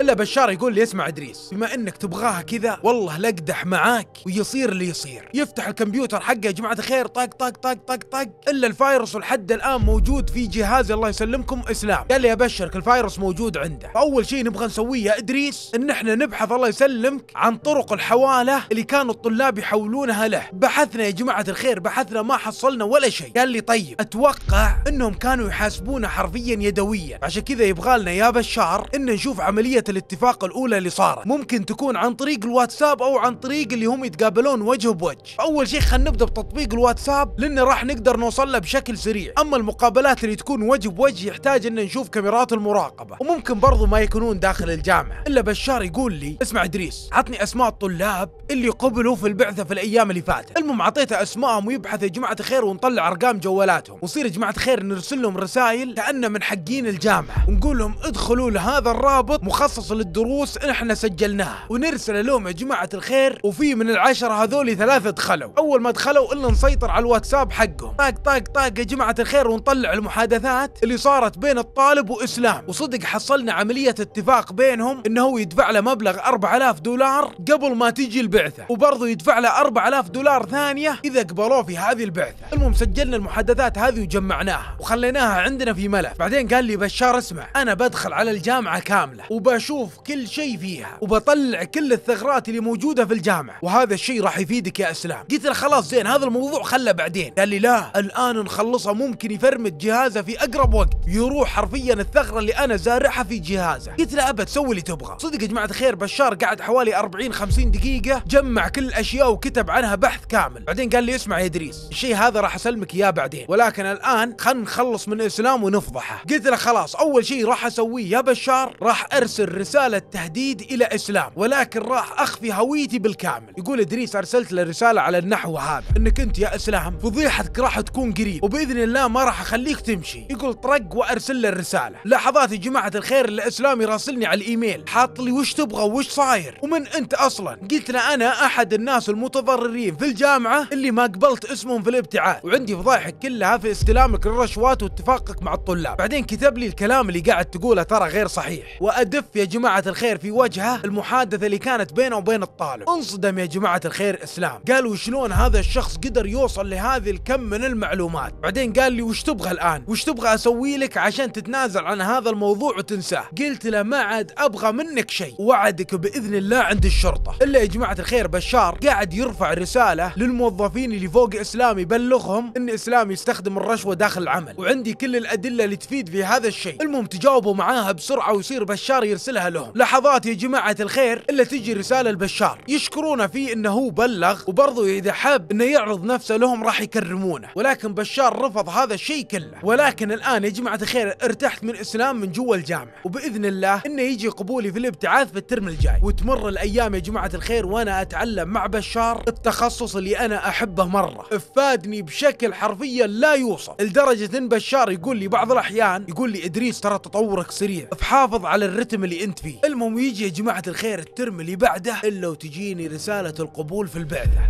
الا بشار يقول لي اسمع ادريس بما انك تبغاها كذا والله لاقدح معاك ويصير اللي يصير يفتح الكمبيوتر حقه يا جماعه الخير طق طق طق طق طق الا الفايروس لحد الان موجود في جهازي الله يسلمكم اسلام قال لي ابشرك الفايروس موجود عنده فاول شيء نبغى نسويه يا ادريس ان احنا نبحث الله يسلمك عن طرق الحواله اللي كانوا الطلاب يحولونها له بحثنا يا جماعه الخير بحثنا ما حصلنا ولا شيء قال لي طيب اتوقع انهم كانوا يحاسبونه حرفيا يدويا عشان كذا يبغالنا يا بشار ان نشوف عمليه الاتفاق الاولى اللي صارت ممكن تكون عن طريق الواتساب او عن طريق اللي هم يتقابلون وجه بوجه اول شيء خلينا نبدا بتطبيق الواتساب لان راح نقدر نوصل له بشكل سريع اما المقابلات اللي تكون وجه بوجه يحتاج ان نشوف كاميرات المراقبه وممكن برضو ما يكونون داخل الجامعه الا بشار يقول لي اسمع ادريس عطني اسماء الطلاب اللي قبلوا في البعثه في الايام اللي فاتت المهم عطيته اسمائهم ويبحث يا جماعه خير ونطلع ارقام جوالاتهم وصير يا جماعه خير نرسل لهم رسائل كانه من حقين الجامعه ونقول لهم ادخلوا لهذا الرابط مخصص مخصص للدروس احنا سجلناها ونرسل لهم يا جماعه الخير وفي من العشره هذول ثلاثه دخلوا اول ما دخلوا الا نسيطر على الواتساب حقهم طاق طاق طاق يا جماعه الخير ونطلع المحادثات اللي صارت بين الطالب واسلام وصدق حصلنا عمليه اتفاق بينهم انه هو يدفع له مبلغ 4000 دولار قبل ما تيجي البعثه وبرضه يدفع له 4000 دولار ثانيه اذا قبلوه في هذه البعثه المهم سجلنا المحادثات هذه وجمعناها وخليناها عندنا في ملف بعدين قال لي بشار اسمع انا بدخل على الجامعه كامله وبش واشوف كل شيء فيها وبطلع كل الثغرات اللي موجوده في الجامعه وهذا الشيء راح يفيدك يا اسلام قلت له خلاص زين هذا الموضوع خله بعدين قال لي لا الان نخلصه ممكن يفرمت جهازه في اقرب وقت يروح حرفيا الثغره اللي انا زارعها في جهازه قلت له ابد سوي اللي تبغى صدق يا جماعه الخير بشار قعد حوالي 40 50 دقيقه جمع كل الاشياء وكتب عنها بحث كامل بعدين قال لي اسمع يا ادريس الشيء هذا راح اسلمك اياه بعدين ولكن الان خلينا نخلص من اسلام ونفضحه قلت له خلاص اول شيء راح اسويه يا بشار راح ارسل رسالة تهديد إلى إسلام ولكن راح أخفي هويتي بالكامل يقول إدريس أرسلت له رسالة على النحو هذا إنك أنت يا إسلام فضيحتك راح تكون قريب وبإذن الله ما راح أخليك تمشي يقول طرق وأرسل له الرسالة لحظات يا جماعة الخير الإسلام يراسلني على الإيميل حاط لي وش تبغى وش صاير ومن أنت أصلا قلت له أنا أحد الناس المتضررين في الجامعة اللي ما قبلت اسمهم في الابتعاث وعندي فضايحك كلها في استلامك للرشوات واتفاقك مع الطلاب بعدين كتب لي الكلام اللي قاعد تقوله ترى غير صحيح وأدف يا جماعة الخير في وجهه المحادثة اللي كانت بينه وبين الطالب انصدم يا جماعة الخير إسلام قال وشلون هذا الشخص قدر يوصل لهذه الكم من المعلومات بعدين قال لي وش تبغى الآن وش تبغى أسوي لك عشان تتنازل عن هذا الموضوع وتنساه قلت له ما عاد أبغى منك شيء وعدك بإذن الله عند الشرطة إلا يا جماعة الخير بشار قاعد يرفع رسالة للموظفين اللي فوق إسلام يبلغهم إن إسلام يستخدم الرشوة داخل العمل وعندي كل الأدلة اللي تفيد في هذا الشيء المهم تجاوبوا معاها بسرعة ويصير بشار يرسل ارسلها لهم لحظات يا جماعة الخير إلا تجي رسالة لبشار يشكرونه فيه إنه هو بلغ وبرضه إذا حب إنه يعرض نفسه لهم راح يكرمونه ولكن بشار رفض هذا الشيء كله ولكن الآن يا جماعة الخير ارتحت من إسلام من جوا الجامعة وبإذن الله إنه يجي قبولي في الابتعاث في الترم الجاي وتمر الأيام يا جماعة الخير وأنا أتعلم مع بشار التخصص اللي أنا أحبه مرة افادني بشكل حرفيا لا يوصف لدرجة إن بشار يقول لي بعض الأحيان يقول لي إدريس ترى تطورك سريع فحافظ على الرتم اللي انت فيه المهم يجي يا جماعه الخير الترم اللي بعده الا وتجيني رساله القبول في البعثه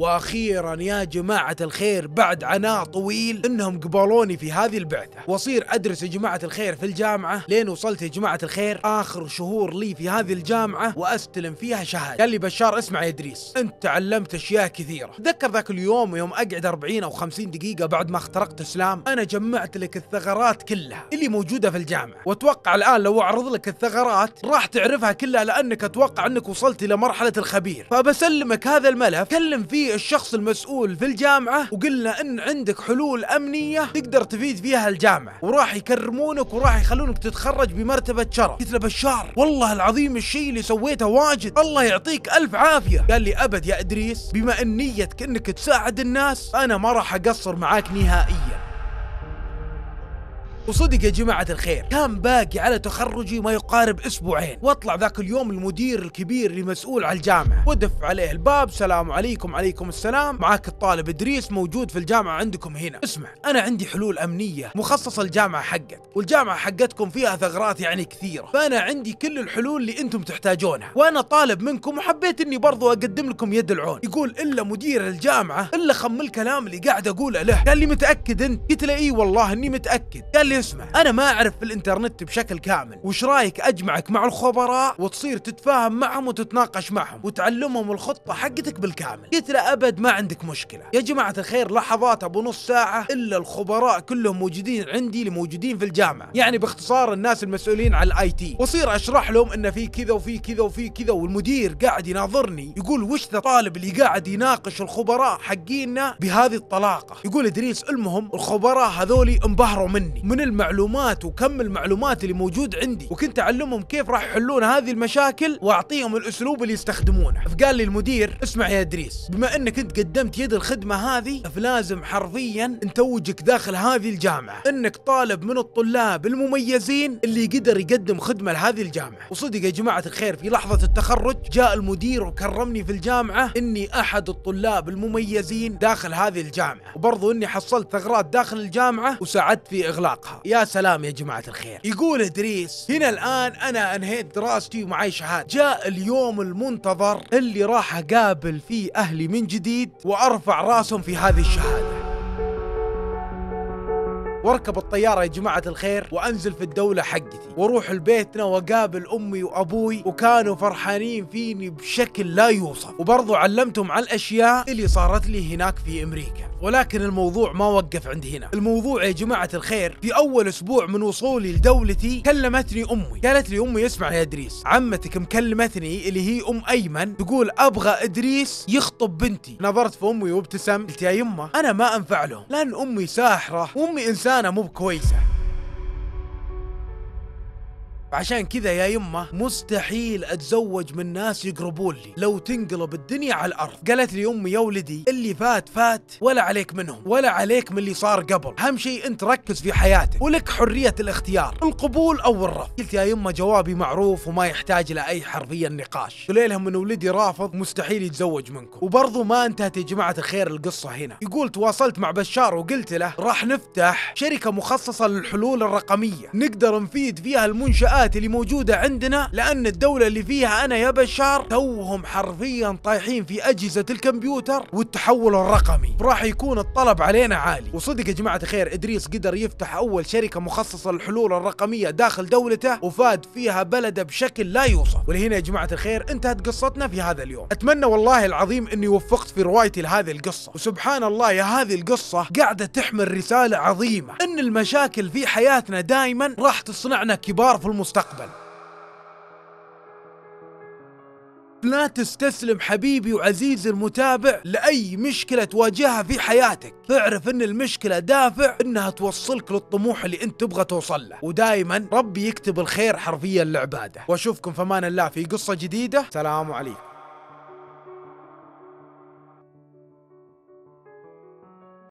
واخيرا يا جماعه الخير بعد عناء طويل انهم قبلوني في هذه البعثه واصير ادرس يا جماعه الخير في الجامعه لين وصلت يا جماعه الخير اخر شهور لي في هذه الجامعه واستلم فيها شهاده قال لي بشار اسمع يا ادريس انت تعلمت اشياء كثيره تذكر ذاك اليوم يوم اقعد 40 او 50 دقيقه بعد ما اخترقت اسلام انا جمعت لك الثغرات كلها اللي موجوده في الجامعه واتوقع الان لو اعرض لك الثغرات راح تعرفها كلها لانك اتوقع انك وصلت الى مرحله الخبير فبسلمك هذا الملف كلم فيه الشخص المسؤول في الجامعة وقلنا ان عندك حلول امنية تقدر تفيد فيها الجامعة وراح يكرمونك وراح يخلونك تتخرج بمرتبة شرف قلت له بشار والله العظيم الشيء اللي سويته واجد الله يعطيك الف عافية قال لي ابد يا ادريس بما ان نيتك انك تساعد الناس انا ما راح اقصر معاك نهائيا وصدق يا جماعة الخير كان باقي على تخرجي ما يقارب أسبوعين واطلع ذاك اليوم المدير الكبير اللي مسؤول على الجامعة ودف عليه الباب سلام عليكم عليكم السلام معاك الطالب إدريس موجود في الجامعة عندكم هنا اسمع أنا عندي حلول أمنية مخصصة الجامعة حقك والجامعة حقتكم فيها ثغرات يعني كثيرة فأنا عندي كل الحلول اللي أنتم تحتاجونها وأنا طالب منكم وحبيت أني برضو أقدم لكم يد العون يقول إلا مدير الجامعة إلا خم الكلام اللي قاعد أقوله له قال لي متأكد أنت قلت له إيه والله أني متأكد قال لي اسمع انا ما اعرف في الانترنت بشكل كامل وش رايك اجمعك مع الخبراء وتصير تتفاهم معهم وتتناقش معهم وتعلمهم الخطه حقتك بالكامل قلت له ابد ما عندك مشكله يا جماعه الخير لحظات ابو نص ساعه الا الخبراء كلهم موجودين عندي اللي موجودين في الجامعه يعني باختصار الناس المسؤولين على الاي تي واصير اشرح لهم ان في كذا وفي كذا وفي كذا والمدير قاعد يناظرني يقول وش ذا الطالب اللي قاعد يناقش الخبراء حقينا بهذه الطلاقه يقول ادريس المهم الخبراء هذولي انبهروا مني من من المعلومات وكم المعلومات اللي موجود عندي وكنت اعلمهم كيف راح يحلون هذه المشاكل واعطيهم الاسلوب اللي يستخدمونه فقال لي المدير اسمع يا ادريس بما انك انت قدمت يد الخدمه هذه فلازم حرفيا نتوجك داخل هذه الجامعه انك طالب من الطلاب المميزين اللي قدر يقدم خدمه لهذه الجامعه وصدق يا جماعه الخير في لحظه التخرج جاء المدير وكرمني في الجامعه اني احد الطلاب المميزين داخل هذه الجامعه وبرضو اني حصلت ثغرات داخل الجامعه وساعدت في اغلاقها حقها يا سلام يا جماعة الخير يقول إدريس هنا الآن أنا أنهيت دراستي ومعي شهادة جاء اليوم المنتظر اللي راح أقابل فيه أهلي من جديد وأرفع راسهم في هذه الشهادة واركب الطياره يا جماعه الخير وانزل في الدوله حقتي واروح لبيتنا واقابل امي وابوي وكانوا فرحانين فيني بشكل لا يوصف وبرضو علمتهم على الاشياء اللي صارت لي هناك في امريكا ولكن الموضوع ما وقف عند هنا الموضوع يا جماعه الخير في اول اسبوع من وصولي لدولتي كلمتني امي قالت لي امي اسمع يا ادريس عمتك مكلمتني اللي هي ام ايمن تقول ابغى ادريس يخطب بنتي نظرت في امي وابتسمت قلت يا يمه انا ما انفع لهم لان امي ساحره وامي انسان já na coisa. عشان كذا يا يمه مستحيل اتزوج من ناس يقربون لي لو تنقلب الدنيا على الارض قالت لي امي يا ولدي اللي فات فات ولا عليك منهم ولا عليك من اللي صار قبل اهم شيء انت ركز في حياتك ولك حريه الاختيار القبول او الرفض قلت يا يمه جوابي معروف وما يحتاج لأي اي حرفيا نقاش قلت لهم ان ولدي رافض مستحيل يتزوج منكم وبرضو ما انتهت يا جماعه الخير القصه هنا يقول تواصلت مع بشار وقلت له راح نفتح شركه مخصصه للحلول الرقميه نقدر نفيد فيها المنشات الاجراءات اللي موجودة عندنا لأن الدولة اللي فيها أنا يا بشار توهم حرفيا طايحين في أجهزة الكمبيوتر والتحول الرقمي راح يكون الطلب علينا عالي وصدق يا جماعة الخير إدريس قدر يفتح أول شركة مخصصة للحلول الرقمية داخل دولته وفاد فيها بلده بشكل لا يوصف ولهنا يا جماعة الخير انتهت قصتنا في هذا اليوم أتمنى والله العظيم أني وفقت في روايتي لهذه القصة وسبحان الله يا هذه القصة قاعدة تحمل رسالة عظيمة أن المشاكل في حياتنا دائما راح تصنعنا كبار في المستقبل المستقبل لا تستسلم حبيبي وعزيزي المتابع لأي مشكلة تواجهها في حياتك اعرف ان المشكلة دافع انها توصلك للطموح اللي انت تبغى توصل له ودائما ربي يكتب الخير حرفيا لعباده واشوفكم فمان الله في قصة جديدة سلام عليكم